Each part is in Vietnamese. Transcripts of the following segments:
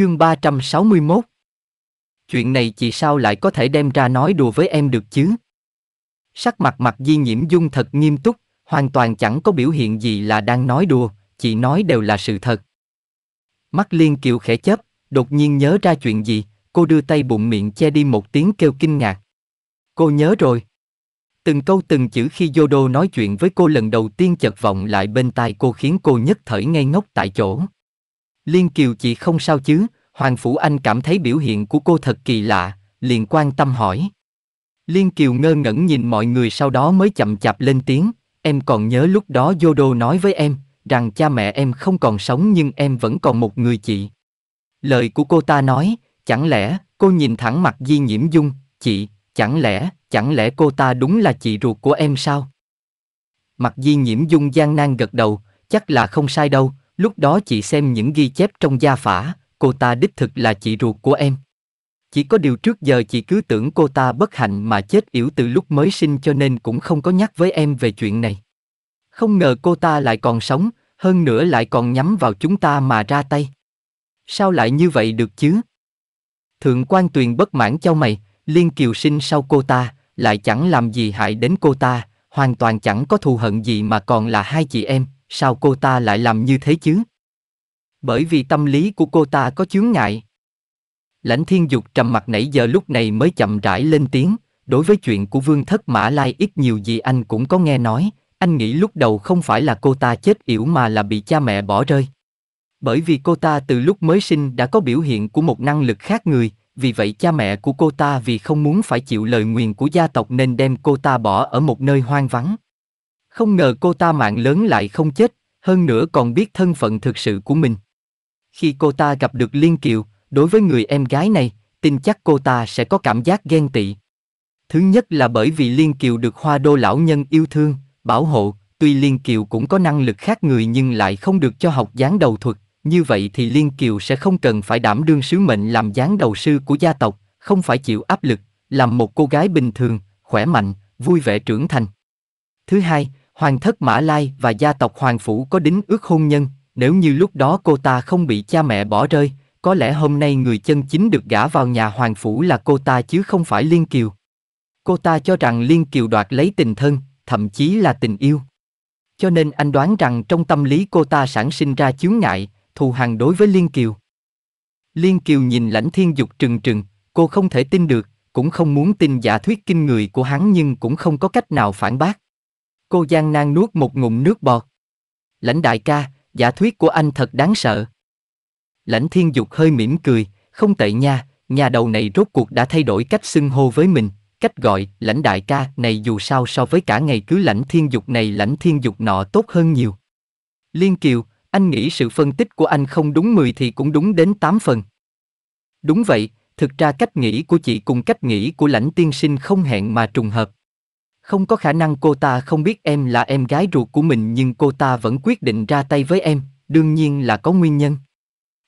Chương 361 Chuyện này chị sao lại có thể đem ra nói đùa với em được chứ? Sắc mặt mặt di nhiễm dung thật nghiêm túc, hoàn toàn chẳng có biểu hiện gì là đang nói đùa, chị nói đều là sự thật. Mắt liên kiều khẽ chớp, đột nhiên nhớ ra chuyện gì, cô đưa tay bụng miệng che đi một tiếng kêu kinh ngạc. Cô nhớ rồi. Từng câu từng chữ khi Yodo nói chuyện với cô lần đầu tiên chật vọng lại bên tai cô khiến cô nhất thời ngây ngốc tại chỗ. Liên Kiều chị không sao chứ, Hoàng Phủ Anh cảm thấy biểu hiện của cô thật kỳ lạ, liền quan tâm hỏi. Liên Kiều ngơ ngẩn nhìn mọi người sau đó mới chậm chạp lên tiếng, em còn nhớ lúc đó Yodo nói với em, rằng cha mẹ em không còn sống nhưng em vẫn còn một người chị. Lời của cô ta nói, chẳng lẽ, cô nhìn thẳng mặt Di Nhiễm Dung, chị, chẳng lẽ, chẳng lẽ cô ta đúng là chị ruột của em sao? Mặt Di Nhiễm Dung gian nan gật đầu, chắc là không sai đâu, Lúc đó chị xem những ghi chép trong gia phả, cô ta đích thực là chị ruột của em. Chỉ có điều trước giờ chị cứ tưởng cô ta bất hạnh mà chết yểu từ lúc mới sinh cho nên cũng không có nhắc với em về chuyện này. Không ngờ cô ta lại còn sống, hơn nữa lại còn nhắm vào chúng ta mà ra tay. Sao lại như vậy được chứ? Thượng quan tuyền bất mãn cho mày, liên kiều sinh sau cô ta, lại chẳng làm gì hại đến cô ta, hoàn toàn chẳng có thù hận gì mà còn là hai chị em, Sao cô ta lại làm như thế chứ? Bởi vì tâm lý của cô ta có chướng ngại. Lãnh thiên dục trầm mặt nãy giờ lúc này mới chậm rãi lên tiếng, đối với chuyện của vương thất mã lai ít nhiều gì anh cũng có nghe nói, anh nghĩ lúc đầu không phải là cô ta chết yểu mà là bị cha mẹ bỏ rơi. Bởi vì cô ta từ lúc mới sinh đã có biểu hiện của một năng lực khác người, vì vậy cha mẹ của cô ta vì không muốn phải chịu lời nguyền của gia tộc nên đem cô ta bỏ ở một nơi hoang vắng. Không ngờ cô ta mạng lớn lại không chết, hơn nữa còn biết thân phận thực sự của mình. Khi cô ta gặp được Liên Kiều, đối với người em gái này, tin chắc cô ta sẽ có cảm giác ghen tị. Thứ nhất là bởi vì Liên Kiều được hoa đô lão nhân yêu thương, bảo hộ, tuy Liên Kiều cũng có năng lực khác người nhưng lại không được cho học gián đầu thuật, như vậy thì Liên Kiều sẽ không cần phải đảm đương sứ mệnh làm gián đầu sư của gia tộc, không phải chịu áp lực, làm một cô gái bình thường, khỏe mạnh, vui vẻ trưởng thành. Thứ hai, Hoàng thất Mã Lai và gia tộc Hoàng Phủ có đính ước hôn nhân, nếu như lúc đó cô ta không bị cha mẹ bỏ rơi, có lẽ hôm nay người chân chính được gả vào nhà Hoàng Phủ là cô ta chứ không phải Liên Kiều. Cô ta cho rằng Liên Kiều đoạt lấy tình thân, thậm chí là tình yêu. Cho nên anh đoán rằng trong tâm lý cô ta sản sinh ra chướng ngại, thù hằn đối với Liên Kiều. Liên Kiều nhìn lãnh thiên dục trừng trừng, cô không thể tin được, cũng không muốn tin giả thuyết kinh người của hắn nhưng cũng không có cách nào phản bác. Cô gian nan nuốt một ngụm nước bọt. Lãnh đại ca, giả thuyết của anh thật đáng sợ. Lãnh thiên dục hơi mỉm cười, không tệ nha, nhà đầu này rốt cuộc đã thay đổi cách xưng hô với mình, cách gọi lãnh đại ca này dù sao so với cả ngày cứ lãnh thiên dục này lãnh thiên dục nọ tốt hơn nhiều. Liên Kiều, anh nghĩ sự phân tích của anh không đúng 10 thì cũng đúng đến 8 phần. Đúng vậy, thực ra cách nghĩ của chị cùng cách nghĩ của lãnh tiên sinh không hẹn mà trùng hợp. Không có khả năng cô ta không biết em là em gái ruột của mình nhưng cô ta vẫn quyết định ra tay với em, đương nhiên là có nguyên nhân.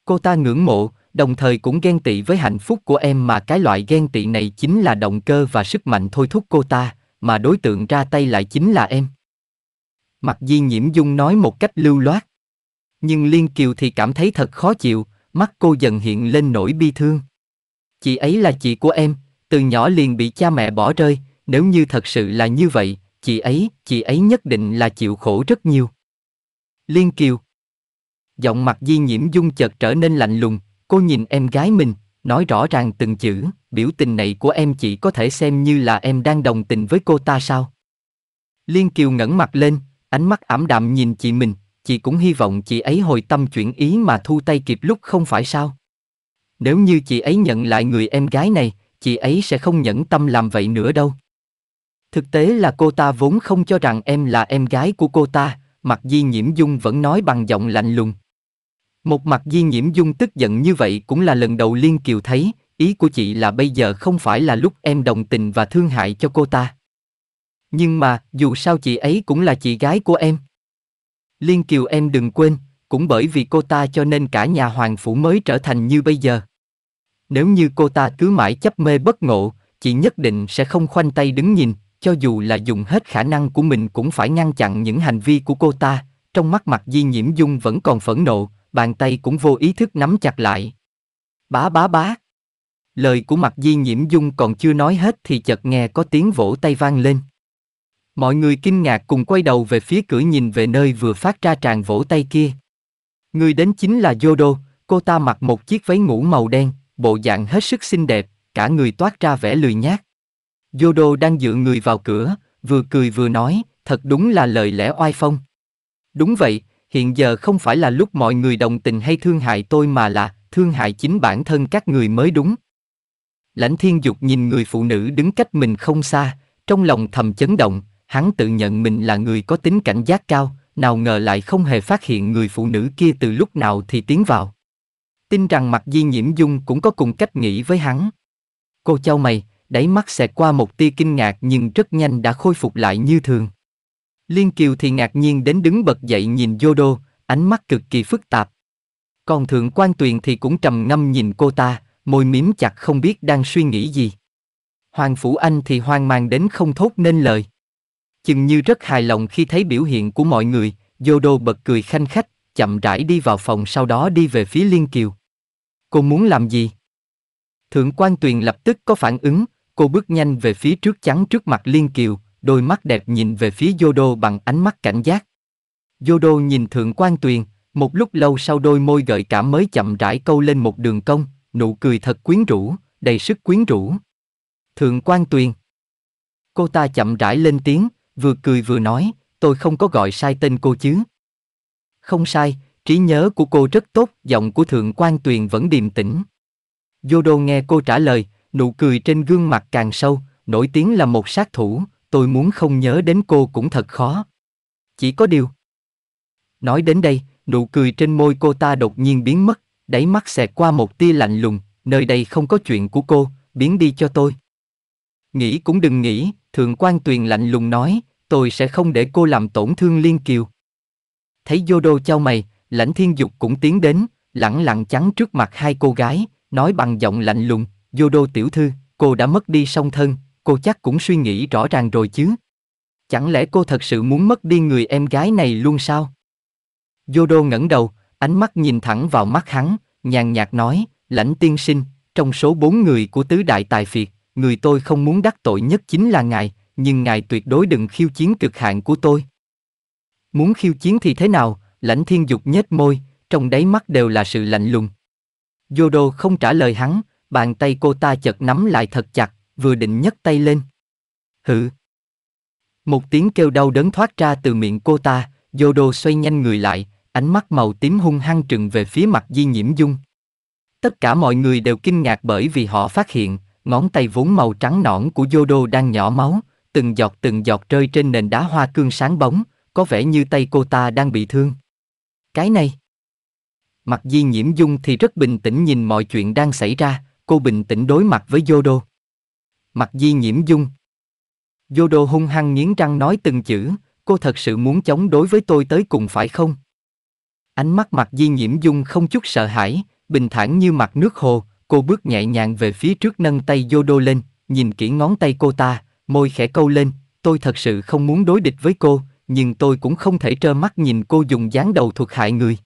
Cô ta ngưỡng mộ, đồng thời cũng ghen tị với hạnh phúc của em mà cái loại ghen tị này chính là động cơ và sức mạnh thôi thúc cô ta, mà đối tượng ra tay lại chính là em. Mặc di nhiễm dung nói một cách lưu loát. Nhưng Liên Kiều thì cảm thấy thật khó chịu, mắt cô dần hiện lên nỗi bi thương. Chị ấy là chị của em, từ nhỏ liền bị cha mẹ bỏ rơi, nếu như thật sự là như vậy, chị ấy, chị ấy nhất định là chịu khổ rất nhiều. Liên Kiều Giọng mặt di nhiễm dung chợt trở nên lạnh lùng, cô nhìn em gái mình, nói rõ ràng từng chữ, biểu tình này của em chỉ có thể xem như là em đang đồng tình với cô ta sao? Liên Kiều ngẩng mặt lên, ánh mắt ảm đạm nhìn chị mình, chị cũng hy vọng chị ấy hồi tâm chuyển ý mà thu tay kịp lúc không phải sao? Nếu như chị ấy nhận lại người em gái này, chị ấy sẽ không nhẫn tâm làm vậy nữa đâu. Thực tế là cô ta vốn không cho rằng em là em gái của cô ta, mặt Di Nhiễm Dung vẫn nói bằng giọng lạnh lùng. Một mặt Di Nhiễm Dung tức giận như vậy cũng là lần đầu Liên Kiều thấy, ý của chị là bây giờ không phải là lúc em đồng tình và thương hại cho cô ta. Nhưng mà, dù sao chị ấy cũng là chị gái của em. Liên Kiều em đừng quên, cũng bởi vì cô ta cho nên cả nhà hoàng phủ mới trở thành như bây giờ. Nếu như cô ta cứ mãi chấp mê bất ngộ, chị nhất định sẽ không khoanh tay đứng nhìn, cho dù là dùng hết khả năng của mình cũng phải ngăn chặn những hành vi của cô ta, trong mắt mặt di nhiễm dung vẫn còn phẫn nộ, bàn tay cũng vô ý thức nắm chặt lại. Bá bá bá. Lời của mặt di nhiễm dung còn chưa nói hết thì chợt nghe có tiếng vỗ tay vang lên. Mọi người kinh ngạc cùng quay đầu về phía cửa nhìn về nơi vừa phát ra tràn vỗ tay kia. Người đến chính là Yodo, cô ta mặc một chiếc váy ngủ màu đen, bộ dạng hết sức xinh đẹp, cả người toát ra vẻ lười nhác. Yodo đang dựa người vào cửa, vừa cười vừa nói, thật đúng là lời lẽ oai phong. Đúng vậy, hiện giờ không phải là lúc mọi người đồng tình hay thương hại tôi mà là thương hại chính bản thân các người mới đúng. Lãnh thiên dục nhìn người phụ nữ đứng cách mình không xa, trong lòng thầm chấn động, hắn tự nhận mình là người có tính cảnh giác cao, nào ngờ lại không hề phát hiện người phụ nữ kia từ lúc nào thì tiến vào. Tin rằng mặt di nhiễm dung cũng có cùng cách nghĩ với hắn. Cô cháu mày, đáy mắt xẹt qua một tia kinh ngạc nhưng rất nhanh đã khôi phục lại như thường. Liên Kiều thì ngạc nhiên đến đứng bật dậy nhìn Yodo, ánh mắt cực kỳ phức tạp. Còn Thượng quan Tuyền thì cũng trầm ngâm nhìn cô ta, môi mím chặt không biết đang suy nghĩ gì. Hoàng Phủ Anh thì hoang mang đến không thốt nên lời. Chừng như rất hài lòng khi thấy biểu hiện của mọi người, Yodo bật cười khanh khách, chậm rãi đi vào phòng sau đó đi về phía Liên Kiều. Cô muốn làm gì? Thượng quan Tuyền lập tức có phản ứng, Cô bước nhanh về phía trước chắn trước mặt Liên Kiều, đôi mắt đẹp nhìn về phía Yodo bằng ánh mắt cảnh giác. Yodo nhìn Thượng quan Tuyền, một lúc lâu sau đôi môi gợi cảm mới chậm rãi câu lên một đường cong, nụ cười thật quyến rũ, đầy sức quyến rũ. Thượng quan Tuyền Cô ta chậm rãi lên tiếng, vừa cười vừa nói, tôi không có gọi sai tên cô chứ. Không sai, trí nhớ của cô rất tốt, giọng của Thượng quan Tuyền vẫn điềm tĩnh. Yodo nghe cô trả lời, Nụ cười trên gương mặt càng sâu, nổi tiếng là một sát thủ, tôi muốn không nhớ đến cô cũng thật khó. Chỉ có điều. Nói đến đây, nụ cười trên môi cô ta đột nhiên biến mất, đáy mắt xẹt qua một tia lạnh lùng, nơi đây không có chuyện của cô, biến đi cho tôi. Nghĩ cũng đừng nghĩ, Thượng quan Tuyền lạnh lùng nói, tôi sẽ không để cô làm tổn thương Liên Kiều. Thấy vô đô trao mày, lãnh thiên dục cũng tiến đến, lặng lặng chắn trước mặt hai cô gái, nói bằng giọng lạnh lùng, Yodo tiểu thư, cô đã mất đi song thân, cô chắc cũng suy nghĩ rõ ràng rồi chứ. Chẳng lẽ cô thật sự muốn mất đi người em gái này luôn sao? Yodo ngẩng đầu, ánh mắt nhìn thẳng vào mắt hắn, nhàn nhạt nói, lãnh tiên sinh, trong số bốn người của tứ đại tài phiệt, người tôi không muốn đắc tội nhất chính là ngài, nhưng ngài tuyệt đối đừng khiêu chiến cực hạn của tôi. Muốn khiêu chiến thì thế nào, lãnh thiên dục nhếch môi, trong đáy mắt đều là sự lạnh lùng. Yodo không trả lời hắn, Bàn tay cô ta chợt nắm lại thật chặt, vừa định nhấc tay lên. hừ, Một tiếng kêu đau đớn thoát ra từ miệng cô ta, Yodo xoay nhanh người lại, ánh mắt màu tím hung hăng trừng về phía mặt Di Nhiễm Dung. Tất cả mọi người đều kinh ngạc bởi vì họ phát hiện, ngón tay vốn màu trắng nõn của Yodo đang nhỏ máu, từng giọt từng giọt rơi trên nền đá hoa cương sáng bóng, có vẻ như tay cô ta đang bị thương. Cái này. Mặt Di Nhiễm Dung thì rất bình tĩnh nhìn mọi chuyện đang xảy ra, Cô bình tĩnh đối mặt với Yodo. Mặt di nhiễm dung. Yodo hung hăng nghiến răng nói từng chữ, cô thật sự muốn chống đối với tôi tới cùng phải không? Ánh mắt mặt di nhiễm dung không chút sợ hãi, bình thản như mặt nước hồ, cô bước nhẹ nhàng về phía trước nâng tay Yodo lên, nhìn kỹ ngón tay cô ta, môi khẽ câu lên, tôi thật sự không muốn đối địch với cô, nhưng tôi cũng không thể trơ mắt nhìn cô dùng dáng đầu thuật hại người.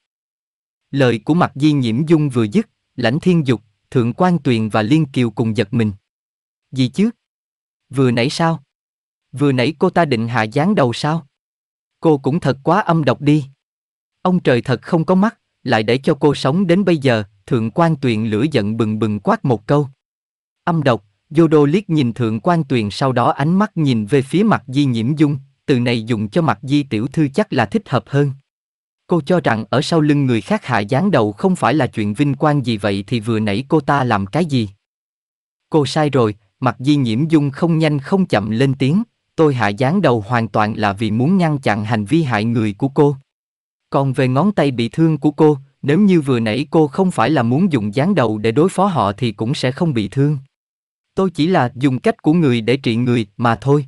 Lời của mặt di nhiễm dung vừa dứt, lãnh thiên dục, Thượng quan Tuyền và Liên Kiều cùng giật mình. Gì chứ? Vừa nãy sao? Vừa nãy cô ta định hạ gián đầu sao? Cô cũng thật quá âm độc đi. Ông trời thật không có mắt, lại để cho cô sống đến bây giờ, Thượng quan Tuyền lửa giận bừng bừng quát một câu. Âm độc, Yodo liếc nhìn Thượng quan Tuyền sau đó ánh mắt nhìn về phía mặt Di Nhiễm Dung, từ này dùng cho mặt Di tiểu thư chắc là thích hợp hơn. Cô cho rằng ở sau lưng người khác hạ gián đầu không phải là chuyện vinh quang gì vậy thì vừa nãy cô ta làm cái gì? Cô sai rồi, mặt di nhiễm dung không nhanh không chậm lên tiếng, tôi hạ gián đầu hoàn toàn là vì muốn ngăn chặn hành vi hại người của cô. Còn về ngón tay bị thương của cô, nếu như vừa nãy cô không phải là muốn dùng gián đầu để đối phó họ thì cũng sẽ không bị thương. Tôi chỉ là dùng cách của người để trị người mà thôi.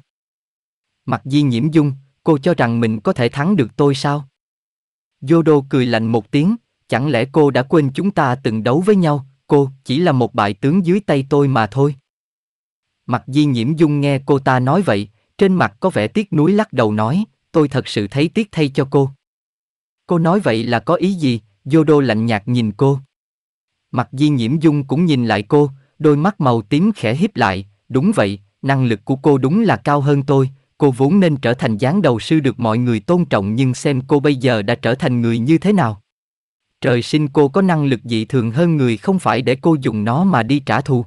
Mặt di nhiễm dung, cô cho rằng mình có thể thắng được tôi sao? Yodo cười lạnh một tiếng, chẳng lẽ cô đã quên chúng ta từng đấu với nhau, cô chỉ là một bại tướng dưới tay tôi mà thôi. Mặc di nhiễm dung nghe cô ta nói vậy, trên mặt có vẻ tiếc nuối lắc đầu nói, tôi thật sự thấy tiếc thay cho cô. Cô nói vậy là có ý gì, Yodo lạnh nhạt nhìn cô. Mặc di nhiễm dung cũng nhìn lại cô, đôi mắt màu tím khẽ híp lại, đúng vậy, năng lực của cô đúng là cao hơn tôi, cô vốn nên trở thành gián đầu sư được mọi người tôn trọng nhưng xem cô bây giờ đã trở thành người như thế nào. Trời sinh cô có năng lực dị thường hơn người không phải để cô dùng nó mà đi trả thù.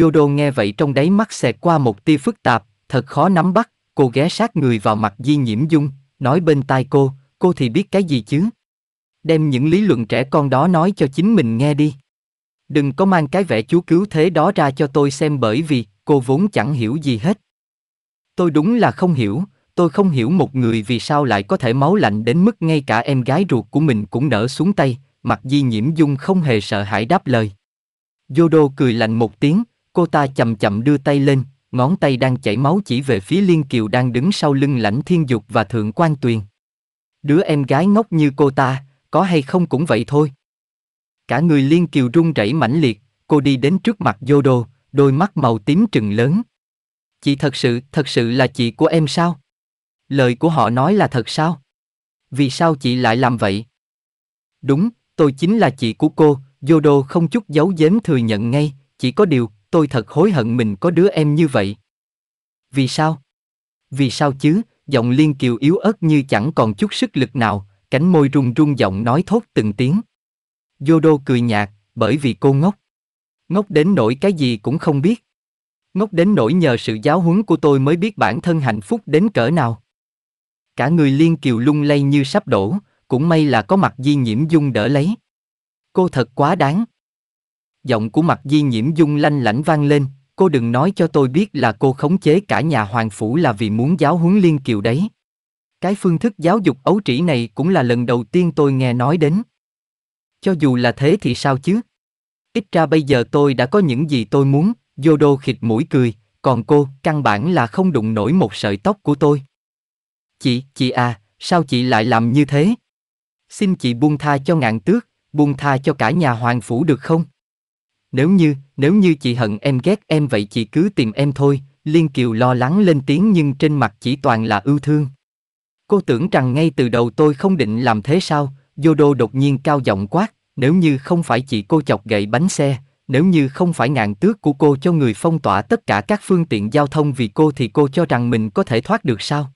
Yodo nghe vậy trong đáy mắt xẹt qua một tia phức tạp, thật khó nắm bắt, cô ghé sát người vào mặt Di Nhiễm Dung, nói bên tai cô, cô thì biết cái gì chứ? Đem những lý luận trẻ con đó nói cho chính mình nghe đi. Đừng có mang cái vẻ chú cứu thế đó ra cho tôi xem bởi vì cô vốn chẳng hiểu gì hết. Tôi đúng là không hiểu, tôi không hiểu một người vì sao lại có thể máu lạnh đến mức ngay cả em gái ruột của mình cũng nở xuống tay, mặc di nhiễm dung không hề sợ hãi đáp lời. Yodo cười lạnh một tiếng, cô ta chậm chậm đưa tay lên, ngón tay đang chảy máu chỉ về phía Liên Kiều đang đứng sau lưng lãnh thiên dục và thượng quan tuyền. Đứa em gái ngốc như cô ta, có hay không cũng vậy thôi. Cả người Liên Kiều run rẩy mãnh liệt, cô đi đến trước mặt Yodo, đôi mắt màu tím trừng lớn. Chị thật sự, thật sự là chị của em sao? Lời của họ nói là thật sao? Vì sao chị lại làm vậy? Đúng, tôi chính là chị của cô, Yodo không chút giấu giếm thừa nhận ngay, chỉ có điều, tôi thật hối hận mình có đứa em như vậy. Vì sao? Vì sao chứ, giọng Liên Kiều yếu ớt như chẳng còn chút sức lực nào, cánh môi run run giọng nói thốt từng tiếng. Yodo cười nhạt, bởi vì cô ngốc. Ngốc đến nỗi cái gì cũng không biết ngốc đến nỗi nhờ sự giáo huấn của tôi mới biết bản thân hạnh phúc đến cỡ nào. Cả người Liên Kiều lung lay như sắp đổ, cũng may là có mặt Di Nhiễm Dung đỡ lấy. Cô thật quá đáng. Giọng của mặt Di Nhiễm Dung lanh lãnh vang lên, cô đừng nói cho tôi biết là cô khống chế cả nhà Hoàng Phủ là vì muốn giáo huấn Liên Kiều đấy. Cái phương thức giáo dục ấu trĩ này cũng là lần đầu tiên tôi nghe nói đến. Cho dù là thế thì sao chứ? Ít ra bây giờ tôi đã có những gì tôi muốn, Yodo khịt mũi cười, còn cô, căn bản là không đụng nổi một sợi tóc của tôi. Chị, chị à, sao chị lại làm như thế? Xin chị buông tha cho ngạn tước, buông tha cho cả nhà hoàng phủ được không? Nếu như, nếu như chị hận em ghét em vậy chị cứ tìm em thôi, Liên Kiều lo lắng lên tiếng nhưng trên mặt chỉ toàn là ưu thương. Cô tưởng rằng ngay từ đầu tôi không định làm thế sao, Yodo đột nhiên cao giọng quát, nếu như không phải chị cô chọc gậy bánh xe, nếu như không phải ngạn tước của cô cho người phong tỏa tất cả các phương tiện giao thông vì cô thì cô cho rằng mình có thể thoát được sao?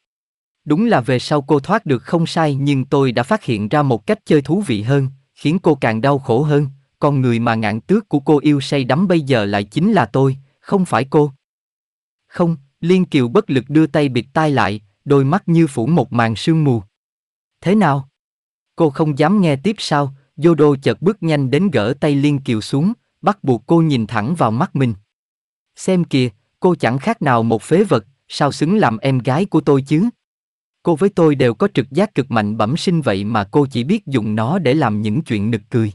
Đúng là về sau cô thoát được không sai nhưng tôi đã phát hiện ra một cách chơi thú vị hơn, khiến cô càng đau khổ hơn, con người mà ngạn tước của cô yêu say đắm bây giờ lại chính là tôi, không phải cô. Không, Liên Kiều bất lực đưa tay bịt tai lại, đôi mắt như phủ một màn sương mù. Thế nào? Cô không dám nghe tiếp sao? Yodo chợt bước nhanh đến gỡ tay Liên Kiều xuống, bắt buộc cô nhìn thẳng vào mắt mình. Xem kìa, cô chẳng khác nào một phế vật, sao xứng làm em gái của tôi chứ? Cô với tôi đều có trực giác cực mạnh bẩm sinh vậy mà cô chỉ biết dùng nó để làm những chuyện nực cười.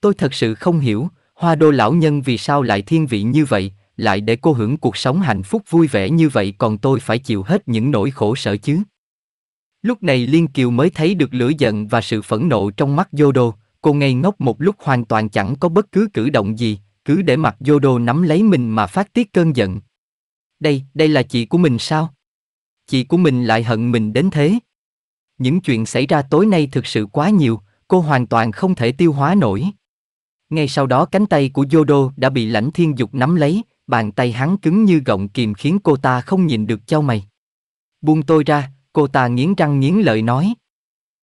Tôi thật sự không hiểu, hoa đô lão nhân vì sao lại thiên vị như vậy, lại để cô hưởng cuộc sống hạnh phúc vui vẻ như vậy còn tôi phải chịu hết những nỗi khổ sở chứ. Lúc này Liên Kiều mới thấy được lửa giận và sự phẫn nộ trong mắt Yodo, cô ngây ngốc một lúc hoàn toàn chẳng có bất cứ cử động gì, cứ để mặc Yodo nắm lấy mình mà phát tiết cơn giận. Đây, đây là chị của mình sao? Chị của mình lại hận mình đến thế. Những chuyện xảy ra tối nay thực sự quá nhiều, cô hoàn toàn không thể tiêu hóa nổi. Ngay sau đó cánh tay của Yodo đã bị lãnh thiên dục nắm lấy, bàn tay hắn cứng như gọng kìm khiến cô ta không nhìn được châu mày. Buông tôi ra, cô ta nghiến răng nghiến lợi nói.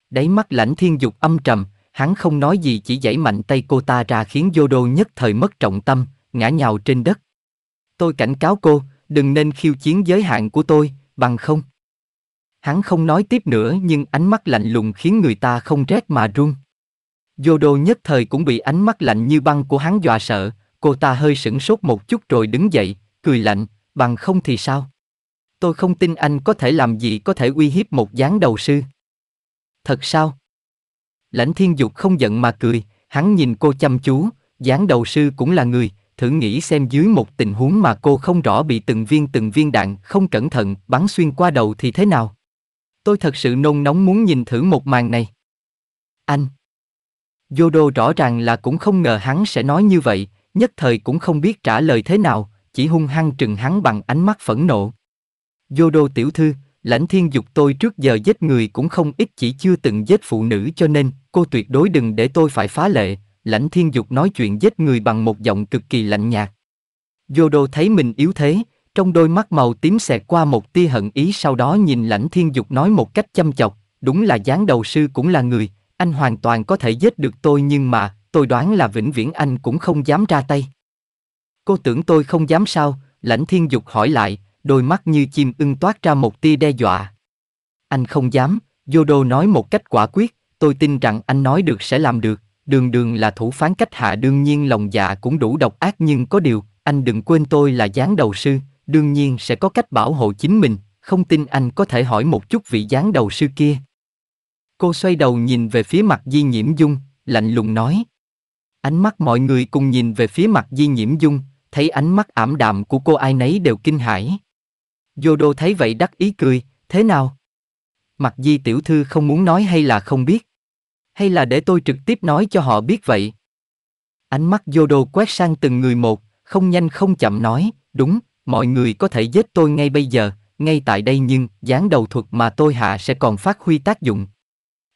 Đáy mắt lãnh thiên dục âm trầm, Hắn không nói gì chỉ giãy mạnh tay cô ta ra khiến Yodo nhất thời mất trọng tâm, ngã nhào trên đất. Tôi cảnh cáo cô, đừng nên khiêu chiến giới hạn của tôi, bằng không. Hắn không nói tiếp nữa nhưng ánh mắt lạnh lùng khiến người ta không rét mà run. Yodo nhất thời cũng bị ánh mắt lạnh như băng của hắn dọa sợ, cô ta hơi sửng sốt một chút rồi đứng dậy, cười lạnh, bằng không thì sao? Tôi không tin anh có thể làm gì có thể uy hiếp một gián đầu sư. Thật sao? Lãnh thiên dục không giận mà cười, hắn nhìn cô chăm chú, dáng đầu sư cũng là người, thử nghĩ xem dưới một tình huống mà cô không rõ bị từng viên từng viên đạn không cẩn thận bắn xuyên qua đầu thì thế nào. Tôi thật sự nôn nóng muốn nhìn thử một màn này. Anh. Yodo rõ ràng là cũng không ngờ hắn sẽ nói như vậy, nhất thời cũng không biết trả lời thế nào, chỉ hung hăng trừng hắn bằng ánh mắt phẫn nộ. Yodo tiểu thư, lãnh thiên dục tôi trước giờ giết người cũng không ít chỉ chưa từng giết phụ nữ cho nên cô tuyệt đối đừng để tôi phải phá lệ lãnh thiên dục nói chuyện giết người bằng một giọng cực kỳ lạnh nhạt yodo thấy mình yếu thế trong đôi mắt màu tím xẹt qua một tia hận ý sau đó nhìn lãnh thiên dục nói một cách chăm chọc đúng là dáng đầu sư cũng là người anh hoàn toàn có thể giết được tôi nhưng mà tôi đoán là vĩnh viễn anh cũng không dám ra tay cô tưởng tôi không dám sao lãnh thiên dục hỏi lại đôi mắt như chim ưng toát ra một tia đe dọa. Anh không dám, Yodo nói một cách quả quyết, tôi tin rằng anh nói được sẽ làm được, đường đường là thủ phán cách hạ đương nhiên lòng dạ cũng đủ độc ác nhưng có điều, anh đừng quên tôi là gián đầu sư, đương nhiên sẽ có cách bảo hộ chính mình, không tin anh có thể hỏi một chút vị gián đầu sư kia. Cô xoay đầu nhìn về phía mặt Di Nhiễm Dung, lạnh lùng nói. Ánh mắt mọi người cùng nhìn về phía mặt Di Nhiễm Dung, thấy ánh mắt ảm đạm của cô ai nấy đều kinh hãi. Yodo thấy vậy đắc ý cười, thế nào? Mặc di tiểu thư không muốn nói hay là không biết? Hay là để tôi trực tiếp nói cho họ biết vậy? Ánh mắt Yodo quét sang từng người một, không nhanh không chậm nói, đúng, mọi người có thể giết tôi ngay bây giờ, ngay tại đây nhưng, dáng đầu thuật mà tôi hạ sẽ còn phát huy tác dụng.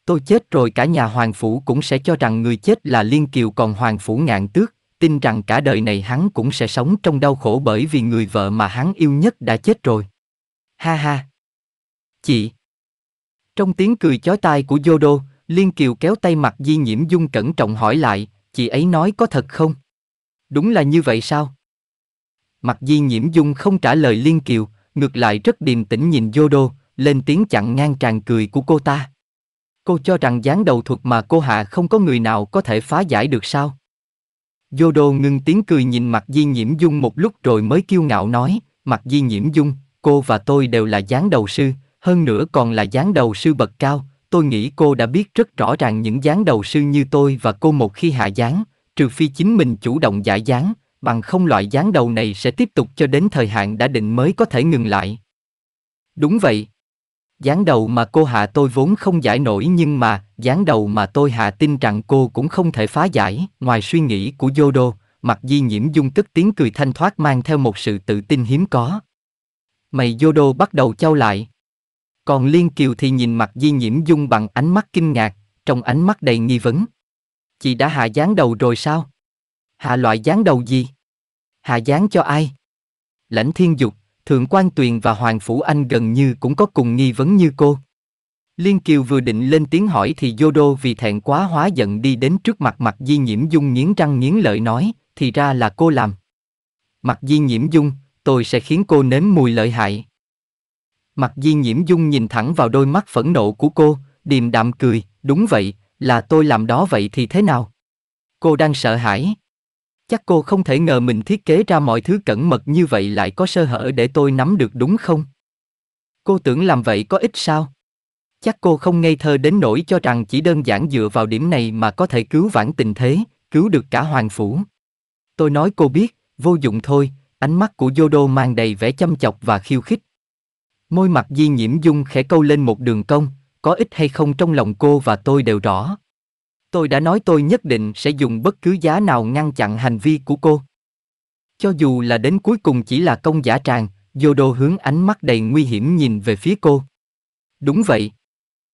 Tôi chết rồi cả nhà hoàng phủ cũng sẽ cho rằng người chết là Liên Kiều còn hoàng phủ ngạn tước, tin rằng cả đời này hắn cũng sẽ sống trong đau khổ bởi vì người vợ mà hắn yêu nhất đã chết rồi. Ha ha. Chị. Trong tiếng cười chói tai của Yodo, Liên Kiều kéo tay mặt Di Nhiễm Dung cẩn trọng hỏi lại, chị ấy nói có thật không? Đúng là như vậy sao? Mặt Di Nhiễm Dung không trả lời Liên Kiều, ngược lại rất điềm tĩnh nhìn Yodo, lên tiếng chặn ngang tràn cười của cô ta. Cô cho rằng dáng đầu thuật mà cô hạ không có người nào có thể phá giải được sao? Yodo ngưng tiếng cười nhìn mặt Di Nhiễm Dung một lúc rồi mới kiêu ngạo nói, mặt Di Nhiễm Dung, cô và tôi đều là gián đầu sư, hơn nữa còn là gián đầu sư bậc cao, tôi nghĩ cô đã biết rất rõ ràng những gián đầu sư như tôi và cô một khi hạ gián, trừ phi chính mình chủ động giải gián, bằng không loại gián đầu này sẽ tiếp tục cho đến thời hạn đã định mới có thể ngừng lại. Đúng vậy, Gián đầu mà cô hạ tôi vốn không giải nổi nhưng mà, gián đầu mà tôi hạ tin rằng cô cũng không thể phá giải, ngoài suy nghĩ của Yodo, mặt di nhiễm dung tức tiếng cười thanh thoát mang theo một sự tự tin hiếm có. Mày Yodo bắt đầu trao lại. Còn Liên Kiều thì nhìn mặt di nhiễm dung bằng ánh mắt kinh ngạc, trong ánh mắt đầy nghi vấn. Chị đã hạ gián đầu rồi sao? Hạ loại gián đầu gì? Hạ gián cho ai? Lãnh thiên dục. Thượng quan Tuyền và Hoàng Phủ Anh gần như cũng có cùng nghi vấn như cô. Liên Kiều vừa định lên tiếng hỏi thì Yodo vì thẹn quá hóa giận đi đến trước mặt mặt Di Nhiễm Dung nghiến răng nghiến lợi nói, thì ra là cô làm. Mặt Di Nhiễm Dung, tôi sẽ khiến cô nếm mùi lợi hại. Mặt Di Nhiễm Dung nhìn thẳng vào đôi mắt phẫn nộ của cô, điềm đạm cười, đúng vậy, là tôi làm đó vậy thì thế nào? Cô đang sợ hãi. Chắc cô không thể ngờ mình thiết kế ra mọi thứ cẩn mật như vậy lại có sơ hở để tôi nắm được đúng không? Cô tưởng làm vậy có ích sao? Chắc cô không ngây thơ đến nỗi cho rằng chỉ đơn giản dựa vào điểm này mà có thể cứu vãn tình thế, cứu được cả hoàng phủ. Tôi nói cô biết, vô dụng thôi, ánh mắt của Yodo mang đầy vẻ chăm chọc và khiêu khích. Môi mặt di nhiễm dung khẽ câu lên một đường cong, có ích hay không trong lòng cô và tôi đều rõ. Tôi đã nói tôi nhất định sẽ dùng bất cứ giá nào ngăn chặn hành vi của cô. Cho dù là đến cuối cùng chỉ là công giả tràng, Yodo hướng ánh mắt đầy nguy hiểm nhìn về phía cô. Đúng vậy.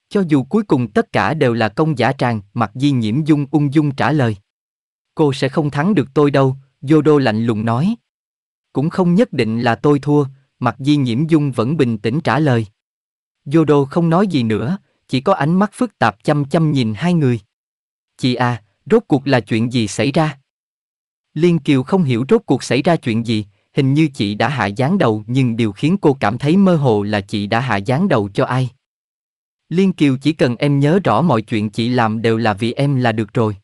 Cho dù cuối cùng tất cả đều là công giả tràng, Mặc di nhiễm dung ung dung trả lời. Cô sẽ không thắng được tôi đâu, Yodo lạnh lùng nói. Cũng không nhất định là tôi thua, Mặc di nhiễm dung vẫn bình tĩnh trả lời. Yodo không nói gì nữa, chỉ có ánh mắt phức tạp chăm chăm nhìn hai người. Chị à, rốt cuộc là chuyện gì xảy ra? Liên Kiều không hiểu rốt cuộc xảy ra chuyện gì, hình như chị đã hạ gián đầu nhưng điều khiến cô cảm thấy mơ hồ là chị đã hạ gián đầu cho ai. Liên Kiều chỉ cần em nhớ rõ mọi chuyện chị làm đều là vì em là được rồi.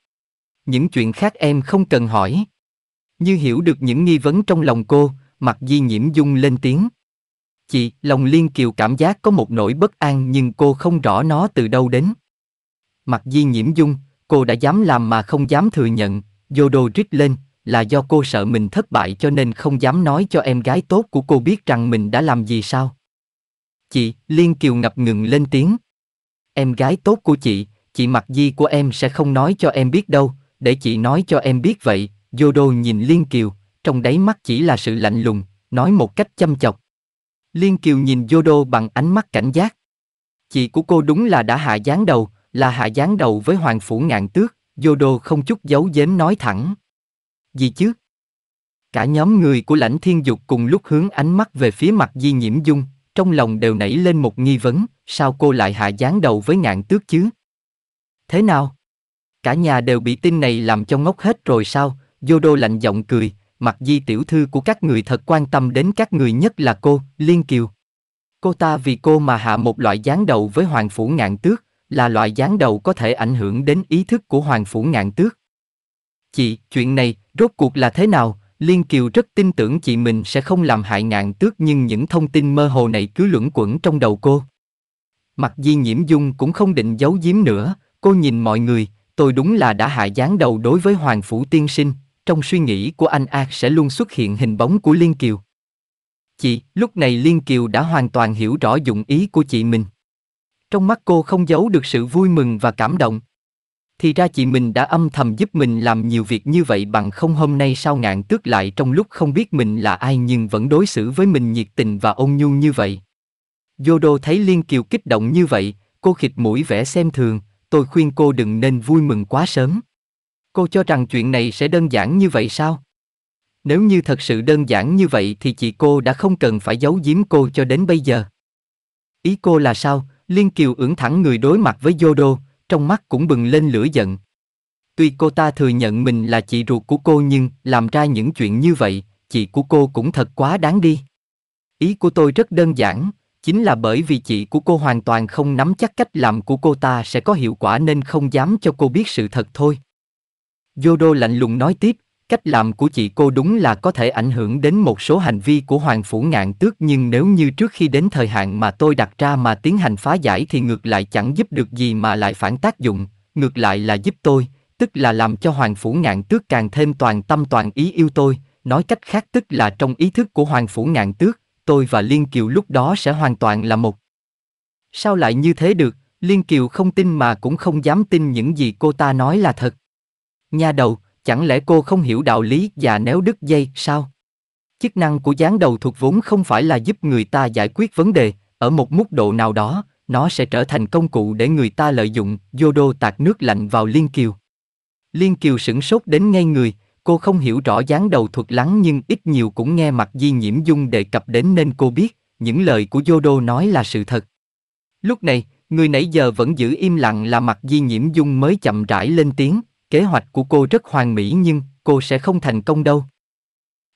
Những chuyện khác em không cần hỏi. Như hiểu được những nghi vấn trong lòng cô, mặt di nhiễm dung lên tiếng. Chị, lòng Liên Kiều cảm giác có một nỗi bất an nhưng cô không rõ nó từ đâu đến. Mặt di nhiễm dung, Cô đã dám làm mà không dám thừa nhận, Yodo rít lên, là do cô sợ mình thất bại cho nên không dám nói cho em gái tốt của cô biết rằng mình đã làm gì sao. Chị, Liên Kiều ngập ngừng lên tiếng. Em gái tốt của chị, chị mặc di của em sẽ không nói cho em biết đâu, để chị nói cho em biết vậy, Yodo nhìn Liên Kiều, trong đáy mắt chỉ là sự lạnh lùng, nói một cách châm chọc. Liên Kiều nhìn Yodo bằng ánh mắt cảnh giác. Chị của cô đúng là đã hạ gián đầu, là hạ gián đầu với hoàng phủ ngạn tước, Yodo không chút giấu giếm nói thẳng. Gì chứ? Cả nhóm người của lãnh thiên dục cùng lúc hướng ánh mắt về phía mặt di nhiễm dung, trong lòng đều nảy lên một nghi vấn, sao cô lại hạ gián đầu với ngạn tước chứ? Thế nào? Cả nhà đều bị tin này làm cho ngốc hết rồi sao? Yodo lạnh giọng cười, mặt di tiểu thư của các người thật quan tâm đến các người nhất là cô, Liên Kiều. Cô ta vì cô mà hạ một loại gián đầu với hoàng phủ ngạn tước, là loại gián đầu có thể ảnh hưởng đến ý thức của Hoàng Phủ Ngạn Tước. Chị, chuyện này, rốt cuộc là thế nào? Liên Kiều rất tin tưởng chị mình sẽ không làm hại ngạn tước nhưng những thông tin mơ hồ này cứ luẩn quẩn trong đầu cô. mặc Di Nhiễm Dung cũng không định giấu giếm nữa, cô nhìn mọi người, tôi đúng là đã hạ gián đầu đối với Hoàng Phủ Tiên Sinh, trong suy nghĩ của anh a sẽ luôn xuất hiện hình bóng của Liên Kiều. Chị, lúc này Liên Kiều đã hoàn toàn hiểu rõ dụng ý của chị mình. Trong mắt cô không giấu được sự vui mừng và cảm động. Thì ra chị mình đã âm thầm giúp mình làm nhiều việc như vậy bằng không hôm nay sao ngạn tước lại trong lúc không biết mình là ai nhưng vẫn đối xử với mình nhiệt tình và ôn nhu như vậy. Yodo thấy Liên Kiều kích động như vậy, cô khịt mũi vẻ xem thường, tôi khuyên cô đừng nên vui mừng quá sớm. Cô cho rằng chuyện này sẽ đơn giản như vậy sao? Nếu như thật sự đơn giản như vậy thì chị cô đã không cần phải giấu giếm cô cho đến bây giờ. Ý cô là sao? Liên Kiều ưỡn thẳng người đối mặt với Yodo, trong mắt cũng bừng lên lửa giận. Tuy cô ta thừa nhận mình là chị ruột của cô nhưng làm ra những chuyện như vậy, chị của cô cũng thật quá đáng đi. Ý của tôi rất đơn giản, chính là bởi vì chị của cô hoàn toàn không nắm chắc cách làm của cô ta sẽ có hiệu quả nên không dám cho cô biết sự thật thôi. Yodo lạnh lùng nói tiếp, Cách làm của chị cô đúng là có thể ảnh hưởng đến một số hành vi của Hoàng Phủ Ngạn Tước nhưng nếu như trước khi đến thời hạn mà tôi đặt ra mà tiến hành phá giải thì ngược lại chẳng giúp được gì mà lại phản tác dụng, ngược lại là giúp tôi, tức là làm cho Hoàng Phủ Ngạn Tước càng thêm toàn tâm toàn ý yêu tôi, nói cách khác tức là trong ý thức của Hoàng Phủ Ngạn Tước, tôi và Liên Kiều lúc đó sẽ hoàn toàn là một. Sao lại như thế được, Liên Kiều không tin mà cũng không dám tin những gì cô ta nói là thật. Nha đầu, Chẳng lẽ cô không hiểu đạo lý và néo đứt dây sao? Chức năng của gián đầu thuộc vốn không phải là giúp người ta giải quyết vấn đề, ở một mức độ nào đó, nó sẽ trở thành công cụ để người ta lợi dụng, vô đô tạt nước lạnh vào Liên Kiều. Liên Kiều sửng sốt đến ngay người, cô không hiểu rõ gián đầu thuật lắng nhưng ít nhiều cũng nghe mặt Di Nhiễm Dung đề cập đến nên cô biết, những lời của vô đô nói là sự thật. Lúc này, người nãy giờ vẫn giữ im lặng là mặt Di Nhiễm Dung mới chậm rãi lên tiếng kế hoạch của cô rất hoàn mỹ nhưng cô sẽ không thành công đâu.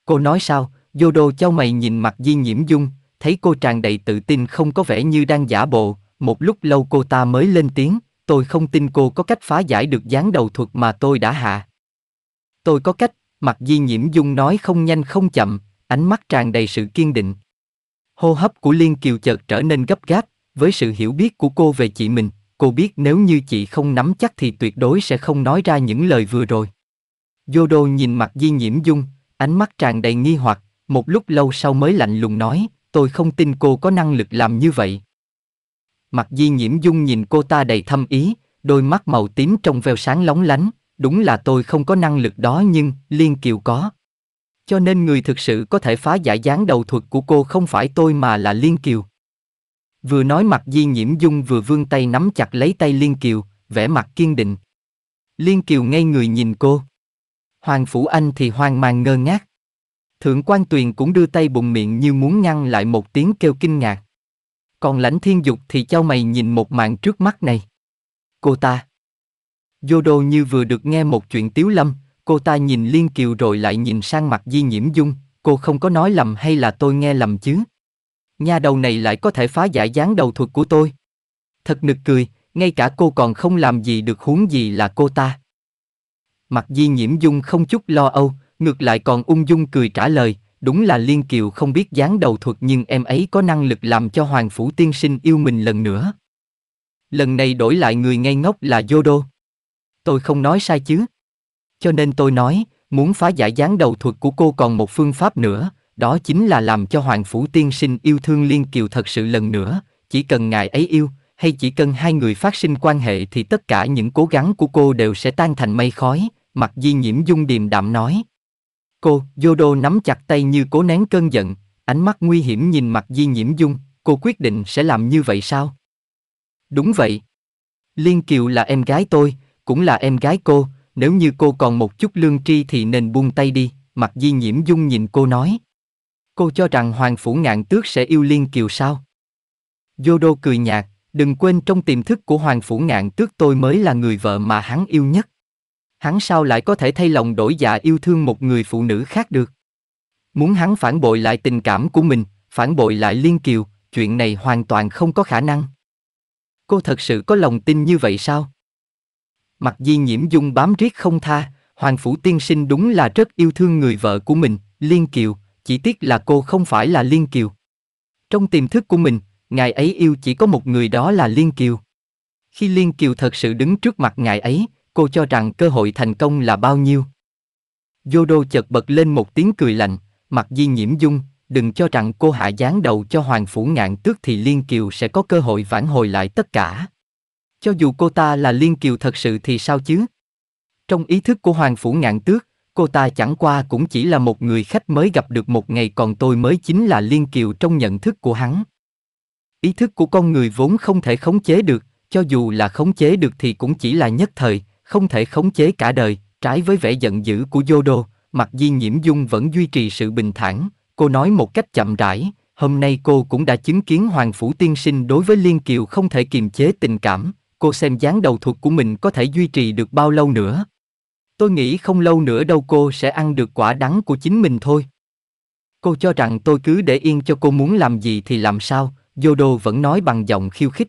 Cô nói sao, Yodo chau mày nhìn mặt Di Nhiễm Dung, thấy cô tràn đầy tự tin không có vẻ như đang giả bộ, một lúc lâu cô ta mới lên tiếng, tôi không tin cô có cách phá giải được dáng đầu thuật mà tôi đã hạ. Tôi có cách, mặt Di Nhiễm Dung nói không nhanh không chậm, ánh mắt tràn đầy sự kiên định. Hô hấp của Liên Kiều chợt trở nên gấp gáp, với sự hiểu biết của cô về chị mình, Cô biết nếu như chị không nắm chắc thì tuyệt đối sẽ không nói ra những lời vừa rồi. Yodo nhìn mặt Di Nhiễm Dung, ánh mắt tràn đầy nghi hoặc, một lúc lâu sau mới lạnh lùng nói, tôi không tin cô có năng lực làm như vậy. Mặt Di Nhiễm Dung nhìn cô ta đầy thâm ý, đôi mắt màu tím trong veo sáng lóng lánh, đúng là tôi không có năng lực đó nhưng Liên Kiều có. Cho nên người thực sự có thể phá giải dáng đầu thuật của cô không phải tôi mà là Liên Kiều. Vừa nói mặt Di Nhiễm Dung vừa vươn tay nắm chặt lấy tay Liên Kiều, vẻ mặt kiên định. Liên Kiều ngay người nhìn cô. Hoàng Phủ Anh thì hoang mang ngơ ngác. Thượng quan Tuyền cũng đưa tay bụng miệng như muốn ngăn lại một tiếng kêu kinh ngạc. Còn lãnh thiên dục thì trao mày nhìn một màn trước mắt này. Cô ta. Vô đồ như vừa được nghe một chuyện tiếu lâm, cô ta nhìn Liên Kiều rồi lại nhìn sang mặt Di Nhiễm Dung, cô không có nói lầm hay là tôi nghe lầm chứ? nha đầu này lại có thể phá giải dáng đầu thuật của tôi. Thật nực cười, ngay cả cô còn không làm gì được huống gì là cô ta. Mặt di nhiễm dung không chút lo âu, ngược lại còn ung dung cười trả lời, đúng là Liên Kiều không biết dáng đầu thuật nhưng em ấy có năng lực làm cho Hoàng Phủ Tiên Sinh yêu mình lần nữa. Lần này đổi lại người ngây ngốc là Yodo. Tôi không nói sai chứ. Cho nên tôi nói, muốn phá giải dáng đầu thuật của cô còn một phương pháp nữa, đó chính là làm cho Hoàng Phủ Tiên Sinh yêu thương Liên Kiều thật sự lần nữa, chỉ cần ngài ấy yêu, hay chỉ cần hai người phát sinh quan hệ thì tất cả những cố gắng của cô đều sẽ tan thành mây khói, Mặc di nhiễm dung điềm đạm nói. Cô, Yodo nắm chặt tay như cố nén cơn giận, ánh mắt nguy hiểm nhìn mặt di nhiễm dung, cô quyết định sẽ làm như vậy sao? Đúng vậy. Liên Kiều là em gái tôi, cũng là em gái cô, nếu như cô còn một chút lương tri thì nên buông tay đi, mặt di nhiễm dung nhìn cô nói cô cho rằng Hoàng Phủ Ngạn Tước sẽ yêu Liên Kiều sao? Yodo cười nhạt, đừng quên trong tiềm thức của Hoàng Phủ Ngạn Tước tôi mới là người vợ mà hắn yêu nhất. Hắn sao lại có thể thay lòng đổi dạ yêu thương một người phụ nữ khác được? Muốn hắn phản bội lại tình cảm của mình, phản bội lại Liên Kiều, chuyện này hoàn toàn không có khả năng. Cô thật sự có lòng tin như vậy sao? mặc di nhiễm dung bám riết không tha, Hoàng Phủ Tiên Sinh đúng là rất yêu thương người vợ của mình, Liên Kiều, chỉ tiếc là cô không phải là Liên Kiều. Trong tiềm thức của mình, ngài ấy yêu chỉ có một người đó là Liên Kiều. Khi Liên Kiều thật sự đứng trước mặt ngài ấy, cô cho rằng cơ hội thành công là bao nhiêu. Yodo chợt bật lên một tiếng cười lạnh, mặt di nhiễm dung, đừng cho rằng cô hạ dáng đầu cho Hoàng Phủ Ngạn tước thì Liên Kiều sẽ có cơ hội vãn hồi lại tất cả. Cho dù cô ta là Liên Kiều thật sự thì sao chứ? Trong ý thức của Hoàng Phủ Ngạn tước, cô ta chẳng qua cũng chỉ là một người khách mới gặp được một ngày còn tôi mới chính là liên kiều trong nhận thức của hắn ý thức của con người vốn không thể khống chế được cho dù là khống chế được thì cũng chỉ là nhất thời không thể khống chế cả đời trái với vẻ giận dữ của yodo mặc di nhiễm dung vẫn duy trì sự bình thản cô nói một cách chậm rãi hôm nay cô cũng đã chứng kiến hoàng phủ tiên sinh đối với liên kiều không thể kiềm chế tình cảm cô xem dáng đầu thuật của mình có thể duy trì được bao lâu nữa Tôi nghĩ không lâu nữa đâu cô sẽ ăn được quả đắng của chính mình thôi. Cô cho rằng tôi cứ để yên cho cô muốn làm gì thì làm sao, Yodo vẫn nói bằng giọng khiêu khích.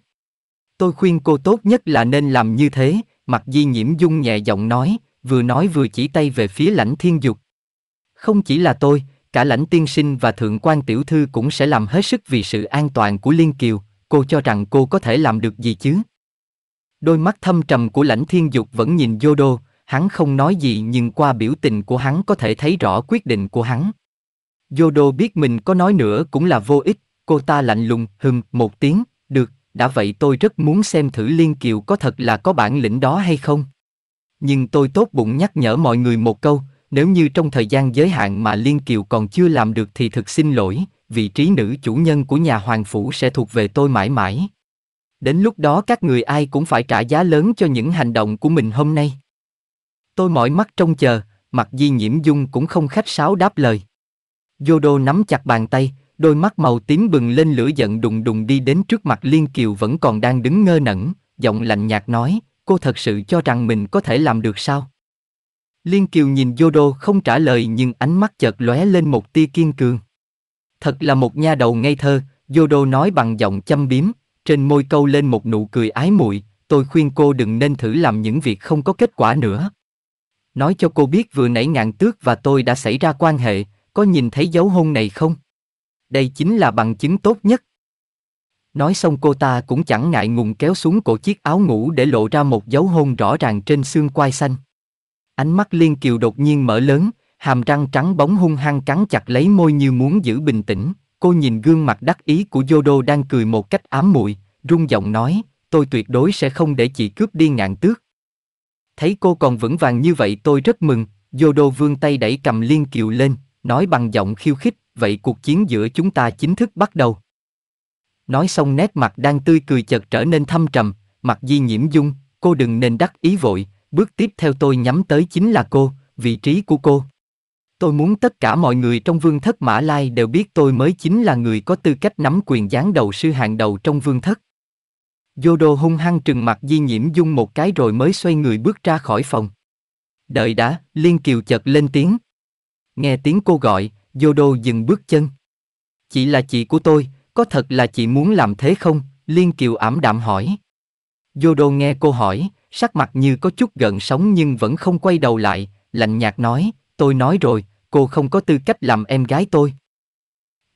Tôi khuyên cô tốt nhất là nên làm như thế, mặc di nhiễm dung nhẹ giọng nói, vừa nói vừa chỉ tay về phía lãnh thiên dục. Không chỉ là tôi, cả lãnh tiên sinh và thượng quan tiểu thư cũng sẽ làm hết sức vì sự an toàn của Liên Kiều, cô cho rằng cô có thể làm được gì chứ? Đôi mắt thâm trầm của lãnh thiên dục vẫn nhìn Yodo, Hắn không nói gì nhưng qua biểu tình của hắn có thể thấy rõ quyết định của hắn. Yodo biết mình có nói nữa cũng là vô ích, cô ta lạnh lùng, hừm, một tiếng, được, đã vậy tôi rất muốn xem thử Liên Kiều có thật là có bản lĩnh đó hay không. Nhưng tôi tốt bụng nhắc nhở mọi người một câu, nếu như trong thời gian giới hạn mà Liên Kiều còn chưa làm được thì thực xin lỗi, vị trí nữ chủ nhân của nhà hoàng phủ sẽ thuộc về tôi mãi mãi. Đến lúc đó các người ai cũng phải trả giá lớn cho những hành động của mình hôm nay. Tôi mỏi mắt trông chờ, mặt di nhiễm dung cũng không khách sáo đáp lời. Yodo nắm chặt bàn tay, đôi mắt màu tím bừng lên lửa giận đùng đùng đi đến trước mặt Liên Kiều vẫn còn đang đứng ngơ ngẩn, giọng lạnh nhạt nói, cô thật sự cho rằng mình có thể làm được sao? Liên Kiều nhìn Yodo không trả lời nhưng ánh mắt chợt lóe lên một tia kiên cường. Thật là một nha đầu ngây thơ, Yodo nói bằng giọng châm biếm, trên môi câu lên một nụ cười ái muội, tôi khuyên cô đừng nên thử làm những việc không có kết quả nữa. Nói cho cô biết vừa nãy ngạn tước và tôi đã xảy ra quan hệ, có nhìn thấy dấu hôn này không? Đây chính là bằng chứng tốt nhất. Nói xong cô ta cũng chẳng ngại ngùng kéo xuống cổ chiếc áo ngủ để lộ ra một dấu hôn rõ ràng trên xương quai xanh. Ánh mắt Liên Kiều đột nhiên mở lớn, hàm răng trắng bóng hung hăng cắn chặt lấy môi như muốn giữ bình tĩnh. Cô nhìn gương mặt đắc ý của Yodo đang cười một cách ám muội, rung giọng nói, tôi tuyệt đối sẽ không để chị cướp đi ngạn tước. Thấy cô còn vững vàng như vậy tôi rất mừng, Yodo vương tay đẩy cầm liên kiều lên, nói bằng giọng khiêu khích, vậy cuộc chiến giữa chúng ta chính thức bắt đầu. Nói xong nét mặt đang tươi cười chợt trở nên thâm trầm, mặt di nhiễm dung, cô đừng nên đắc ý vội, bước tiếp theo tôi nhắm tới chính là cô, vị trí của cô. Tôi muốn tất cả mọi người trong vương thất Mã Lai đều biết tôi mới chính là người có tư cách nắm quyền gián đầu sư hàng đầu trong vương thất. Yodo hung hăng trừng mặt Di Nhiễm Dung một cái rồi mới xoay người bước ra khỏi phòng. Đợi đã, Liên Kiều chợt lên tiếng. Nghe tiếng cô gọi, Yodo dừng bước chân. Chị là chị của tôi, có thật là chị muốn làm thế không? Liên Kiều ảm đạm hỏi. Yodo nghe cô hỏi, sắc mặt như có chút gợn sống nhưng vẫn không quay đầu lại, lạnh nhạt nói, tôi nói rồi, cô không có tư cách làm em gái tôi.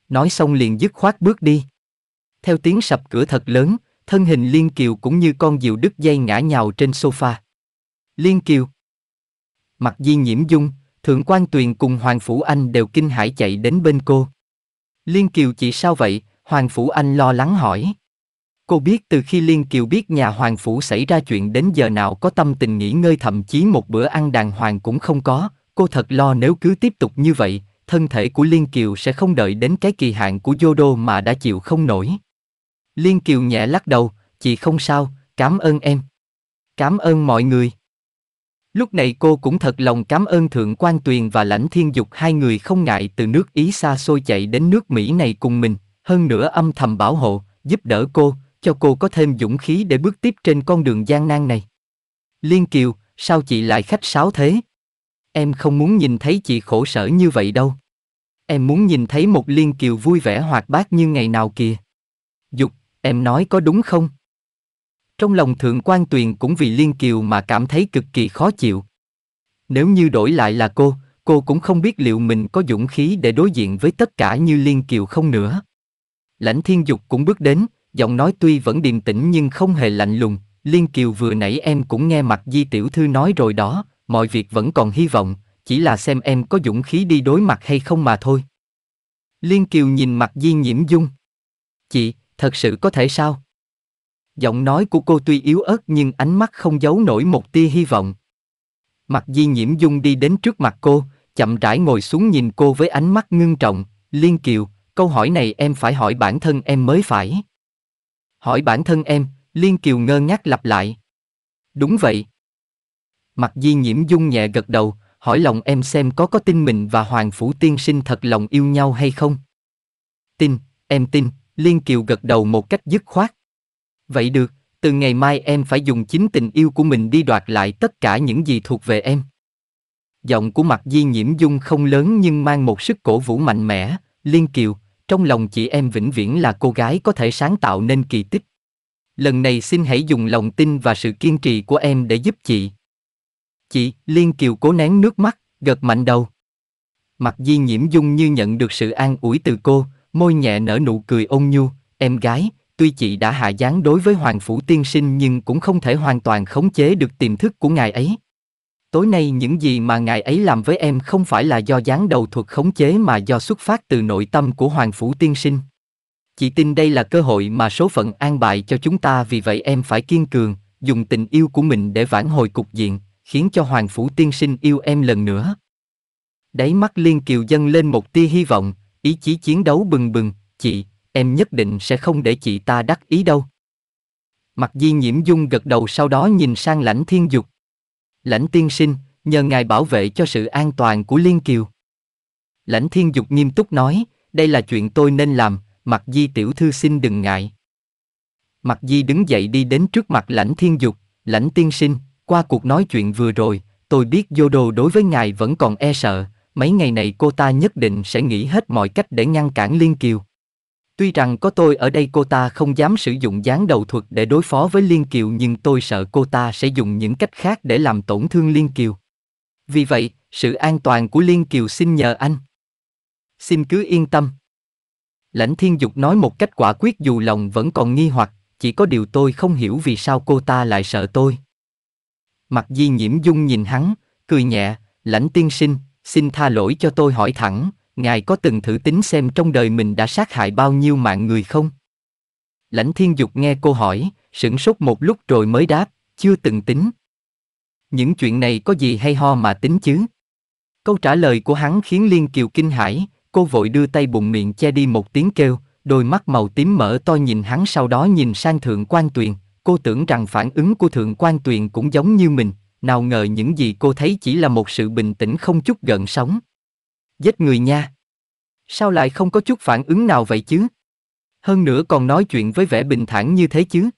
Nói xong liền dứt khoát bước đi. Theo tiếng sập cửa thật lớn, thân hình Liên Kiều cũng như con diều đứt dây ngã nhào trên sofa. Liên Kiều Mặt di nhiễm dung, Thượng quan Tuyền cùng Hoàng Phủ Anh đều kinh hãi chạy đến bên cô. Liên Kiều chị sao vậy? Hoàng Phủ Anh lo lắng hỏi. Cô biết từ khi Liên Kiều biết nhà Hoàng Phủ xảy ra chuyện đến giờ nào có tâm tình nghỉ ngơi thậm chí một bữa ăn đàng hoàng cũng không có, cô thật lo nếu cứ tiếp tục như vậy, thân thể của Liên Kiều sẽ không đợi đến cái kỳ hạn của Yodo mà đã chịu không nổi. Liên Kiều nhẹ lắc đầu, chị không sao, cảm ơn em. Cảm ơn mọi người. Lúc này cô cũng thật lòng cảm ơn Thượng quan Tuyền và Lãnh Thiên Dục hai người không ngại từ nước Ý xa xôi chạy đến nước Mỹ này cùng mình, hơn nữa âm thầm bảo hộ, giúp đỡ cô, cho cô có thêm dũng khí để bước tiếp trên con đường gian nan này. Liên Kiều, sao chị lại khách sáo thế? Em không muốn nhìn thấy chị khổ sở như vậy đâu. Em muốn nhìn thấy một Liên Kiều vui vẻ hoạt bát như ngày nào kìa. Em nói có đúng không? Trong lòng Thượng quan Tuyền cũng vì Liên Kiều mà cảm thấy cực kỳ khó chịu. Nếu như đổi lại là cô, cô cũng không biết liệu mình có dũng khí để đối diện với tất cả như Liên Kiều không nữa. Lãnh Thiên Dục cũng bước đến, giọng nói tuy vẫn điềm tĩnh nhưng không hề lạnh lùng. Liên Kiều vừa nãy em cũng nghe mặt Di Tiểu Thư nói rồi đó, mọi việc vẫn còn hy vọng, chỉ là xem em có dũng khí đi đối mặt hay không mà thôi. Liên Kiều nhìn mặt Di Nhiễm Dung. Chị, thật sự có thể sao? Giọng nói của cô tuy yếu ớt nhưng ánh mắt không giấu nổi một tia hy vọng. Mặt di nhiễm dung đi đến trước mặt cô, chậm rãi ngồi xuống nhìn cô với ánh mắt ngưng trọng, liên kiều, câu hỏi này em phải hỏi bản thân em mới phải. Hỏi bản thân em, liên kiều ngơ ngác lặp lại. Đúng vậy. Mặt di nhiễm dung nhẹ gật đầu, hỏi lòng em xem có có tin mình và Hoàng Phủ Tiên Sinh thật lòng yêu nhau hay không. Tin, em tin, Liên Kiều gật đầu một cách dứt khoát. Vậy được, từ ngày mai em phải dùng chính tình yêu của mình đi đoạt lại tất cả những gì thuộc về em. Giọng của mặt di nhiễm dung không lớn nhưng mang một sức cổ vũ mạnh mẽ, Liên Kiều, trong lòng chị em vĩnh viễn là cô gái có thể sáng tạo nên kỳ tích. Lần này xin hãy dùng lòng tin và sự kiên trì của em để giúp chị. Chị, Liên Kiều cố nén nước mắt, gật mạnh đầu. Mặt di nhiễm dung như nhận được sự an ủi từ cô, môi nhẹ nở nụ cười ôn nhu, em gái, tuy chị đã hạ gián đối với Hoàng Phủ Tiên Sinh nhưng cũng không thể hoàn toàn khống chế được tiềm thức của ngài ấy. Tối nay những gì mà ngài ấy làm với em không phải là do gián đầu thuật khống chế mà do xuất phát từ nội tâm của Hoàng Phủ Tiên Sinh. Chị tin đây là cơ hội mà số phận an bài cho chúng ta vì vậy em phải kiên cường, dùng tình yêu của mình để vãn hồi cục diện, khiến cho Hoàng Phủ Tiên Sinh yêu em lần nữa. Đáy mắt Liên Kiều dâng lên một tia hy vọng, ý chí chiến đấu bừng bừng, chị, em nhất định sẽ không để chị ta đắc ý đâu. Mặt di nhiễm dung gật đầu sau đó nhìn sang lãnh thiên dục. Lãnh tiên sinh, nhờ ngài bảo vệ cho sự an toàn của Liên Kiều. Lãnh thiên dục nghiêm túc nói, đây là chuyện tôi nên làm, mặt di tiểu thư xin đừng ngại. Mặt di đứng dậy đi đến trước mặt lãnh thiên dục, lãnh tiên sinh, qua cuộc nói chuyện vừa rồi, tôi biết vô đồ đối với ngài vẫn còn e sợ, mấy ngày này cô ta nhất định sẽ nghĩ hết mọi cách để ngăn cản Liên Kiều. Tuy rằng có tôi ở đây cô ta không dám sử dụng gián đầu thuật để đối phó với Liên Kiều nhưng tôi sợ cô ta sẽ dùng những cách khác để làm tổn thương Liên Kiều. Vì vậy, sự an toàn của Liên Kiều xin nhờ anh. Xin cứ yên tâm. Lãnh Thiên Dục nói một cách quả quyết dù lòng vẫn còn nghi hoặc, chỉ có điều tôi không hiểu vì sao cô ta lại sợ tôi. Mặt Di Nhiễm Dung nhìn hắn, cười nhẹ, Lãnh Tiên Sinh, Xin tha lỗi cho tôi hỏi thẳng, ngài có từng thử tính xem trong đời mình đã sát hại bao nhiêu mạng người không? Lãnh thiên dục nghe cô hỏi, sửng sốt một lúc rồi mới đáp, chưa từng tính. Những chuyện này có gì hay ho mà tính chứ? Câu trả lời của hắn khiến Liên Kiều kinh hãi, cô vội đưa tay bụng miệng che đi một tiếng kêu, đôi mắt màu tím mở to nhìn hắn sau đó nhìn sang Thượng quan Tuyền, cô tưởng rằng phản ứng của Thượng quan Tuyền cũng giống như mình, nào ngờ những gì cô thấy chỉ là một sự bình tĩnh không chút gợn sóng. Giết người nha. Sao lại không có chút phản ứng nào vậy chứ? Hơn nữa còn nói chuyện với vẻ bình thản như thế chứ.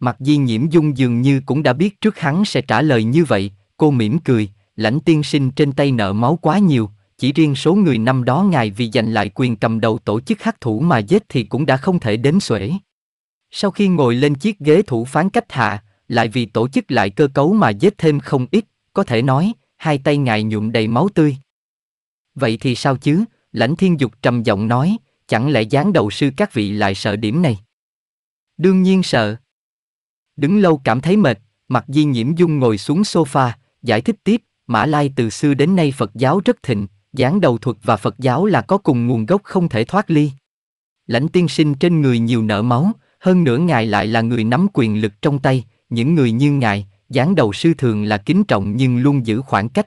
Mặc di nhiễm dung dường như cũng đã biết trước hắn sẽ trả lời như vậy, cô mỉm cười, lãnh tiên sinh trên tay nợ máu quá nhiều, chỉ riêng số người năm đó ngài vì giành lại quyền cầm đầu tổ chức hắc thủ mà giết thì cũng đã không thể đến xuể. Sau khi ngồi lên chiếc ghế thủ phán cách hạ, lại vì tổ chức lại cơ cấu mà giết thêm không ít, có thể nói, hai tay ngài nhuộm đầy máu tươi. Vậy thì sao chứ, lãnh thiên dục trầm giọng nói, chẳng lẽ dáng đầu sư các vị lại sợ điểm này? Đương nhiên sợ. Đứng lâu cảm thấy mệt, mặt di nhiễm dung ngồi xuống sofa, giải thích tiếp, Mã Lai từ xưa đến nay Phật giáo rất thịnh, giảng đầu thuật và Phật giáo là có cùng nguồn gốc không thể thoát ly. Lãnh tiên sinh trên người nhiều nợ máu, hơn nữa ngài lại là người nắm quyền lực trong tay, những người như ngài, dáng đầu sư thường là kính trọng nhưng luôn giữ khoảng cách.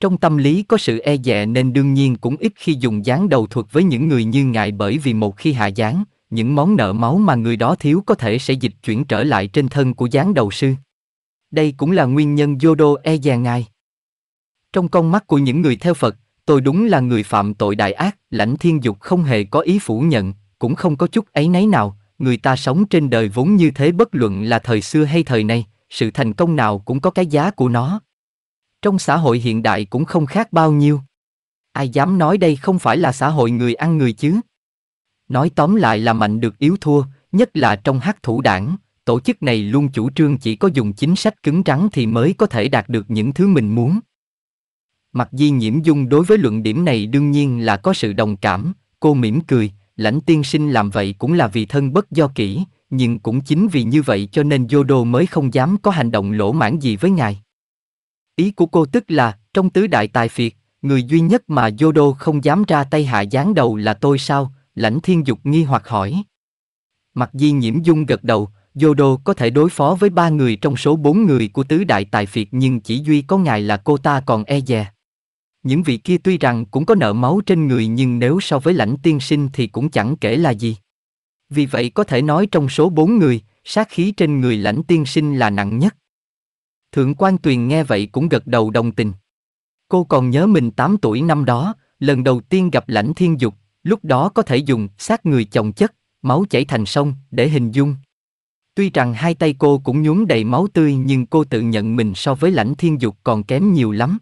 Trong tâm lý có sự e dè nên đương nhiên cũng ít khi dùng dáng đầu thuật với những người như ngài bởi vì một khi hạ dáng, những món nợ máu mà người đó thiếu có thể sẽ dịch chuyển trở lại trên thân của dáng đầu sư. Đây cũng là nguyên nhân Yodo e dè ngài. Trong con mắt của những người theo Phật, tôi đúng là người phạm tội đại ác, lãnh thiên dục không hề có ý phủ nhận, cũng không có chút ấy nấy nào, người ta sống trên đời vốn như thế bất luận là thời xưa hay thời nay sự thành công nào cũng có cái giá của nó trong xã hội hiện đại cũng không khác bao nhiêu ai dám nói đây không phải là xã hội người ăn người chứ nói tóm lại là mạnh được yếu thua nhất là trong hắc thủ đảng tổ chức này luôn chủ trương chỉ có dùng chính sách cứng rắn thì mới có thể đạt được những thứ mình muốn mặc di nhiễm dung đối với luận điểm này đương nhiên là có sự đồng cảm cô mỉm cười lãnh tiên sinh làm vậy cũng là vì thân bất do kỹ, nhưng cũng chính vì như vậy cho nên Yodo mới không dám có hành động lỗ mãn gì với ngài. Ý của cô tức là, trong tứ đại tài phiệt, người duy nhất mà Yodo không dám ra tay hạ gián đầu là tôi sao, lãnh thiên dục nghi hoặc hỏi. Mặc di nhiễm dung gật đầu, Yodo có thể đối phó với ba người trong số bốn người của tứ đại tài phiệt nhưng chỉ duy có ngài là cô ta còn e dè những vị kia tuy rằng cũng có nợ máu trên người nhưng nếu so với lãnh tiên sinh thì cũng chẳng kể là gì. Vì vậy có thể nói trong số bốn người, sát khí trên người lãnh tiên sinh là nặng nhất. Thượng quan tuyền nghe vậy cũng gật đầu đồng tình. Cô còn nhớ mình 8 tuổi năm đó, lần đầu tiên gặp lãnh thiên dục, lúc đó có thể dùng sát người chồng chất, máu chảy thành sông để hình dung. Tuy rằng hai tay cô cũng nhuốm đầy máu tươi nhưng cô tự nhận mình so với lãnh thiên dục còn kém nhiều lắm.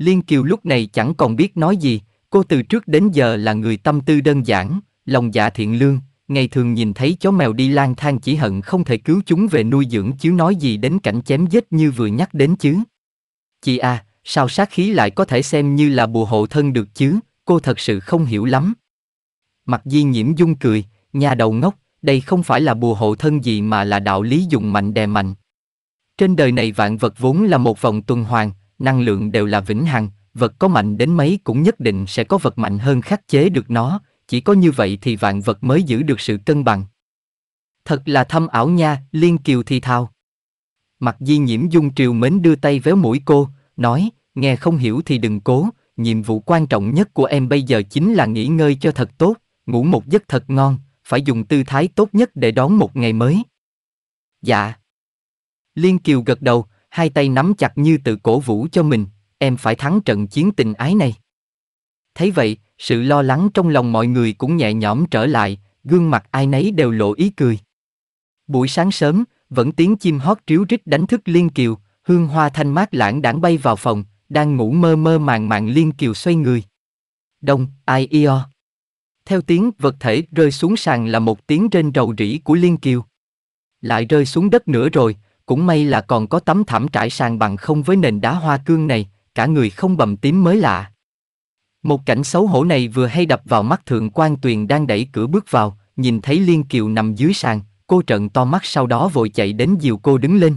Liên Kiều lúc này chẳng còn biết nói gì, cô từ trước đến giờ là người tâm tư đơn giản, lòng dạ thiện lương, ngày thường nhìn thấy chó mèo đi lang thang chỉ hận không thể cứu chúng về nuôi dưỡng chứ nói gì đến cảnh chém giết như vừa nhắc đến chứ. Chị à, sao sát khí lại có thể xem như là bùa hộ thân được chứ, cô thật sự không hiểu lắm. Mặt di nhiễm dung cười, nhà đầu ngốc, đây không phải là bùa hộ thân gì mà là đạo lý dùng mạnh đè mạnh. Trên đời này vạn vật vốn là một vòng tuần hoàn, năng lượng đều là vĩnh hằng, vật có mạnh đến mấy cũng nhất định sẽ có vật mạnh hơn khắc chế được nó, chỉ có như vậy thì vạn vật mới giữ được sự cân bằng. Thật là thâm ảo nha, Liên Kiều thì thào. Mặt di nhiễm dung triều mến đưa tay véo mũi cô, nói, nghe không hiểu thì đừng cố, nhiệm vụ quan trọng nhất của em bây giờ chính là nghỉ ngơi cho thật tốt, ngủ một giấc thật ngon, phải dùng tư thái tốt nhất để đón một ngày mới. Dạ. Liên Kiều gật đầu, hai tay nắm chặt như tự cổ vũ cho mình, em phải thắng trận chiến tình ái này. Thấy vậy, sự lo lắng trong lòng mọi người cũng nhẹ nhõm trở lại, gương mặt ai nấy đều lộ ý cười. Buổi sáng sớm, vẫn tiếng chim hót ríu rít đánh thức Liên Kiều, hương hoa thanh mát lãng đãng bay vào phòng, đang ngủ mơ mơ màng màng Liên Kiều xoay người. Đông, ai io. Theo tiếng vật thể rơi xuống sàn là một tiếng trên rầu rĩ của Liên Kiều. Lại rơi xuống đất nữa rồi, cũng may là còn có tấm thảm trải sàn bằng không với nền đá hoa cương này, cả người không bầm tím mới lạ. Một cảnh xấu hổ này vừa hay đập vào mắt thượng quan tuyền đang đẩy cửa bước vào, nhìn thấy Liên Kiều nằm dưới sàn, cô trợn to mắt sau đó vội chạy đến dìu cô đứng lên.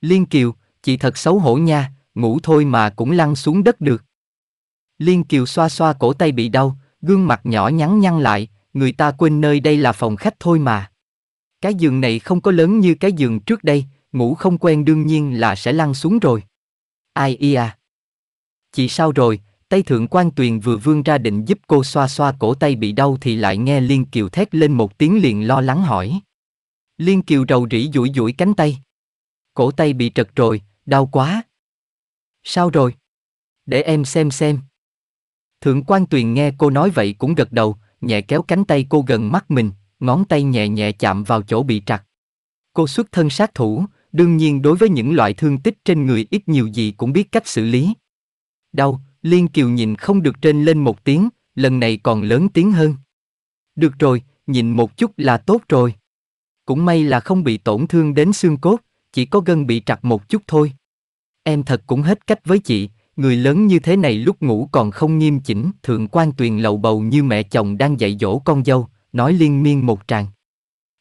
Liên Kiều, chị thật xấu hổ nha, ngủ thôi mà cũng lăn xuống đất được. Liên Kiều xoa xoa cổ tay bị đau, gương mặt nhỏ nhắn nhăn lại, người ta quên nơi đây là phòng khách thôi mà. Cái giường này không có lớn như cái giường trước đây, ngủ không quen đương nhiên là sẽ lăn xuống rồi. Ai ia. À? Chị sao rồi, tay thượng quan tuyền vừa vươn ra định giúp cô xoa xoa cổ tay bị đau thì lại nghe Liên Kiều thét lên một tiếng liền lo lắng hỏi. Liên Kiều rầu rĩ duỗi duỗi cánh tay. Cổ tay bị trật rồi, đau quá. Sao rồi? Để em xem xem. Thượng quan tuyền nghe cô nói vậy cũng gật đầu, nhẹ kéo cánh tay cô gần mắt mình, ngón tay nhẹ nhẹ chạm vào chỗ bị trặc. Cô xuất thân sát thủ, Đương nhiên đối với những loại thương tích trên người ít nhiều gì cũng biết cách xử lý. Đau, Liên Kiều nhìn không được trên lên một tiếng, lần này còn lớn tiếng hơn. Được rồi, nhìn một chút là tốt rồi. Cũng may là không bị tổn thương đến xương cốt, chỉ có gân bị trặt một chút thôi. Em thật cũng hết cách với chị, người lớn như thế này lúc ngủ còn không nghiêm chỉnh, thượng quan tuyền lầu bầu như mẹ chồng đang dạy dỗ con dâu, nói liên miên một tràng.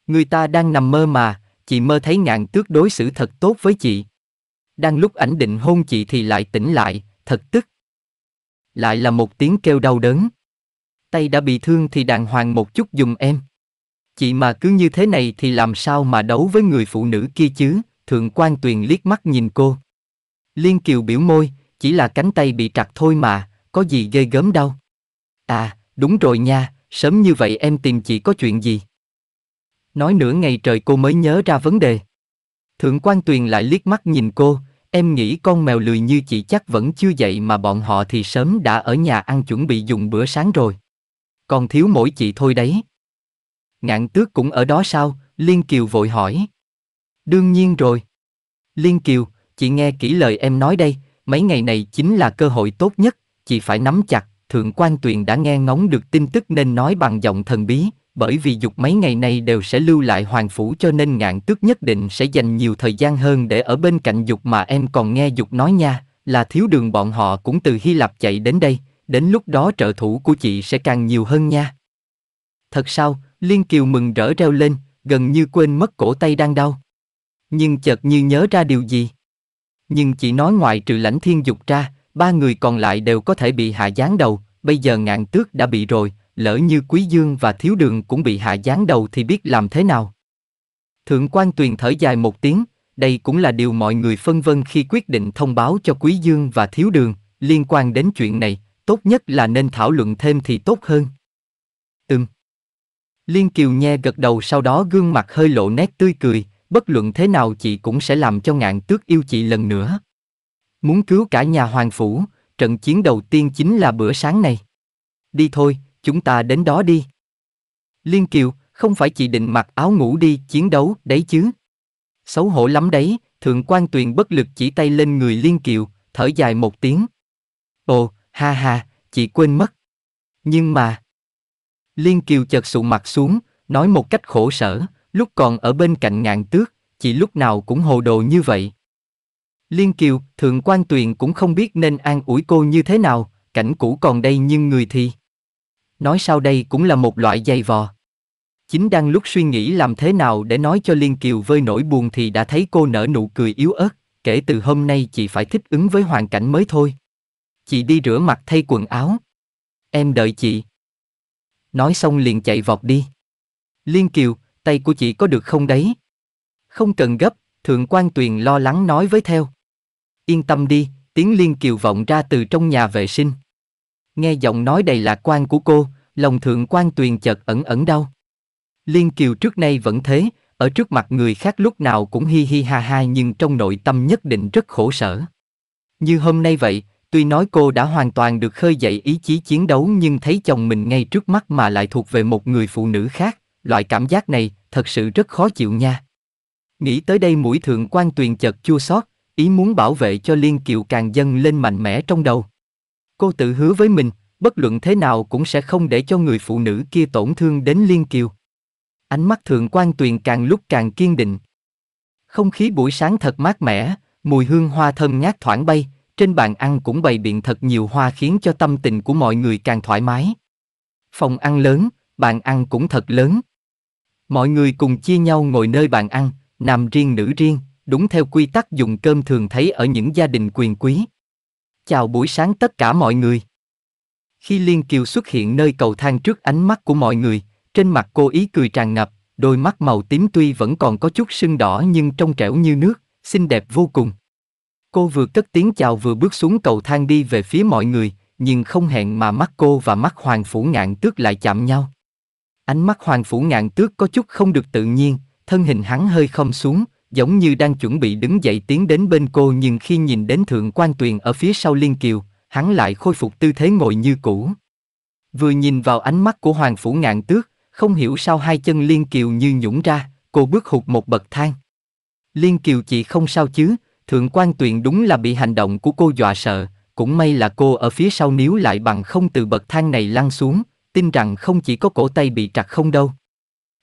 Người ta đang nằm mơ mà, chị mơ thấy ngạn tước đối xử thật tốt với chị. Đang lúc ảnh định hôn chị thì lại tỉnh lại, thật tức. Lại là một tiếng kêu đau đớn. Tay đã bị thương thì đàng hoàng một chút dùng em. Chị mà cứ như thế này thì làm sao mà đấu với người phụ nữ kia chứ, thượng quan tuyền liếc mắt nhìn cô. Liên Kiều biểu môi, chỉ là cánh tay bị trặc thôi mà, có gì ghê gớm đâu. À, đúng rồi nha, sớm như vậy em tìm chị có chuyện gì? Nói nửa ngày trời cô mới nhớ ra vấn đề. Thượng quan tuyền lại liếc mắt nhìn cô, em nghĩ con mèo lười như chị chắc vẫn chưa dậy mà bọn họ thì sớm đã ở nhà ăn chuẩn bị dùng bữa sáng rồi. Còn thiếu mỗi chị thôi đấy. Ngạn tước cũng ở đó sao? Liên Kiều vội hỏi. Đương nhiên rồi. Liên Kiều, chị nghe kỹ lời em nói đây, mấy ngày này chính là cơ hội tốt nhất, chị phải nắm chặt. Thượng quan tuyền đã nghe ngóng được tin tức nên nói bằng giọng thần bí, bởi vì dục mấy ngày này đều sẽ lưu lại hoàng phủ cho nên ngạn tước nhất định sẽ dành nhiều thời gian hơn để ở bên cạnh dục mà em còn nghe dục nói nha, là thiếu đường bọn họ cũng từ Hy Lạp chạy đến đây, đến lúc đó trợ thủ của chị sẽ càng nhiều hơn nha. Thật sao, Liên Kiều mừng rỡ reo lên, gần như quên mất cổ tay đang đau. Nhưng chợt như nhớ ra điều gì. Nhưng chỉ nói ngoài trừ lãnh thiên dục ra, ba người còn lại đều có thể bị hạ gián đầu, bây giờ ngạn tước đã bị rồi, lỡ như Quý Dương và Thiếu Đường cũng bị hạ giáng đầu thì biết làm thế nào. Thượng quan Tuyền thở dài một tiếng, đây cũng là điều mọi người phân vân khi quyết định thông báo cho Quý Dương và Thiếu Đường, liên quan đến chuyện này, tốt nhất là nên thảo luận thêm thì tốt hơn. Ừm. Liên Kiều Nhe gật đầu sau đó gương mặt hơi lộ nét tươi cười, bất luận thế nào chị cũng sẽ làm cho ngạn tước yêu chị lần nữa. Muốn cứu cả nhà hoàng phủ, trận chiến đầu tiên chính là bữa sáng này. Đi thôi, chúng ta đến đó đi. Liên Kiều, không phải chị định mặc áo ngủ đi chiến đấu đấy chứ. Xấu hổ lắm đấy, thượng quan tuyền bất lực chỉ tay lên người Liên Kiều, thở dài một tiếng. Ồ, ha ha, chị quên mất. Nhưng mà... Liên Kiều chợt sụ mặt xuống, nói một cách khổ sở, lúc còn ở bên cạnh ngạn tước, chị lúc nào cũng hồ đồ như vậy. Liên Kiều, Thượng quan Tuyền cũng không biết nên an ủi cô như thế nào, cảnh cũ còn đây nhưng người thì nói sau đây cũng là một loại dây vò. Chính đang lúc suy nghĩ làm thế nào để nói cho Liên Kiều vơi nỗi buồn thì đã thấy cô nở nụ cười yếu ớt, kể từ hôm nay chị phải thích ứng với hoàn cảnh mới thôi. Chị đi rửa mặt thay quần áo. Em đợi chị. Nói xong liền chạy vọt đi. Liên Kiều, tay của chị có được không đấy? Không cần gấp, Thượng quan Tuyền lo lắng nói với theo. Yên tâm đi, tiếng Liên Kiều vọng ra từ trong nhà vệ sinh. Nghe giọng nói đầy lạc quan của cô, lòng thượng quan tuyền chợt ẩn ẩn đau. Liên Kiều trước nay vẫn thế, ở trước mặt người khác lúc nào cũng hi hi ha ha nhưng trong nội tâm nhất định rất khổ sở. Như hôm nay vậy, tuy nói cô đã hoàn toàn được khơi dậy ý chí chiến đấu nhưng thấy chồng mình ngay trước mắt mà lại thuộc về một người phụ nữ khác, loại cảm giác này thật sự rất khó chịu nha. Nghĩ tới đây mũi thượng quan tuyền chợt chua xót, ý muốn bảo vệ cho Liên Kiều càng dâng lên mạnh mẽ trong đầu. Cô tự hứa với mình, bất luận thế nào cũng sẽ không để cho người phụ nữ kia tổn thương đến Liên Kiều. Ánh mắt thượng quan tuyền càng lúc càng kiên định. Không khí buổi sáng thật mát mẻ, mùi hương hoa thơm ngát thoảng bay, trên bàn ăn cũng bày biện thật nhiều hoa khiến cho tâm tình của mọi người càng thoải mái. Phòng ăn lớn, bàn ăn cũng thật lớn. Mọi người cùng chia nhau ngồi nơi bàn ăn, nam riêng nữ riêng, đúng theo quy tắc dùng cơm thường thấy ở những gia đình quyền quý. Chào buổi sáng tất cả mọi người. Khi Liên Kiều xuất hiện nơi cầu thang trước ánh mắt của mọi người, trên mặt cô ý cười tràn ngập, đôi mắt màu tím tuy vẫn còn có chút sưng đỏ nhưng trong trẻo như nước, xinh đẹp vô cùng. Cô vừa cất tiếng chào vừa bước xuống cầu thang đi về phía mọi người, nhưng không hẹn mà mắt cô và mắt Hoàng Phủ Ngạn Tước lại chạm nhau. Ánh mắt Hoàng Phủ Ngạn Tước có chút không được tự nhiên, thân hình hắn hơi không xuống, giống như đang chuẩn bị đứng dậy tiến đến bên cô nhưng khi nhìn đến thượng quan tuyền ở phía sau liên kiều, hắn lại khôi phục tư thế ngồi như cũ. Vừa nhìn vào ánh mắt của Hoàng Phủ Ngạn Tước, không hiểu sao hai chân Liên Kiều như nhũng ra, cô bước hụt một bậc thang. Liên Kiều chị không sao chứ, Thượng quan Tuyền đúng là bị hành động của cô dọa sợ, cũng may là cô ở phía sau níu lại bằng không từ bậc thang này lăn xuống, tin rằng không chỉ có cổ tay bị trặc không đâu.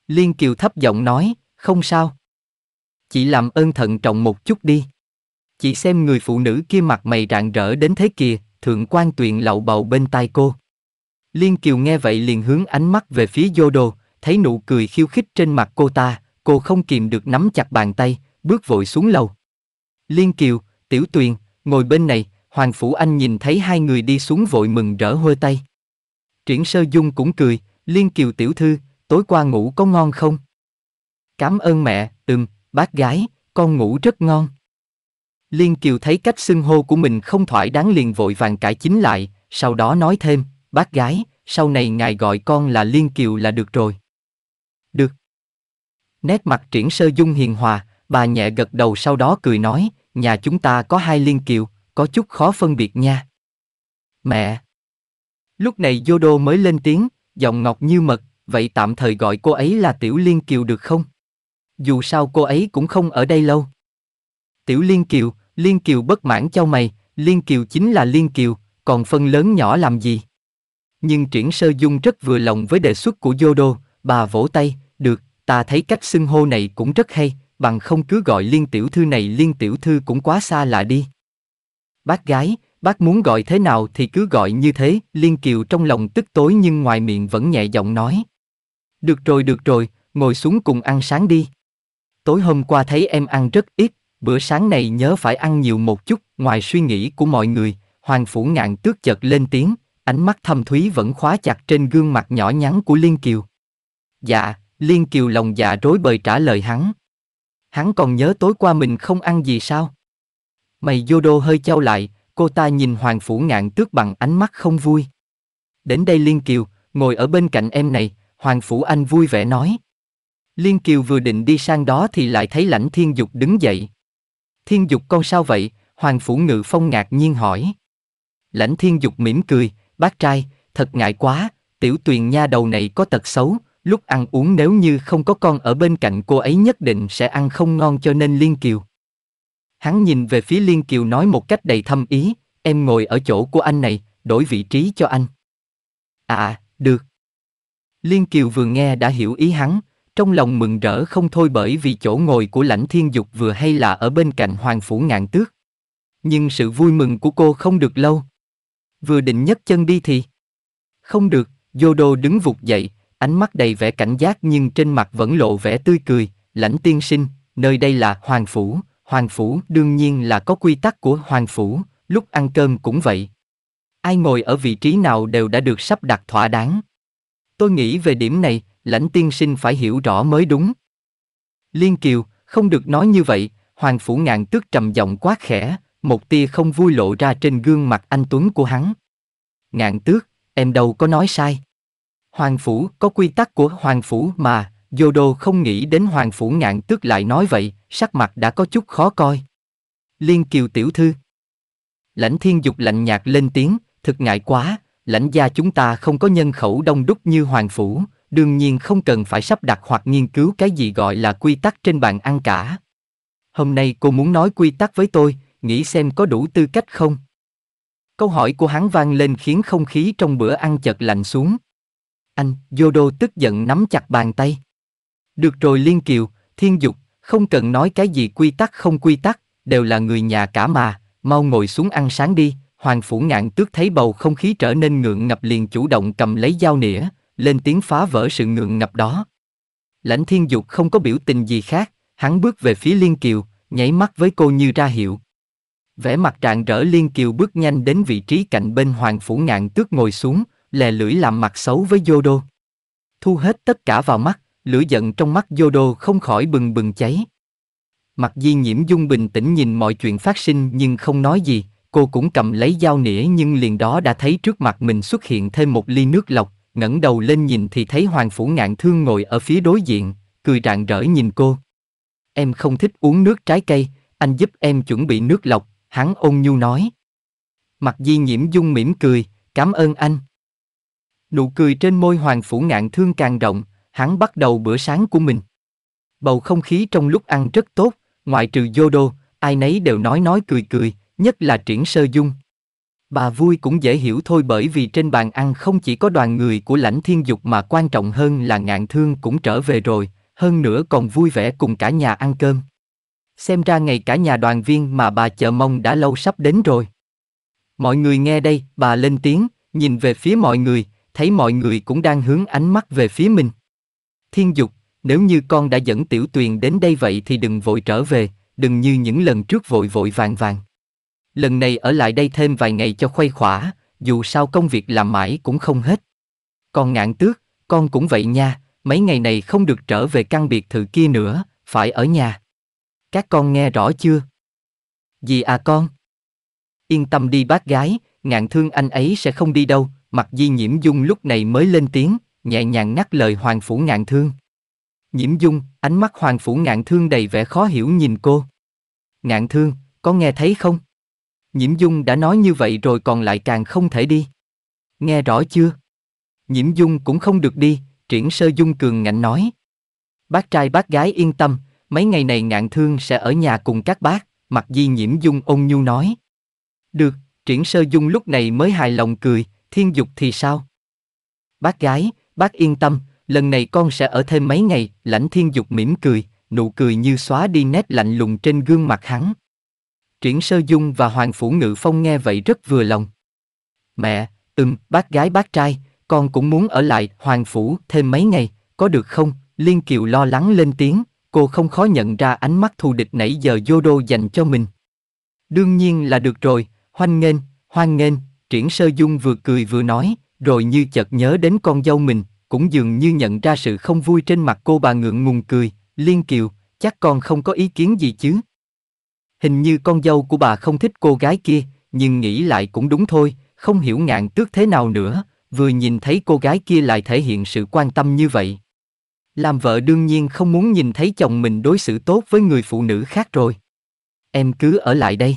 Liên Kiều thấp giọng nói, không sao, Chị làm ơn thận trọng một chút đi. Chị xem người phụ nữ kia mặt mày rạng rỡ đến thế kia, thượng quan tuyền lậu bầu bên tai cô. Liên Kiều nghe vậy liền hướng ánh mắt về phía Yodo, thấy nụ cười khiêu khích trên mặt cô ta, cô không kìm được nắm chặt bàn tay, bước vội xuống lầu. Liên Kiều, Tiểu Tuyền, ngồi bên này, Hoàng Phủ Anh nhìn thấy hai người đi xuống vội mừng rỡ hôi tay. Triển Sơ Dung cũng cười, Liên Kiều Tiểu Thư, tối qua ngủ có ngon không? Cảm ơn mẹ, ừm, bác gái, con ngủ rất ngon. Liên Kiều thấy cách xưng hô của mình không thoải đáng liền vội vàng cải chính lại, sau đó nói thêm, bác gái, sau này ngài gọi con là Liên Kiều là được rồi. Được. Nét mặt triển sơ dung hiền hòa, bà nhẹ gật đầu sau đó cười nói, nhà chúng ta có hai Liên Kiều, có chút khó phân biệt nha. Mẹ. Lúc này Yodo mới lên tiếng, giọng ngọt như mật, vậy tạm thời gọi cô ấy là Tiểu Liên Kiều được không? dù sao cô ấy cũng không ở đây lâu. Tiểu Liên Kiều, Liên Kiều bất mãn cho mày, Liên Kiều chính là Liên Kiều, còn phân lớn nhỏ làm gì? Nhưng Triển Sơ Dung rất vừa lòng với đề xuất của Yodo, bà vỗ tay, được, ta thấy cách xưng hô này cũng rất hay, bằng không cứ gọi Liên Tiểu Thư này Liên Tiểu Thư cũng quá xa lạ đi. Bác gái, bác muốn gọi thế nào thì cứ gọi như thế, Liên Kiều trong lòng tức tối nhưng ngoài miệng vẫn nhẹ giọng nói. Được rồi được rồi, ngồi xuống cùng ăn sáng đi. Tối hôm qua thấy em ăn rất ít, bữa sáng này nhớ phải ăn nhiều một chút, ngoài suy nghĩ của mọi người, Hoàng Phủ Ngạn tước chợt lên tiếng, ánh mắt thâm thúy vẫn khóa chặt trên gương mặt nhỏ nhắn của Liên Kiều. Dạ, Liên Kiều lòng dạ rối bời trả lời hắn. Hắn còn nhớ tối qua mình không ăn gì sao? Mày vô đô hơi trao lại, cô ta nhìn Hoàng Phủ Ngạn tước bằng ánh mắt không vui. Đến đây Liên Kiều, ngồi ở bên cạnh em này, Hoàng Phủ Anh vui vẻ nói. Liên Kiều vừa định đi sang đó thì lại thấy lãnh thiên dục đứng dậy. Thiên dục con sao vậy? Hoàng Phủ Ngự Phong ngạc nhiên hỏi. Lãnh thiên dục mỉm cười, bác trai, thật ngại quá, tiểu tuyền nha đầu này có tật xấu, lúc ăn uống nếu như không có con ở bên cạnh cô ấy nhất định sẽ ăn không ngon cho nên Liên Kiều. Hắn nhìn về phía Liên Kiều nói một cách đầy thâm ý, em ngồi ở chỗ của anh này, đổi vị trí cho anh. À, được. Liên Kiều vừa nghe đã hiểu ý hắn, trong lòng mừng rỡ không thôi bởi vì chỗ ngồi của lãnh thiên dục vừa hay là ở bên cạnh hoàng phủ ngạn tước. Nhưng sự vui mừng của cô không được lâu. Vừa định nhấc chân đi thì... Không được, Yodo đứng vụt dậy, ánh mắt đầy vẻ cảnh giác nhưng trên mặt vẫn lộ vẻ tươi cười, lãnh tiên sinh, nơi đây là hoàng phủ, hoàng phủ đương nhiên là có quy tắc của hoàng phủ, lúc ăn cơm cũng vậy. Ai ngồi ở vị trí nào đều đã được sắp đặt thỏa đáng. Tôi nghĩ về điểm này, lãnh tiên sinh phải hiểu rõ mới đúng. Liên Kiều, không được nói như vậy, Hoàng Phủ Ngạn Tước trầm giọng quát khẽ, một tia không vui lộ ra trên gương mặt anh Tuấn của hắn. Ngạn Tước, em đâu có nói sai. Hoàng Phủ có quy tắc của Hoàng Phủ mà, Yodo không nghĩ đến Hoàng Phủ Ngạn Tước lại nói vậy, sắc mặt đã có chút khó coi. Liên Kiều tiểu thư. Lãnh thiên dục lạnh nhạt lên tiếng, thực ngại quá, lãnh gia chúng ta không có nhân khẩu đông đúc như Hoàng Phủ, đương nhiên không cần phải sắp đặt hoặc nghiên cứu cái gì gọi là quy tắc trên bàn ăn cả. Hôm nay cô muốn nói quy tắc với tôi, nghĩ xem có đủ tư cách không? Câu hỏi của hắn vang lên khiến không khí trong bữa ăn chợt lạnh xuống. Anh, Yodo tức giận nắm chặt bàn tay. Được rồi Liên Kiều, Thiên Dục, không cần nói cái gì quy tắc không quy tắc, đều là người nhà cả mà, mau ngồi xuống ăn sáng đi. Hoàng Phủ Ngạn tước thấy bầu không khí trở nên ngượng ngập liền chủ động cầm lấy dao nĩa, lên tiếng phá vỡ sự ngượng ngập đó. Lãnh thiên dục không có biểu tình gì khác, hắn bước về phía Liên Kiều, nháy mắt với cô như ra hiệu. Vẻ mặt rạng rỡ Liên Kiều bước nhanh đến vị trí cạnh bên Hoàng Phủ Ngạn tước ngồi xuống, lè lưỡi làm mặt xấu với Yodo. Thu hết tất cả vào mắt, lửa giận trong mắt Yodo không khỏi bừng bừng cháy. Mặt di nhiễm dung bình tĩnh nhìn mọi chuyện phát sinh nhưng không nói gì, cô cũng cầm lấy dao nĩa nhưng liền đó đã thấy trước mặt mình xuất hiện thêm một ly nước lọc, ngẩng đầu lên nhìn thì thấy Hoàng Phủ Ngạn Thương ngồi ở phía đối diện, cười rạng rỡ nhìn cô. Em không thích uống nước trái cây, anh giúp em chuẩn bị nước lọc, hắn ôn nhu nói. Mặt di nhiễm dung mỉm cười, cảm ơn anh. Nụ cười trên môi Hoàng Phủ Ngạn Thương càng rộng, hắn bắt đầu bữa sáng của mình. Bầu không khí trong lúc ăn rất tốt, ngoại trừ Yodo, ai nấy đều nói nói cười cười, nhất là triển sơ dung. Bà vui cũng dễ hiểu thôi bởi vì trên bàn ăn không chỉ có đoàn người của lãnh thiên dục mà quan trọng hơn là ngạn thương cũng trở về rồi, hơn nữa còn vui vẻ cùng cả nhà ăn cơm. Xem ra ngày cả nhà đoàn viên mà bà chờ mong đã lâu sắp đến rồi. Mọi người nghe đây, bà lên tiếng, nhìn về phía mọi người, thấy mọi người cũng đang hướng ánh mắt về phía mình. Thiên dục, nếu như con đã dẫn tiểu tuyền đến đây vậy thì đừng vội trở về, đừng như những lần trước vội vội vàng vàng lần này ở lại đây thêm vài ngày cho khuây khỏa, dù sao công việc làm mãi cũng không hết. Còn ngạn tước, con cũng vậy nha, mấy ngày này không được trở về căn biệt thự kia nữa, phải ở nhà. Các con nghe rõ chưa? Gì à con? Yên tâm đi bác gái, ngạn thương anh ấy sẽ không đi đâu, mặc di nhiễm dung lúc này mới lên tiếng, nhẹ nhàng ngắt lời hoàng phủ ngạn thương. Nhiễm dung, ánh mắt hoàng phủ ngạn thương đầy vẻ khó hiểu nhìn cô. Ngạn thương, có nghe thấy không? Nhiễm Dung đã nói như vậy rồi còn lại càng không thể đi. Nghe rõ chưa? Nhiễm Dung cũng không được đi, Triển Sơ Dung cường ngạnh nói. Bác trai bác gái yên tâm, mấy ngày này ngạn thương sẽ ở nhà cùng các bác, mặc di Nhiễm Dung ôn nhu nói. Được, Triển Sơ Dung lúc này mới hài lòng cười, thiên dục thì sao? Bác gái, bác yên tâm, lần này con sẽ ở thêm mấy ngày, lãnh thiên dục mỉm cười, nụ cười như xóa đi nét lạnh lùng trên gương mặt hắn. Triển Sơ Dung và Hoàng Phủ Ngự Phong nghe vậy rất vừa lòng. Mẹ, ừm, bác gái bác trai, con cũng muốn ở lại Hoàng Phủ thêm mấy ngày, có được không? Liên Kiều lo lắng lên tiếng, cô không khó nhận ra ánh mắt thù địch nãy giờ đô dành cho mình. Đương nhiên là được rồi, hoan nghênh, hoan nghênh, Triển Sơ Dung vừa cười vừa nói, rồi như chợt nhớ đến con dâu mình, cũng dường như nhận ra sự không vui trên mặt cô bà ngượng ngùng cười, Liên Kiều, chắc con không có ý kiến gì chứ? Hình như con dâu của bà không thích cô gái kia, nhưng nghĩ lại cũng đúng thôi, không hiểu ngạn tước thế nào nữa, vừa nhìn thấy cô gái kia lại thể hiện sự quan tâm như vậy. Làm vợ đương nhiên không muốn nhìn thấy chồng mình đối xử tốt với người phụ nữ khác rồi. Em cứ ở lại đây.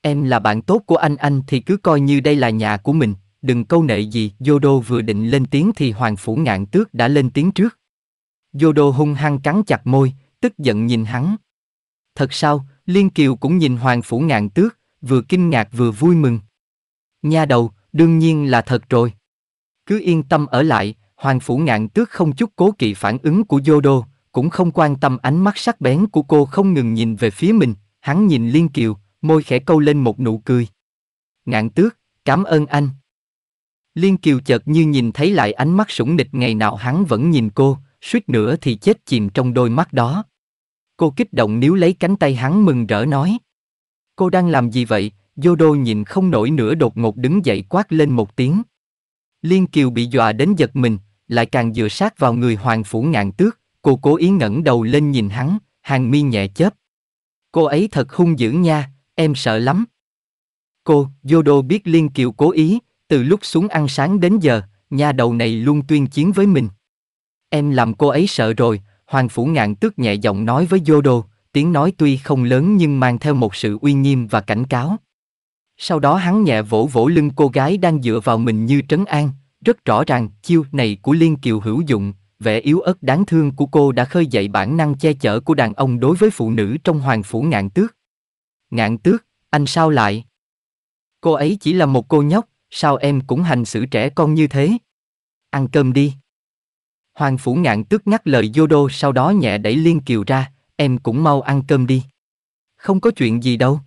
Em là bạn tốt của anh anh thì cứ coi như đây là nhà của mình, đừng câu nệ gì. Yodo vừa định lên tiếng thì Hoàng Phủ Ngạn Tước đã lên tiếng trước. Yodo hung hăng cắn chặt môi, tức giận nhìn hắn. Thật sao, Liên Kiều cũng nhìn Hoàng Phủ Ngạn Tước, vừa kinh ngạc vừa vui mừng. Nha đầu, đương nhiên là thật rồi. Cứ yên tâm ở lại, Hoàng Phủ Ngạn Tước không chút cố kỵ phản ứng của Yodo, cũng không quan tâm ánh mắt sắc bén của cô không ngừng nhìn về phía mình, hắn nhìn Liên Kiều, môi khẽ câu lên một nụ cười. Ngạn Tước, cảm ơn anh. Liên Kiều chợt như nhìn thấy lại ánh mắt sủng nịch ngày nào hắn vẫn nhìn cô, suýt nữa thì chết chìm trong đôi mắt đó. Cô kích động níu lấy cánh tay hắn mừng rỡ nói. Cô đang làm gì vậy? Yodo nhìn không nổi nữa đột ngột đứng dậy quát lên một tiếng. Liên Kiều bị dọa đến giật mình, lại càng dựa sát vào người hoàng phủ ngạn tước, cô cố ý ngẩng đầu lên nhìn hắn, hàng mi nhẹ chớp. Cô ấy thật hung dữ nha, em sợ lắm. Cô, Yodo biết Liên Kiều cố ý, từ lúc xuống ăn sáng đến giờ, nha đầu này luôn tuyên chiến với mình. Em làm cô ấy sợ rồi, Hoàng Phủ Ngạn tước nhẹ giọng nói với Yodo, tiếng nói tuy không lớn nhưng mang theo một sự uy nghiêm và cảnh cáo. Sau đó hắn nhẹ vỗ vỗ lưng cô gái đang dựa vào mình như trấn an, rất rõ ràng chiêu này của Liên Kiều hữu dụng, vẻ yếu ớt đáng thương của cô đã khơi dậy bản năng che chở của đàn ông đối với phụ nữ trong Hoàng Phủ Ngạn Tước. Ngạn Tước, anh sao lại? Cô ấy chỉ là một cô nhóc, sao em cũng hành xử trẻ con như thế? Ăn cơm đi. Hoàng Phủ Ngạn tước ngắt lời Yodo sau đó nhẹ đẩy Liên Kiều ra, em cũng mau ăn cơm đi. Không có chuyện gì đâu.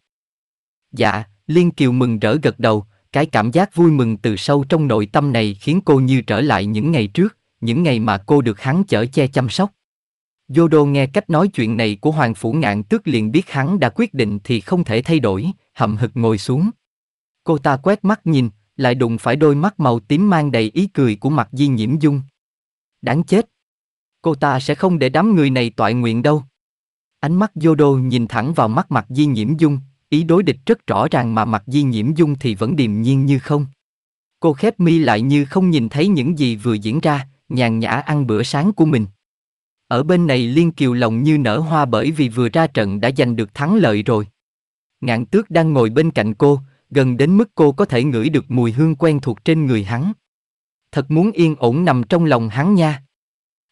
Dạ, Liên Kiều mừng rỡ gật đầu, cái cảm giác vui mừng từ sâu trong nội tâm này khiến cô như trở lại những ngày trước, những ngày mà cô được hắn chở che chăm sóc. Yodo nghe cách nói chuyện này của Hoàng Phủ Ngạn tước liền biết hắn đã quyết định thì không thể thay đổi, hậm hực ngồi xuống. Cô ta quét mắt nhìn, lại đụng phải đôi mắt màu tím mang đầy ý cười của mặt Di Nhiễm Dung. Đáng chết. Cô ta sẽ không để đám người này tọa nguyện đâu. Ánh mắt Yodo nhìn thẳng vào mắt mặt Di Nhiễm Dung, ý đối địch rất rõ ràng mà mặt Di Nhiễm Dung thì vẫn điềm nhiên như không. Cô khép mi lại như không nhìn thấy những gì vừa diễn ra, nhàn nhã ăn bữa sáng của mình. Ở bên này Liên Kiều lòng như nở hoa bởi vì vừa ra trận đã giành được thắng lợi rồi. Ngạn tước đang ngồi bên cạnh cô, gần đến mức cô có thể ngửi được mùi hương quen thuộc trên người hắn thật muốn yên ổn nằm trong lòng hắn nha.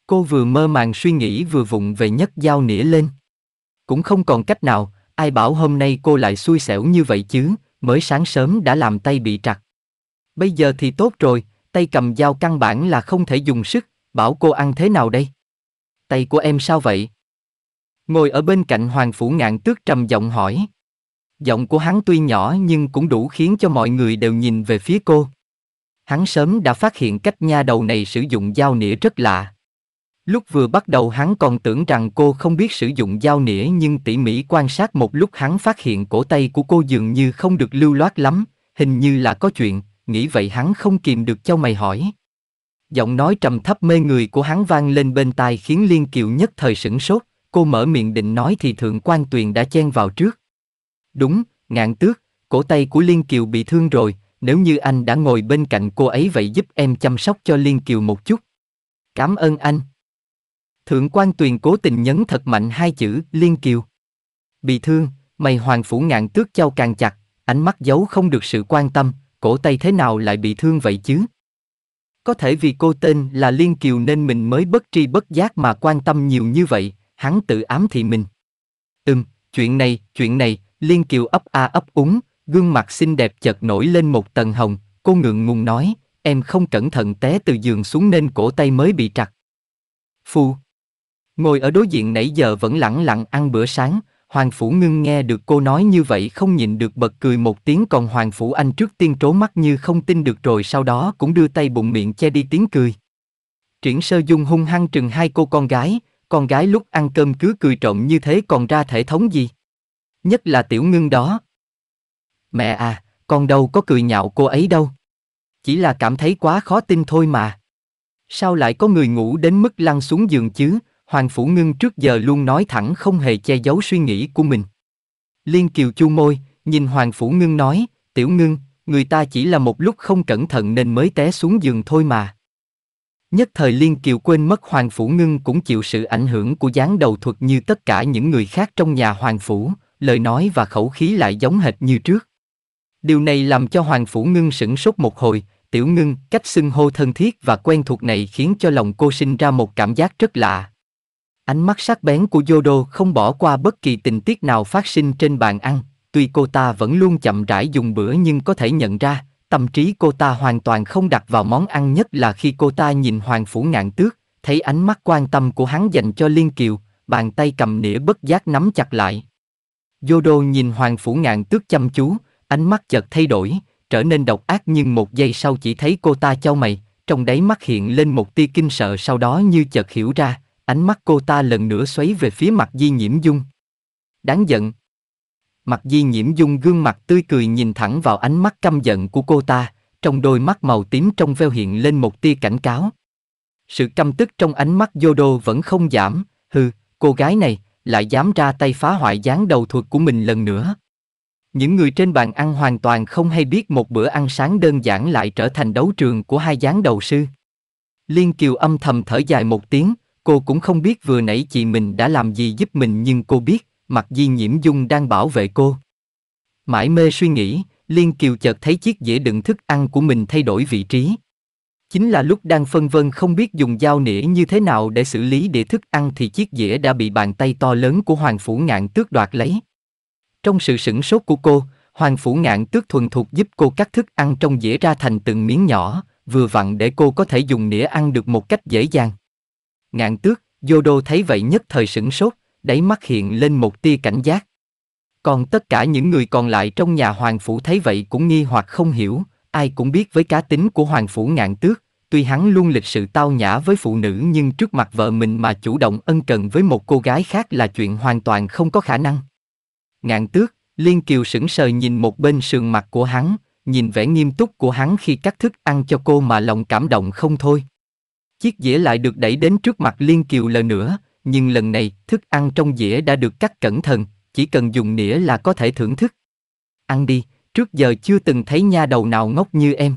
Cô vừa mơ màng suy nghĩ vừa vụng về nhấc dao nĩa lên. Cũng không còn cách nào, ai bảo hôm nay cô lại xui xẻo như vậy chứ, mới sáng sớm đã làm tay bị trặc. Bây giờ thì tốt rồi, tay cầm dao căn bản là không thể dùng sức, bảo cô ăn thế nào đây? Tay của em sao vậy? Ngồi ở bên cạnh Hoàng Phủ Ngạn Tước trầm giọng hỏi. Giọng của hắn tuy nhỏ nhưng cũng đủ khiến cho mọi người đều nhìn về phía cô. Hắn sớm đã phát hiện cách nha đầu này sử dụng dao nĩa rất lạ. Lúc vừa bắt đầu hắn còn tưởng rằng cô không biết sử dụng dao nĩa nhưng tỉ mỉ quan sát một lúc hắn phát hiện cổ tay của cô dường như không được lưu loát lắm, hình như là có chuyện, nghĩ vậy hắn không kìm được cho mày hỏi. Giọng nói trầm thấp mê người của hắn vang lên bên tai khiến Liên Kiều nhất thời sửng sốt, cô mở miệng định nói thì Thượng quan Tuyền đã chen vào trước. Đúng, ngạn tước, cổ tay của Liên Kiều bị thương rồi, nếu như anh đã ngồi bên cạnh cô ấy vậy giúp em chăm sóc cho Liên Kiều một chút. Cảm ơn anh. Thượng quan tuyền cố tình nhấn thật mạnh hai chữ Liên Kiều. Bị thương, mày hoàng phủ ngạn tước trao càng chặt, ánh mắt giấu không được sự quan tâm, cổ tay thế nào lại bị thương vậy chứ? Có thể vì cô tên là Liên Kiều nên mình mới bất tri bất giác mà quan tâm nhiều như vậy, hắn tự ám thị mình. Ừm, chuyện này, chuyện này, Liên Kiều ấp a ấp úng, gương mặt xinh đẹp chợt nổi lên một tầng hồng, cô ngượng ngùng nói, em không cẩn thận té từ giường xuống nên cổ tay mới bị trặc. Phu. Ngồi ở đối diện nãy giờ vẫn lặng lặng ăn bữa sáng, Hoàng Phủ Ngưng nghe được cô nói như vậy không nhịn được bật cười một tiếng còn Hoàng Phủ Anh trước tiên trố mắt như không tin được rồi sau đó cũng đưa tay bụng miệng che đi tiếng cười. Triển sơ dung hung hăng trừng hai cô con gái, con gái lúc ăn cơm cứ cười trộm như thế còn ra thể thống gì. Nhất là tiểu ngưng đó, Mẹ à, con đâu có cười nhạo cô ấy đâu. Chỉ là cảm thấy quá khó tin thôi mà. Sao lại có người ngủ đến mức lăn xuống giường chứ? Hoàng Phủ Ngưng trước giờ luôn nói thẳng không hề che giấu suy nghĩ của mình. Liên Kiều chu môi, nhìn Hoàng Phủ Ngưng nói, Tiểu Ngưng, người ta chỉ là một lúc không cẩn thận nên mới té xuống giường thôi mà. Nhất thời Liên Kiều quên mất Hoàng Phủ Ngưng cũng chịu sự ảnh hưởng của dáng đầu thuật như tất cả những người khác trong nhà Hoàng Phủ, lời nói và khẩu khí lại giống hệt như trước. Điều này làm cho Hoàng Phủ Ngưng sửng sốt một hồi, tiểu ngưng, cách xưng hô thân thiết và quen thuộc này khiến cho lòng cô sinh ra một cảm giác rất lạ. Ánh mắt sắc bén của Yodo không bỏ qua bất kỳ tình tiết nào phát sinh trên bàn ăn, tuy cô ta vẫn luôn chậm rãi dùng bữa nhưng có thể nhận ra, tâm trí cô ta hoàn toàn không đặt vào món ăn nhất là khi cô ta nhìn Hoàng Phủ Ngạn Tước, thấy ánh mắt quan tâm của hắn dành cho Liên Kiều, bàn tay cầm nĩa bất giác nắm chặt lại. Yodo nhìn Hoàng Phủ Ngạn Tước chăm chú, Ánh mắt chợt thay đổi, trở nên độc ác nhưng một giây sau chỉ thấy cô ta cho mày, trong đáy mắt hiện lên một tia kinh sợ sau đó như chợt hiểu ra, ánh mắt cô ta lần nữa xoáy về phía mặt Di Nhiễm Dung. Đáng giận. Mặt Di Nhiễm Dung gương mặt tươi cười nhìn thẳng vào ánh mắt căm giận của cô ta, trong đôi mắt màu tím trong veo hiện lên một tia cảnh cáo. Sự căm tức trong ánh mắt Yodo vẫn không giảm, hừ, cô gái này, lại dám ra tay phá hoại dáng đầu thuật của mình lần nữa, những người trên bàn ăn hoàn toàn không hay biết một bữa ăn sáng đơn giản lại trở thành đấu trường của hai gián đầu sư. Liên Kiều âm thầm thở dài một tiếng, cô cũng không biết vừa nãy chị mình đã làm gì giúp mình nhưng cô biết, mặc di nhiễm dung đang bảo vệ cô. Mãi mê suy nghĩ, Liên Kiều chợt thấy chiếc dĩa đựng thức ăn của mình thay đổi vị trí. Chính là lúc đang phân vân không biết dùng dao nĩa như thế nào để xử lý để thức ăn thì chiếc dĩa đã bị bàn tay to lớn của Hoàng Phủ Ngạn tước đoạt lấy. Trong sự sửng sốt của cô, Hoàng Phủ Ngạn tước thuần thục giúp cô cắt thức ăn trong dĩa ra thành từng miếng nhỏ, vừa vặn để cô có thể dùng nĩa ăn được một cách dễ dàng. Ngạn tước, Yodo thấy vậy nhất thời sửng sốt, đáy mắt hiện lên một tia cảnh giác. Còn tất cả những người còn lại trong nhà Hoàng Phủ thấy vậy cũng nghi hoặc không hiểu, ai cũng biết với cá tính của Hoàng Phủ Ngạn tước, tuy hắn luôn lịch sự tao nhã với phụ nữ nhưng trước mặt vợ mình mà chủ động ân cần với một cô gái khác là chuyện hoàn toàn không có khả năng. Ngạn tước, Liên Kiều sững sờ nhìn một bên sườn mặt của hắn, nhìn vẻ nghiêm túc của hắn khi cắt thức ăn cho cô mà lòng cảm động không thôi. Chiếc dĩa lại được đẩy đến trước mặt Liên Kiều lần nữa, nhưng lần này thức ăn trong dĩa đã được cắt cẩn thận, chỉ cần dùng nĩa là có thể thưởng thức. Ăn đi, trước giờ chưa từng thấy nha đầu nào ngốc như em.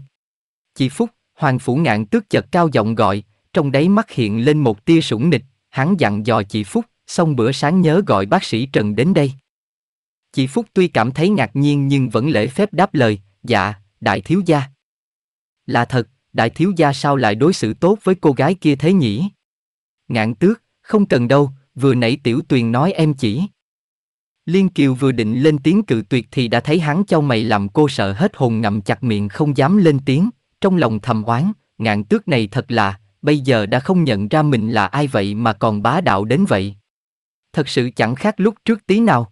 Chị Phúc, Hoàng Phủ Ngạn tước chợt cao giọng gọi, trong đáy mắt hiện lên một tia sủng nịch, hắn dặn dò chị Phúc, xong bữa sáng nhớ gọi bác sĩ Trần đến đây. Chị Phúc tuy cảm thấy ngạc nhiên nhưng vẫn lễ phép đáp lời, dạ, đại thiếu gia. Là thật, đại thiếu gia sao lại đối xử tốt với cô gái kia thế nhỉ? Ngạn tước, không cần đâu, vừa nãy tiểu tuyền nói em chỉ. Liên Kiều vừa định lên tiếng cự tuyệt thì đã thấy hắn châu mày làm cô sợ hết hồn ngậm chặt miệng không dám lên tiếng, trong lòng thầm oán, ngạn tước này thật là, bây giờ đã không nhận ra mình là ai vậy mà còn bá đạo đến vậy. Thật sự chẳng khác lúc trước tí nào.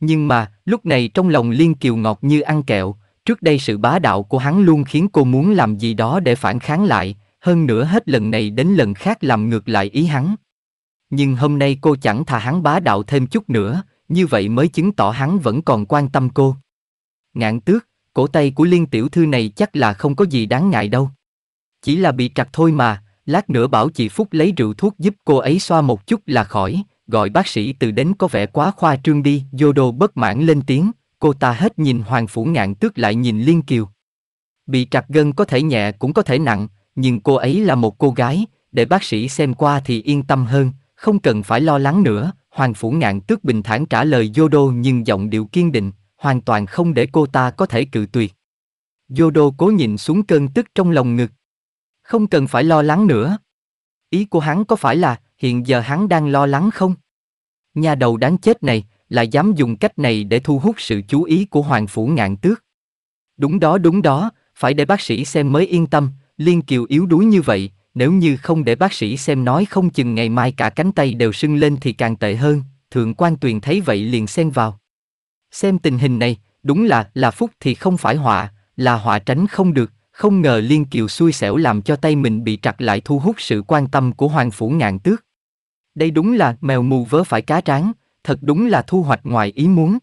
Nhưng mà, lúc này trong lòng Liên Kiều ngọt như ăn kẹo, trước đây sự bá đạo của hắn luôn khiến cô muốn làm gì đó để phản kháng lại, hơn nữa hết lần này đến lần khác làm ngược lại ý hắn. Nhưng hôm nay cô chẳng thà hắn bá đạo thêm chút nữa, như vậy mới chứng tỏ hắn vẫn còn quan tâm cô. Ngạn tước, cổ tay của liên tiểu thư này chắc là không có gì đáng ngại đâu. Chỉ là bị trặc thôi mà, lát nữa bảo chị Phúc lấy rượu thuốc giúp cô ấy xoa một chút là khỏi, gọi bác sĩ từ đến có vẻ quá khoa trương đi, Yodo bất mãn lên tiếng, cô ta hết nhìn Hoàng Phủ Ngạn tước lại nhìn Liên Kiều. Bị trạc gân có thể nhẹ cũng có thể nặng, nhưng cô ấy là một cô gái, để bác sĩ xem qua thì yên tâm hơn, không cần phải lo lắng nữa, Hoàng Phủ Ngạn tước bình thản trả lời Yodo nhưng giọng điệu kiên định, hoàn toàn không để cô ta có thể cự tuyệt. Yodo cố nhìn xuống cơn tức trong lòng ngực. Không cần phải lo lắng nữa. Ý của hắn có phải là, hiện giờ hắn đang lo lắng không? Nhà đầu đáng chết này, lại dám dùng cách này để thu hút sự chú ý của Hoàng Phủ Ngạn Tước. Đúng đó đúng đó, phải để bác sĩ xem mới yên tâm, Liên Kiều yếu đuối như vậy, nếu như không để bác sĩ xem nói không chừng ngày mai cả cánh tay đều sưng lên thì càng tệ hơn, Thượng quan Tuyền thấy vậy liền xen vào. Xem tình hình này, đúng là là phúc thì không phải họa, là họa tránh không được, không ngờ Liên Kiều xui xẻo làm cho tay mình bị trặc lại thu hút sự quan tâm của Hoàng Phủ Ngạn Tước. Đây đúng là mèo mù vớ phải cá tráng, thật đúng là thu hoạch ngoài ý muốn.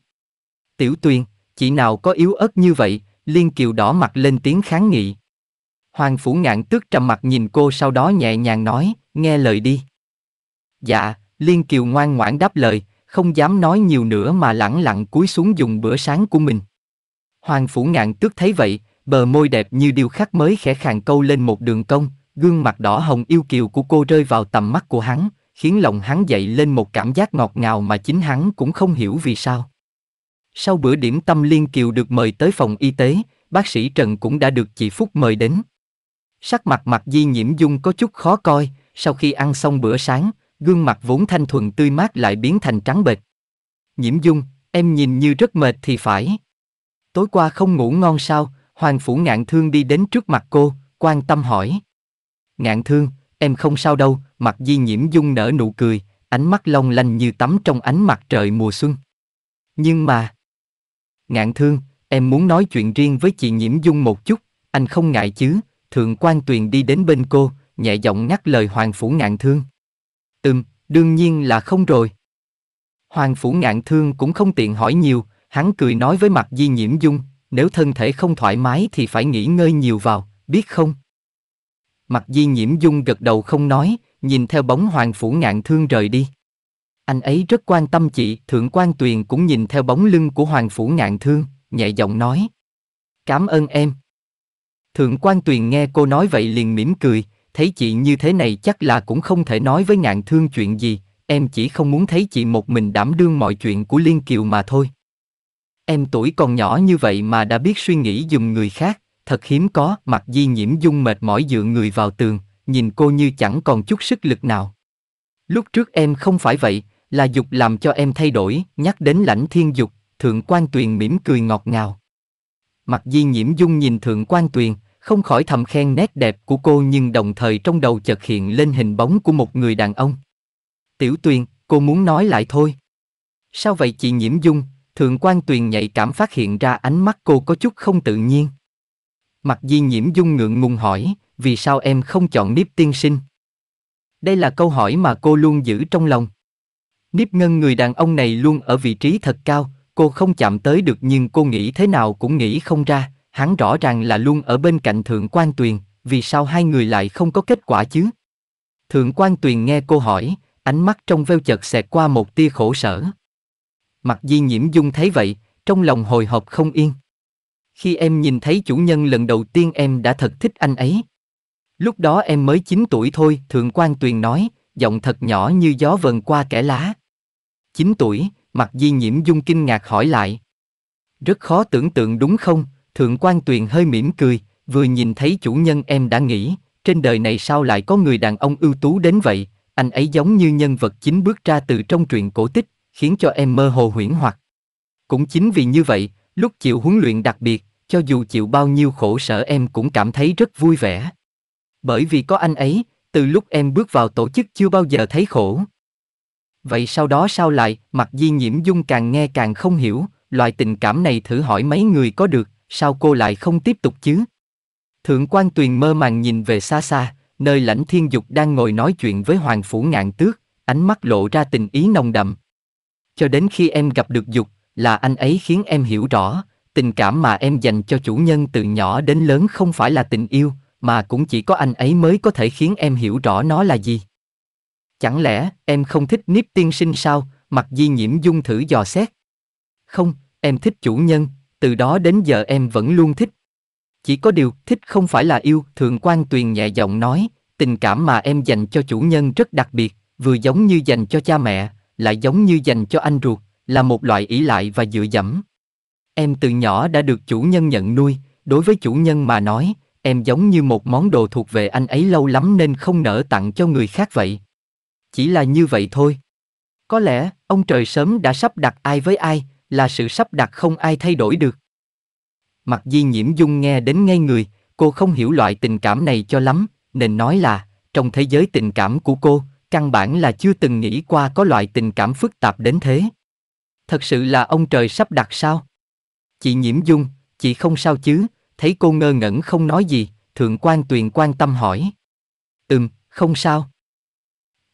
Tiểu Tuyền, chị nào có yếu ớt như vậy, Liên Kiều đỏ mặt lên tiếng kháng nghị. Hoàng Phủ Ngạn tức trầm mặt nhìn cô sau đó nhẹ nhàng nói, nghe lời đi. Dạ, Liên Kiều ngoan ngoãn đáp lời, không dám nói nhiều nữa mà lẳng lặng cúi xuống dùng bữa sáng của mình. Hoàng Phủ Ngạn tức thấy vậy, bờ môi đẹp như điêu khắc mới khẽ khàng câu lên một đường cong, gương mặt đỏ hồng yêu kiều của cô rơi vào tầm mắt của hắn, khiến lòng hắn dậy lên một cảm giác ngọt ngào mà chính hắn cũng không hiểu vì sao. Sau bữa điểm tâm Liên Kiều được mời tới phòng y tế, bác sĩ Trần cũng đã được chị Phúc mời đến. Sắc mặt mặt di nhiễm dung có chút khó coi, sau khi ăn xong bữa sáng, gương mặt vốn thanh thuần tươi mát lại biến thành trắng bệch. Nhiễm dung, em nhìn như rất mệt thì phải. Tối qua không ngủ ngon sao, Hoàng Phủ Ngạn Thương đi đến trước mặt cô, quan tâm hỏi. Ngạn Thương, em không sao đâu, mặt di nhiễm dung nở nụ cười, ánh mắt long lanh như tắm trong ánh mặt trời mùa xuân. Nhưng mà... Ngạn thương, em muốn nói chuyện riêng với chị nhiễm dung một chút, anh không ngại chứ, thượng quan tuyền đi đến bên cô, nhẹ giọng nhắc lời hoàng phủ ngạn thương. Ừm, đương nhiên là không rồi. Hoàng phủ ngạn thương cũng không tiện hỏi nhiều, hắn cười nói với mặt di nhiễm dung, nếu thân thể không thoải mái thì phải nghỉ ngơi nhiều vào, biết không? Mặt di nhiễm dung gật đầu không nói, nhìn theo bóng hoàng phủ ngạn thương rời đi. Anh ấy rất quan tâm chị, thượng quan tuyền cũng nhìn theo bóng lưng của hoàng phủ ngạn thương, nhẹ giọng nói. Cảm ơn em. Thượng quan tuyền nghe cô nói vậy liền mỉm cười, thấy chị như thế này chắc là cũng không thể nói với ngạn thương chuyện gì, em chỉ không muốn thấy chị một mình đảm đương mọi chuyện của Liên Kiều mà thôi. Em tuổi còn nhỏ như vậy mà đã biết suy nghĩ dùm người khác, thật hiếm có, Mặc di nhiễm dung mệt mỏi dựa người vào tường, nhìn cô như chẳng còn chút sức lực nào. Lúc trước em không phải vậy, là dục làm cho em thay đổi, nhắc đến lãnh thiên dục, thượng quan tuyền mỉm cười ngọt ngào. Mặc di nhiễm dung nhìn thượng quan tuyền, không khỏi thầm khen nét đẹp của cô nhưng đồng thời trong đầu chợt hiện lên hình bóng của một người đàn ông. Tiểu tuyền, cô muốn nói lại thôi. Sao vậy chị nhiễm dung, thượng quan tuyền nhạy cảm phát hiện ra ánh mắt cô có chút không tự nhiên. mặc di nhiễm dung ngượng ngùng hỏi, vì sao em không chọn Niếp tiên sinh? Đây là câu hỏi mà cô luôn giữ trong lòng. Niếp ngân người đàn ông này luôn ở vị trí thật cao, cô không chạm tới được nhưng cô nghĩ thế nào cũng nghĩ không ra, hắn rõ ràng là luôn ở bên cạnh Thượng quan Tuyền, vì sao hai người lại không có kết quả chứ? Thượng quan Tuyền nghe cô hỏi, ánh mắt trong veo chợt xẹt qua một tia khổ sở. Mặc di nhiễm dung thấy vậy, trong lòng hồi hộp không yên. Khi em nhìn thấy chủ nhân lần đầu tiên em đã thật thích anh ấy. Lúc đó em mới 9 tuổi thôi, Thượng quan Tuyền nói, giọng thật nhỏ như gió vần qua kẻ lá. 9 tuổi, mặt di nhiễm dung kinh ngạc hỏi lại. Rất khó tưởng tượng đúng không, Thượng quan Tuyền hơi mỉm cười, vừa nhìn thấy chủ nhân em đã nghĩ, trên đời này sao lại có người đàn ông ưu tú đến vậy, anh ấy giống như nhân vật chính bước ra từ trong truyện cổ tích, khiến cho em mơ hồ huyễn hoặc. Cũng chính vì như vậy, lúc chịu huấn luyện đặc biệt, cho dù chịu bao nhiêu khổ sở em cũng cảm thấy rất vui vẻ. Bởi vì có anh ấy, từ lúc em bước vào tổ chức chưa bao giờ thấy khổ. Vậy sau đó sao lại, Mặc di nhiễm dung càng nghe càng không hiểu, loại tình cảm này thử hỏi mấy người có được, sao cô lại không tiếp tục chứ? Thượng quan tuyền mơ màng nhìn về xa xa, nơi lãnh thiên dục đang ngồi nói chuyện với hoàng phủ ngạn tước, ánh mắt lộ ra tình ý nồng đậm. Cho đến khi em gặp được dục, là anh ấy khiến em hiểu rõ, tình cảm mà em dành cho chủ nhân từ nhỏ đến lớn không phải là tình yêu, mà cũng chỉ có anh ấy mới có thể khiến em hiểu rõ nó là gì. Chẳng lẽ em không thích nếp tiên sinh sao, mặc di nhiễm dung thử dò xét. Không, em thích chủ nhân, từ đó đến giờ em vẫn luôn thích. Chỉ có điều, thích không phải là yêu, thường quan tuyền nhẹ giọng nói, tình cảm mà em dành cho chủ nhân rất đặc biệt, vừa giống như dành cho cha mẹ, lại giống như dành cho anh ruột, là một loại ỷ lại và dựa dẫm. Em từ nhỏ đã được chủ nhân nhận nuôi, đối với chủ nhân mà nói, em giống như một món đồ thuộc về anh ấy lâu lắm nên không nỡ tặng cho người khác vậy chỉ là như vậy thôi có lẽ ông trời sớm đã sắp đặt ai với ai là sự sắp đặt không ai thay đổi được Mặc di nhiễm dung nghe đến ngay người cô không hiểu loại tình cảm này cho lắm nên nói là trong thế giới tình cảm của cô căn bản là chưa từng nghĩ qua có loại tình cảm phức tạp đến thế thật sự là ông trời sắp đặt sao chị nhiễm dung chị không sao chứ thấy cô ngơ ngẩn không nói gì, thượng quan tuyền quan tâm hỏi. Ừm, không sao.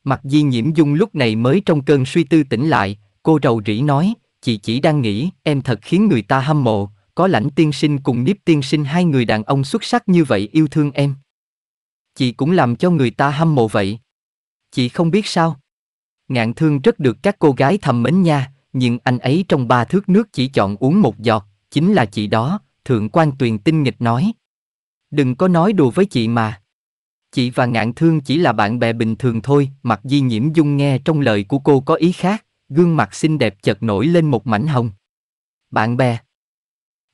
Mặt di nhiễm dung lúc này mới trong cơn suy tư tỉnh lại, cô rầu rĩ nói, chị chỉ đang nghĩ, em thật khiến người ta hâm mộ, có lãnh tiên sinh cùng nếp tiên sinh hai người đàn ông xuất sắc như vậy yêu thương em. Chị cũng làm cho người ta hâm mộ vậy. Chị không biết sao. Ngạn thương rất được các cô gái thầm mến nha, nhưng anh ấy trong ba thước nước chỉ chọn uống một giọt, chính là chị đó, Thượng quan tuyền tinh nghịch nói. Đừng có nói đùa với chị mà. Chị và ngạn thương chỉ là bạn bè bình thường thôi, mặc di nhiễm dung nghe trong lời của cô có ý khác, gương mặt xinh đẹp chợt nổi lên một mảnh hồng. Bạn bè.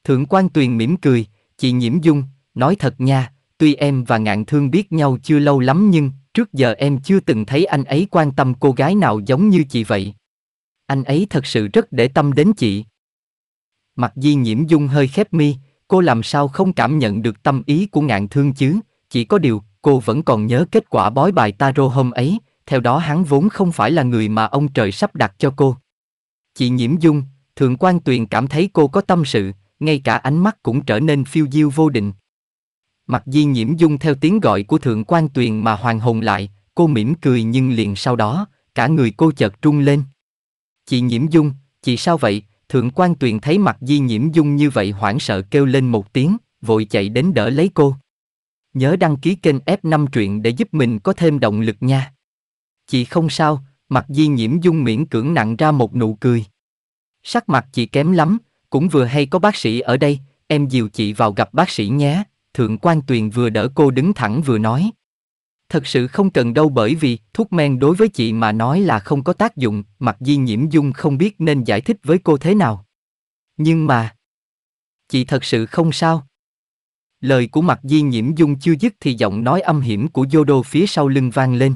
Thượng quan tuyền mỉm cười, chị nhiễm dung, nói thật nha, tuy em và ngạn thương biết nhau chưa lâu lắm nhưng, trước giờ em chưa từng thấy anh ấy quan tâm cô gái nào giống như chị vậy. Anh ấy thật sự rất để tâm đến chị. Mặt di nhiễm dung hơi khép mi, cô làm sao không cảm nhận được tâm ý của ngạn thương chứ, chỉ có điều, cô vẫn còn nhớ kết quả bói bài tarot hôm ấy, theo đó hắn vốn không phải là người mà ông trời sắp đặt cho cô. Chị Nhiễm Dung, Thượng quan Tuyền cảm thấy cô có tâm sự, ngay cả ánh mắt cũng trở nên phiêu diêu vô định. Mặc di Nhiễm Dung theo tiếng gọi của Thượng quan Tuyền mà hoàng hồn lại, cô mỉm cười nhưng liền sau đó, cả người cô chợt rung lên. Chị Nhiễm Dung, chị sao vậy, Thượng quan tuyền thấy mặt Di Nhiễm Dung như vậy hoảng sợ kêu lên một tiếng, vội chạy đến đỡ lấy cô. Nhớ đăng ký kênh F5 truyện để giúp mình có thêm động lực nha. Chị không sao, mặt Di Nhiễm Dung miễn cưỡng nặng ra một nụ cười. Sắc mặt chị kém lắm, cũng vừa hay có bác sĩ ở đây, em dìu chị vào gặp bác sĩ nhé. Thượng quan tuyền vừa đỡ cô đứng thẳng vừa nói thật sự không cần đâu bởi vì thuốc men đối với chị mà nói là không có tác dụng, mặc di nhiễm dung không biết nên giải thích với cô thế nào. Nhưng mà... Chị thật sự không sao. Lời của Mặc di nhiễm dung chưa dứt thì giọng nói âm hiểm của Yodo phía sau lưng vang lên.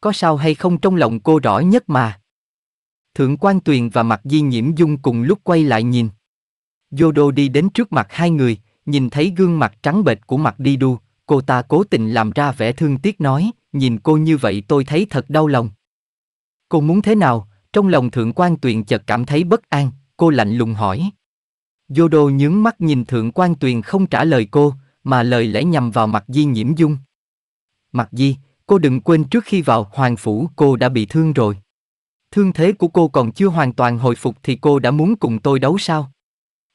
Có sao hay không trong lòng cô rõ nhất mà. Thượng quan tuyền và Mặc di nhiễm dung cùng lúc quay lại nhìn. Yodo đi đến trước mặt hai người, nhìn thấy gương mặt trắng bệch của Mặc đi đu, Cô ta cố tình làm ra vẻ thương tiếc nói, nhìn cô như vậy tôi thấy thật đau lòng. Cô muốn thế nào? Trong lòng thượng quan tuyền chợt cảm thấy bất an, cô lạnh lùng hỏi. Yodo nhướng mắt nhìn thượng quan tuyền không trả lời cô, mà lời lẽ nhằm vào mặt di nhiễm dung. Mặt di, cô đừng quên trước khi vào hoàng phủ cô đã bị thương rồi. Thương thế của cô còn chưa hoàn toàn hồi phục thì cô đã muốn cùng tôi đấu sao?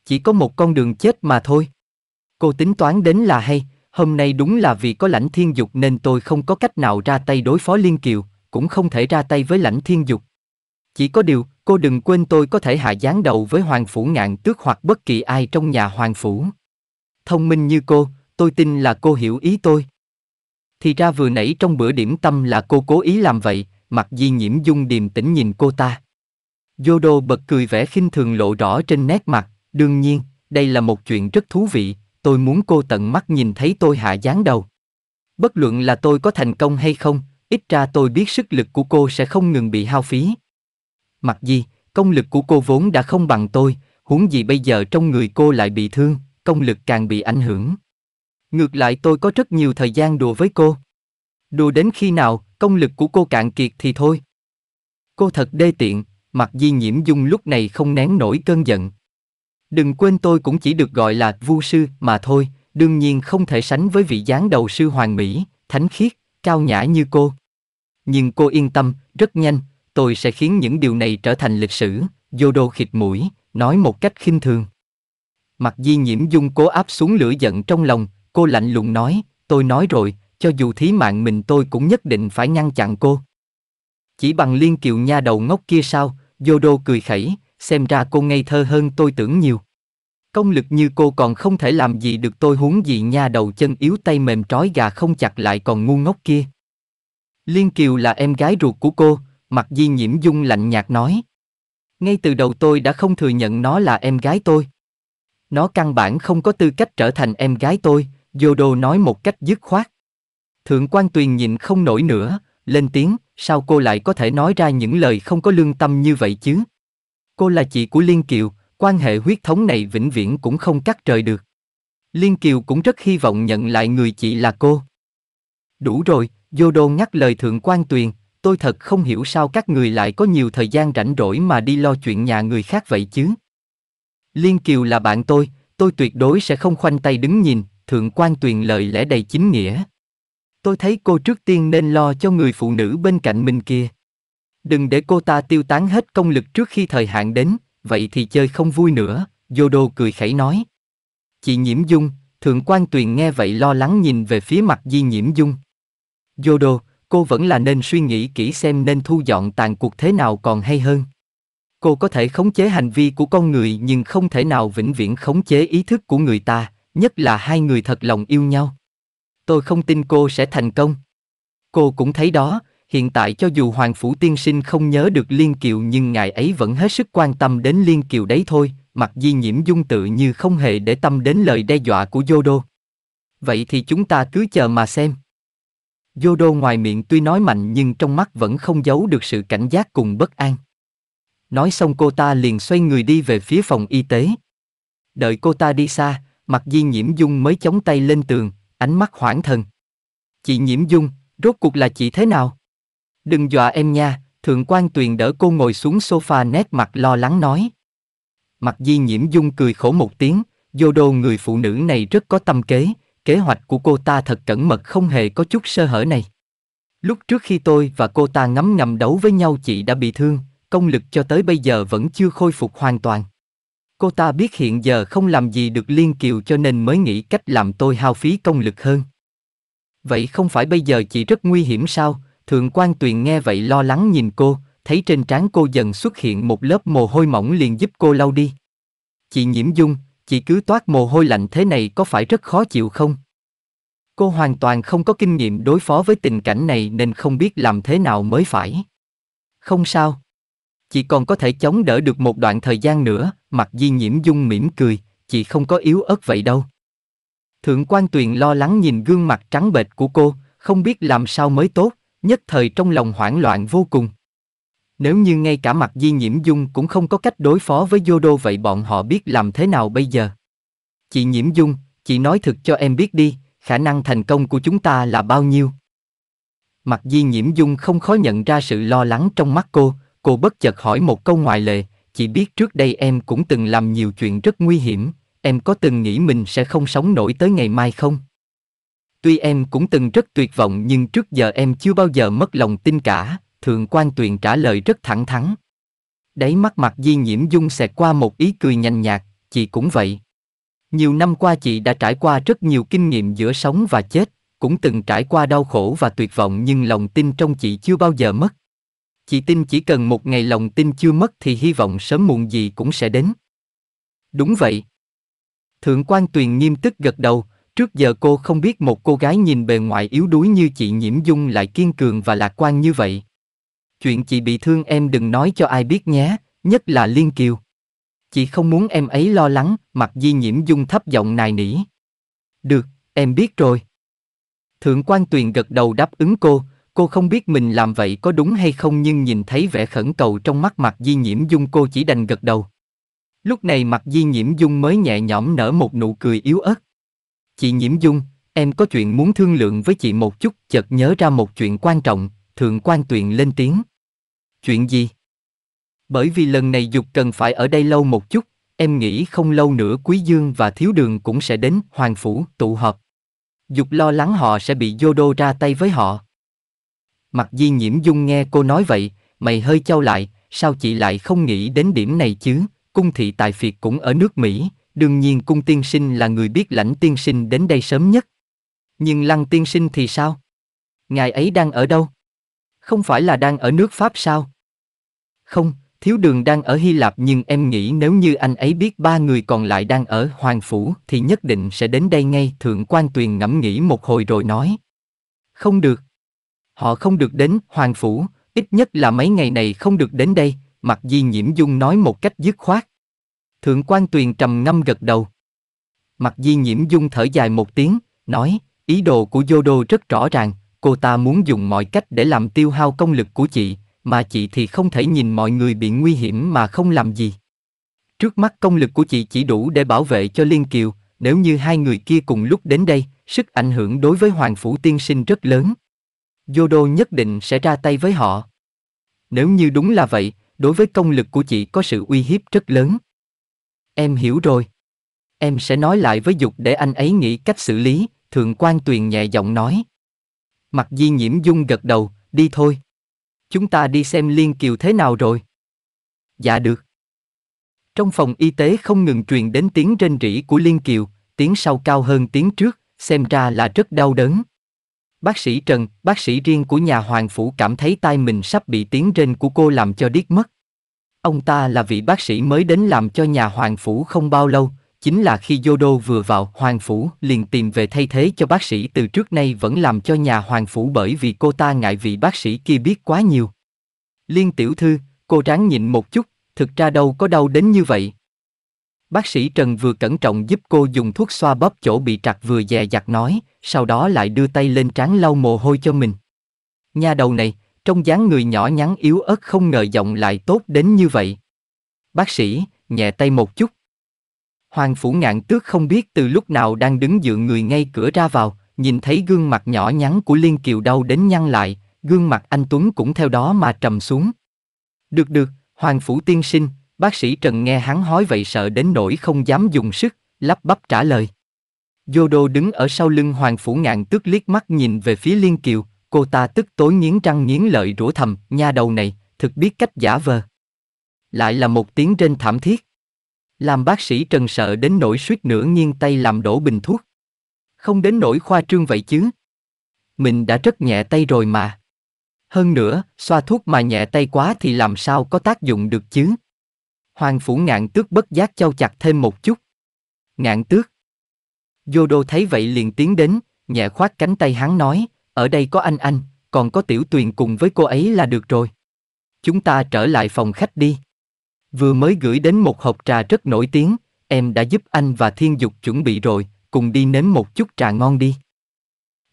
Chỉ có một con đường chết mà thôi. Cô tính toán đến là hay, Hôm nay đúng là vì có lãnh thiên dục nên tôi không có cách nào ra tay đối phó Liên Kiều, cũng không thể ra tay với lãnh thiên dục. Chỉ có điều, cô đừng quên tôi có thể hạ gián đầu với Hoàng Phủ Ngạn Tước hoặc bất kỳ ai trong nhà Hoàng Phủ. Thông minh như cô, tôi tin là cô hiểu ý tôi. Thì ra vừa nãy trong bữa điểm tâm là cô cố ý làm vậy, mặc di nhiễm dung điềm tĩnh nhìn cô ta. Yodo bật cười vẻ khinh thường lộ rõ trên nét mặt, đương nhiên, đây là một chuyện rất thú vị, tôi muốn cô tận mắt nhìn thấy tôi hạ giáng đầu. Bất luận là tôi có thành công hay không, ít ra tôi biết sức lực của cô sẽ không ngừng bị hao phí. Mặc gì, công lực của cô vốn đã không bằng tôi, huống gì bây giờ trong người cô lại bị thương, công lực càng bị ảnh hưởng. Ngược lại tôi có rất nhiều thời gian đùa với cô. Đùa đến khi nào, công lực của cô cạn kiệt thì thôi. Cô thật đê tiện, mặc di nhiễm dung lúc này không nén nổi cơn giận. Đừng quên tôi cũng chỉ được gọi là vu sư mà thôi, đương nhiên không thể sánh với vị dáng đầu sư hoàng mỹ, thánh khiết, cao nhã như cô. Nhưng cô yên tâm, rất nhanh, tôi sẽ khiến những điều này trở thành lịch sử, đô khịt mũi, nói một cách khinh thường. Mặt di nhiễm dung cố áp xuống lửa giận trong lòng, cô lạnh lùng nói, tôi nói rồi, cho dù thí mạng mình tôi cũng nhất định phải ngăn chặn cô. Chỉ bằng liên kiều nha đầu ngốc kia sao, đô cười khẩy, xem ra cô ngây thơ hơn tôi tưởng nhiều. Công lực như cô còn không thể làm gì được tôi huống gì nha đầu chân yếu tay mềm trói gà không chặt lại còn ngu ngốc kia. Liên Kiều là em gái ruột của cô, mặt di nhiễm dung lạnh nhạt nói. Ngay từ đầu tôi đã không thừa nhận nó là em gái tôi. Nó căn bản không có tư cách trở thành em gái tôi, Yodo nói một cách dứt khoát. Thượng quan tuyền nhịn không nổi nữa, lên tiếng, sao cô lại có thể nói ra những lời không có lương tâm như vậy chứ? Cô là chị của Liên Kiều, quan hệ huyết thống này vĩnh viễn cũng không cắt trời được. Liên Kiều cũng rất hy vọng nhận lại người chị là cô. Đủ rồi, Vô Đô ngắt lời Thượng quan Tuyền, tôi thật không hiểu sao các người lại có nhiều thời gian rảnh rỗi mà đi lo chuyện nhà người khác vậy chứ. Liên Kiều là bạn tôi, tôi tuyệt đối sẽ không khoanh tay đứng nhìn, Thượng quan Tuyền lời lẽ đầy chính nghĩa. Tôi thấy cô trước tiên nên lo cho người phụ nữ bên cạnh mình kia đừng để cô ta tiêu tán hết công lực trước khi thời hạn đến, vậy thì chơi không vui nữa, Yodo cười khẩy nói. Chị Nhiễm Dung, Thượng quan Tuyền nghe vậy lo lắng nhìn về phía mặt Di Nhiễm Dung. Yodo, cô vẫn là nên suy nghĩ kỹ xem nên thu dọn tàn cuộc thế nào còn hay hơn. Cô có thể khống chế hành vi của con người nhưng không thể nào vĩnh viễn khống chế ý thức của người ta, nhất là hai người thật lòng yêu nhau. Tôi không tin cô sẽ thành công. Cô cũng thấy đó, Hiện tại cho dù Hoàng Phủ Tiên Sinh không nhớ được Liên Kiều nhưng ngài ấy vẫn hết sức quan tâm đến Liên Kiều đấy thôi, mặc di nhiễm dung tự như không hề để tâm đến lời đe dọa của Yodo. Vậy thì chúng ta cứ chờ mà xem. Yodo ngoài miệng tuy nói mạnh nhưng trong mắt vẫn không giấu được sự cảnh giác cùng bất an. Nói xong cô ta liền xoay người đi về phía phòng y tế. Đợi cô ta đi xa, mặt di nhiễm dung mới chống tay lên tường, ánh mắt hoảng thần. Chị nhiễm dung, rốt cuộc là chị thế nào? Đừng dọa em nha, thượng quan tuyền đỡ cô ngồi xuống sofa nét mặt lo lắng nói. Mặt di nhiễm dung cười khổ một tiếng, vô đô người phụ nữ này rất có tâm kế, kế hoạch của cô ta thật cẩn mật không hề có chút sơ hở này. Lúc trước khi tôi và cô ta ngắm ngầm đấu với nhau chị đã bị thương, công lực cho tới bây giờ vẫn chưa khôi phục hoàn toàn. Cô ta biết hiện giờ không làm gì được Liên Kiều cho nên mới nghĩ cách làm tôi hao phí công lực hơn. Vậy không phải bây giờ chị rất nguy hiểm sao, Thượng quan tuyền nghe vậy lo lắng nhìn cô, thấy trên trán cô dần xuất hiện một lớp mồ hôi mỏng liền giúp cô lau đi. Chị Nhiễm Dung, chị cứ toát mồ hôi lạnh thế này có phải rất khó chịu không? Cô hoàn toàn không có kinh nghiệm đối phó với tình cảnh này nên không biết làm thế nào mới phải. Không sao. Chị còn có thể chống đỡ được một đoạn thời gian nữa, Mặc Di Nhiễm Dung mỉm cười, chị không có yếu ớt vậy đâu. Thượng quan tuyền lo lắng nhìn gương mặt trắng bệch của cô, không biết làm sao mới tốt nhất thời trong lòng hoảng loạn vô cùng. Nếu như ngay cả mặt di nhiễm dung cũng không có cách đối phó với Yodo vậy bọn họ biết làm thế nào bây giờ? Chị nhiễm dung, chị nói thực cho em biết đi, khả năng thành công của chúng ta là bao nhiêu? Mặt di nhiễm dung không khó nhận ra sự lo lắng trong mắt cô, cô bất chợt hỏi một câu ngoại lệ, chị biết trước đây em cũng từng làm nhiều chuyện rất nguy hiểm, em có từng nghĩ mình sẽ không sống nổi tới ngày mai không? Tuy em cũng từng rất tuyệt vọng nhưng trước giờ em chưa bao giờ mất lòng tin cả, Thượng quan Tuyền trả lời rất thẳng thắn. Đáy mắt mặt Di Nhiễm Dung xẹt qua một ý cười nhanh nhạt, chị cũng vậy. Nhiều năm qua chị đã trải qua rất nhiều kinh nghiệm giữa sống và chết, cũng từng trải qua đau khổ và tuyệt vọng nhưng lòng tin trong chị chưa bao giờ mất. Chị tin chỉ cần một ngày lòng tin chưa mất thì hy vọng sớm muộn gì cũng sẽ đến. Đúng vậy. Thượng quan Tuyền nghiêm túc gật đầu, Trước giờ cô không biết một cô gái nhìn bề ngoài yếu đuối như chị Nhiễm Dung lại kiên cường và lạc quan như vậy. Chuyện chị bị thương em đừng nói cho ai biết nhé, nhất là Liên Kiều. Chị không muốn em ấy lo lắng, mặc Di Nhiễm Dung thấp giọng nài nỉ. Được, em biết rồi. Thượng quan Tuyền gật đầu đáp ứng cô, cô không biết mình làm vậy có đúng hay không nhưng nhìn thấy vẻ khẩn cầu trong mắt mặt Di Nhiễm Dung cô chỉ đành gật đầu. Lúc này mặt Di Nhiễm Dung mới nhẹ nhõm nở một nụ cười yếu ớt. Chị Nhiễm Dung, em có chuyện muốn thương lượng với chị một chút, chợt nhớ ra một chuyện quan trọng, Thượng quan Tuyền lên tiếng. Chuyện gì? Bởi vì lần này Dục cần phải ở đây lâu một chút, em nghĩ không lâu nữa Quý Dương và Thiếu Đường cũng sẽ đến Hoàng Phủ tụ họp. Dục lo lắng họ sẽ bị vô đô ra tay với họ. Mặt Di Nhiễm Dung nghe cô nói vậy, mày hơi trao lại, sao chị lại không nghĩ đến điểm này chứ, cung thị tài phiệt cũng ở nước Mỹ, Đương nhiên cung tiên sinh là người biết lãnh tiên sinh đến đây sớm nhất. Nhưng lăng tiên sinh thì sao? Ngài ấy đang ở đâu? Không phải là đang ở nước Pháp sao? Không, thiếu đường đang ở Hy Lạp nhưng em nghĩ nếu như anh ấy biết ba người còn lại đang ở Hoàng Phủ thì nhất định sẽ đến đây ngay. Thượng quan Tuyền ngẫm nghĩ một hồi rồi nói. Không được. Họ không được đến Hoàng Phủ, ít nhất là mấy ngày này không được đến đây, mặc di nhiễm dung nói một cách dứt khoát. Thượng quan tuyền trầm ngâm gật đầu. Mặt di nhiễm dung thở dài một tiếng, nói, ý đồ của Yodo rất rõ ràng, cô ta muốn dùng mọi cách để làm tiêu hao công lực của chị, mà chị thì không thể nhìn mọi người bị nguy hiểm mà không làm gì. Trước mắt công lực của chị chỉ đủ để bảo vệ cho Liên Kiều, nếu như hai người kia cùng lúc đến đây, sức ảnh hưởng đối với Hoàng Phủ Tiên Sinh rất lớn. Yodo nhất định sẽ ra tay với họ. Nếu như đúng là vậy, đối với công lực của chị có sự uy hiếp rất lớn. Em hiểu rồi. Em sẽ nói lại với Dục để anh ấy nghĩ cách xử lý, Thượng quan Tuyền nhẹ giọng nói. Mặt di nhiễm dung gật đầu, đi thôi. Chúng ta đi xem Liên Kiều thế nào rồi. Dạ được. Trong phòng y tế không ngừng truyền đến tiếng rên rỉ của Liên Kiều, tiếng sau cao hơn tiếng trước, xem ra là rất đau đớn. Bác sĩ Trần, bác sĩ riêng của nhà Hoàng Phủ cảm thấy tai mình sắp bị tiếng rên của cô làm cho điếc mất. Ông ta là vị bác sĩ mới đến làm cho nhà Hoàng Phủ không bao lâu, chính là khi Yodo vừa vào Hoàng Phủ liền tìm về thay thế cho bác sĩ từ trước nay vẫn làm cho nhà Hoàng Phủ bởi vì cô ta ngại vị bác sĩ kia biết quá nhiều. Liên tiểu thư, cô ráng nhịn một chút, thực ra đâu có đau đến như vậy. Bác sĩ Trần vừa cẩn trọng giúp cô dùng thuốc xoa bóp chỗ bị trặc vừa dè dặt nói, sau đó lại đưa tay lên trán lau mồ hôi cho mình. Nhà đầu này, trong dáng người nhỏ nhắn yếu ớt không ngờ giọng lại tốt đến như vậy. Bác sĩ, nhẹ tay một chút. Hoàng phủ ngạn tước không biết từ lúc nào đang đứng dựa người ngay cửa ra vào, nhìn thấy gương mặt nhỏ nhắn của Liên Kiều đau đến nhăn lại, gương mặt anh Tuấn cũng theo đó mà trầm xuống. Được được, Hoàng phủ tiên sinh, bác sĩ Trần nghe hắn hói vậy sợ đến nỗi không dám dùng sức, lắp bắp trả lời. đô đứng ở sau lưng Hoàng phủ ngạn tước liếc mắt nhìn về phía Liên Kiều, Cô ta tức tối nghiến răng nghiến lợi rủa thầm, nha đầu này, thực biết cách giả vờ. Lại là một tiếng trên thảm thiết. Làm bác sĩ Trần sợ đến nỗi suýt nửa nghiêng tay làm đổ bình thuốc. Không đến nỗi khoa trương vậy chứ. Mình đã rất nhẹ tay rồi mà. Hơn nữa, xoa thuốc mà nhẹ tay quá thì làm sao có tác dụng được chứ? Hoàng phủ ngạn tước bất giác trao chặt thêm một chút. Ngạn tước. Vô đô thấy vậy liền tiến đến, nhẹ khoát cánh tay hắn nói, ở đây có anh anh, còn có tiểu tuyền cùng với cô ấy là được rồi. Chúng ta trở lại phòng khách đi. Vừa mới gửi đến một hộp trà rất nổi tiếng, em đã giúp anh và Thiên Dục chuẩn bị rồi, cùng đi nếm một chút trà ngon đi.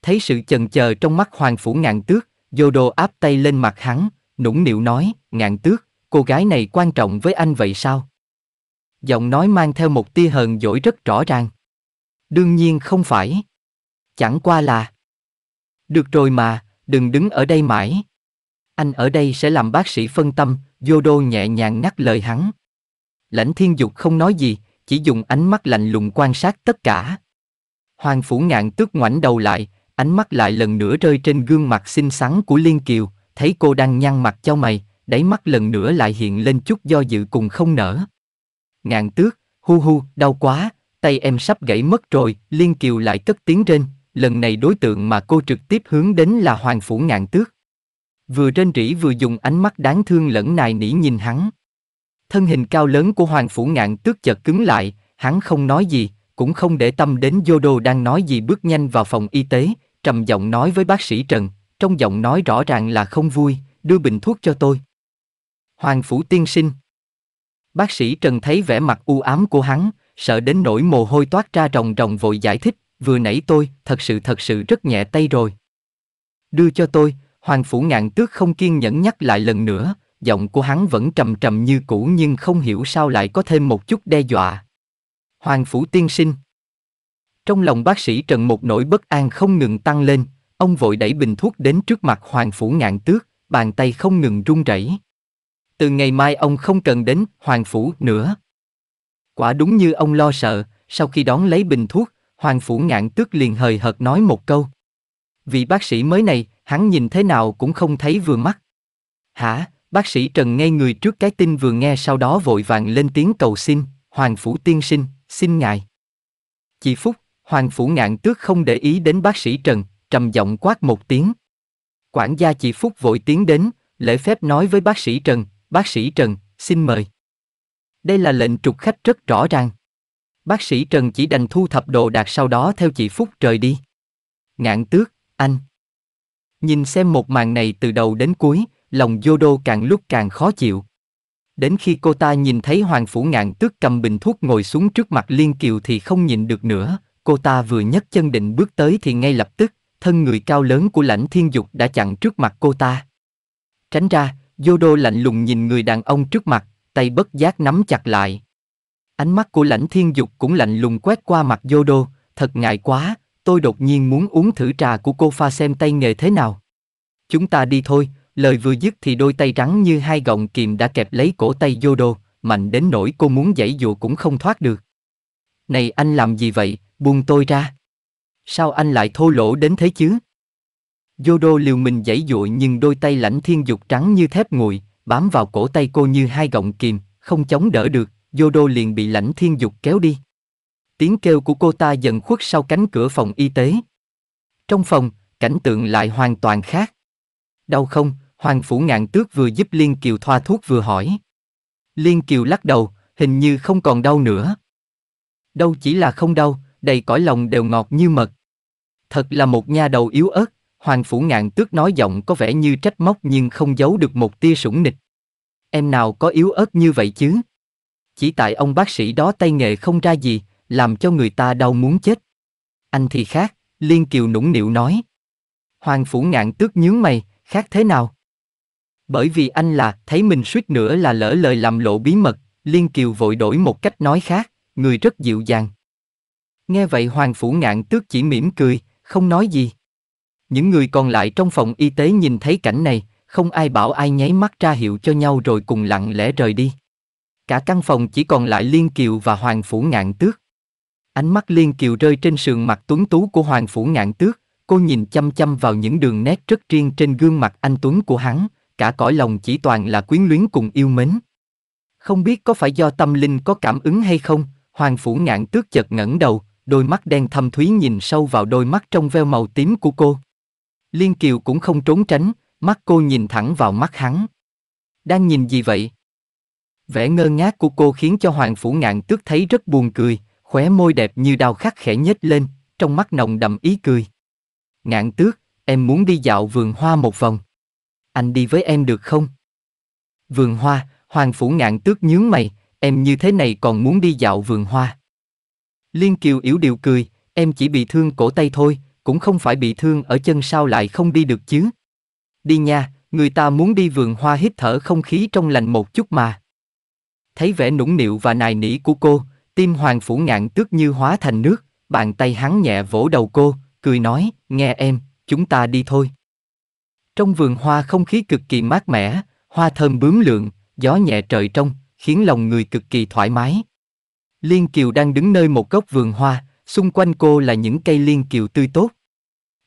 Thấy sự chần chờ trong mắt Hoàng Phủ Ngạn Tước, Yodo áp tay lên mặt hắn, nũng nịu nói, Ngạn Tước, cô gái này quan trọng với anh vậy sao? Giọng nói mang theo một tia hờn dỗi rất rõ ràng. Đương nhiên không phải. Chẳng qua là được rồi mà, đừng đứng ở đây mãi. Anh ở đây sẽ làm bác sĩ phân tâm, Yodo nhẹ nhàng ngắt lời hắn. Lãnh thiên dục không nói gì, chỉ dùng ánh mắt lạnh lùng quan sát tất cả. Hoàng phủ ngạn tước ngoảnh đầu lại, ánh mắt lại lần nữa rơi trên gương mặt xinh xắn của Liên Kiều, thấy cô đang nhăn mặt cho mày, đáy mắt lần nữa lại hiện lên chút do dự cùng không nở. Ngạn tước, hu hu, đau quá, tay em sắp gãy mất rồi, Liên Kiều lại cất tiếng trên lần này đối tượng mà cô trực tiếp hướng đến là Hoàng Phủ Ngạn Tước. Vừa rên rỉ vừa dùng ánh mắt đáng thương lẫn nài nỉ nhìn hắn. Thân hình cao lớn của Hoàng Phủ Ngạn Tước chợt cứng lại, hắn không nói gì, cũng không để tâm đến vô Yodo đang nói gì bước nhanh vào phòng y tế, trầm giọng nói với bác sĩ Trần, trong giọng nói rõ ràng là không vui, đưa bình thuốc cho tôi. Hoàng Phủ Tiên Sinh Bác sĩ Trần thấy vẻ mặt u ám của hắn, sợ đến nỗi mồ hôi toát ra ròng ròng vội giải thích, vừa nãy tôi, thật sự thật sự rất nhẹ tay rồi. Đưa cho tôi, Hoàng Phủ Ngạn Tước không kiên nhẫn nhắc lại lần nữa, giọng của hắn vẫn trầm trầm như cũ nhưng không hiểu sao lại có thêm một chút đe dọa. Hoàng Phủ Tiên Sinh Trong lòng bác sĩ Trần một nỗi bất an không ngừng tăng lên, ông vội đẩy bình thuốc đến trước mặt Hoàng Phủ Ngạn Tước, bàn tay không ngừng run rẩy. Từ ngày mai ông không cần đến Hoàng Phủ nữa. Quả đúng như ông lo sợ, sau khi đón lấy bình thuốc, Hoàng Phủ Ngạn Tước liền hời hợt nói một câu. Vị bác sĩ mới này, hắn nhìn thế nào cũng không thấy vừa mắt. Hả, bác sĩ Trần ngay người trước cái tin vừa nghe sau đó vội vàng lên tiếng cầu xin, Hoàng Phủ Tiên Sinh, xin ngài. Chị Phúc, Hoàng Phủ Ngạn Tước không để ý đến bác sĩ Trần, trầm giọng quát một tiếng. Quản gia chị Phúc vội tiến đến, lễ phép nói với bác sĩ Trần, bác sĩ Trần, xin mời. Đây là lệnh trục khách rất rõ ràng. Bác sĩ Trần chỉ đành thu thập đồ đạc sau đó theo chị Phúc trời đi. Ngạn tước, anh. Nhìn xem một màn này từ đầu đến cuối, lòng Yodo càng lúc càng khó chịu. Đến khi cô ta nhìn thấy Hoàng Phủ Ngạn tước cầm bình thuốc ngồi xuống trước mặt Liên Kiều thì không nhìn được nữa, cô ta vừa nhấc chân định bước tới thì ngay lập tức, thân người cao lớn của lãnh thiên dục đã chặn trước mặt cô ta. Tránh ra, Yodo lạnh lùng nhìn người đàn ông trước mặt, tay bất giác nắm chặt lại. Ánh mắt của lãnh thiên dục cũng lạnh lùng quét qua mặt Yodo, thật ngại quá, tôi đột nhiên muốn uống thử trà của cô pha xem tay nghề thế nào. Chúng ta đi thôi, lời vừa dứt thì đôi tay trắng như hai gọng kìm đã kẹp lấy cổ tay Yodo, mạnh đến nỗi cô muốn giãy dụa cũng không thoát được. Này anh làm gì vậy, buông tôi ra. Sao anh lại thô lỗ đến thế chứ? Yodo liều mình giãy dụa nhưng đôi tay lãnh thiên dục trắng như thép nguội, bám vào cổ tay cô như hai gọng kìm, không chống đỡ được, Yodo liền bị lãnh thiên dục kéo đi. Tiếng kêu của cô ta dần khuất sau cánh cửa phòng y tế. Trong phòng, cảnh tượng lại hoàn toàn khác. Đau không, Hoàng Phủ Ngạn Tước vừa giúp Liên Kiều thoa thuốc vừa hỏi. Liên Kiều lắc đầu, hình như không còn đau nữa. Đâu chỉ là không đau, đầy cõi lòng đều ngọt như mật. Thật là một nha đầu yếu ớt, Hoàng Phủ Ngạn Tước nói giọng có vẻ như trách móc nhưng không giấu được một tia sủng nịch. Em nào có yếu ớt như vậy chứ? Chỉ tại ông bác sĩ đó tay nghề không ra gì, làm cho người ta đau muốn chết. Anh thì khác, Liên Kiều nũng nịu nói. Hoàng Phủ Ngạn tước nhướng mày, khác thế nào? Bởi vì anh là, thấy mình suýt nữa là lỡ lời làm lộ bí mật, Liên Kiều vội đổi một cách nói khác, người rất dịu dàng. Nghe vậy Hoàng Phủ Ngạn tước chỉ mỉm cười, không nói gì. Những người còn lại trong phòng y tế nhìn thấy cảnh này, không ai bảo ai nháy mắt ra hiệu cho nhau rồi cùng lặng lẽ rời đi. Cả căn phòng chỉ còn lại Liên Kiều và Hoàng Phủ Ngạn Tước. Ánh mắt Liên Kiều rơi trên sườn mặt tuấn tú của Hoàng Phủ Ngạn Tước, cô nhìn chăm chăm vào những đường nét rất riêng trên gương mặt anh tuấn của hắn, cả cõi lòng chỉ toàn là quyến luyến cùng yêu mến. Không biết có phải do tâm linh có cảm ứng hay không, Hoàng Phủ Ngạn Tước chợt ngẩng đầu, đôi mắt đen thâm thúy nhìn sâu vào đôi mắt trong veo màu tím của cô. Liên Kiều cũng không trốn tránh, mắt cô nhìn thẳng vào mắt hắn. Đang nhìn gì vậy? Vẻ ngơ ngác của cô khiến cho Hoàng Phủ Ngạn tức thấy rất buồn cười, khóe môi đẹp như đau khắc khẽ nhếch lên, trong mắt nồng đậm ý cười. Ngạn tước, em muốn đi dạo vườn hoa một vòng. Anh đi với em được không? Vườn hoa, Hoàng Phủ Ngạn tước nhướng mày, em như thế này còn muốn đi dạo vườn hoa. Liên Kiều yếu điệu cười, em chỉ bị thương cổ tay thôi, cũng không phải bị thương ở chân sao lại không đi được chứ. Đi nha, người ta muốn đi vườn hoa hít thở không khí trong lành một chút mà thấy vẻ nũng nịu và nài nỉ của cô, tim hoàng phủ ngạn tước như hóa thành nước, bàn tay hắn nhẹ vỗ đầu cô, cười nói, nghe em, chúng ta đi thôi. Trong vườn hoa không khí cực kỳ mát mẻ, hoa thơm bướm lượn, gió nhẹ trời trong, khiến lòng người cực kỳ thoải mái. Liên Kiều đang đứng nơi một góc vườn hoa, xung quanh cô là những cây Liên Kiều tươi tốt.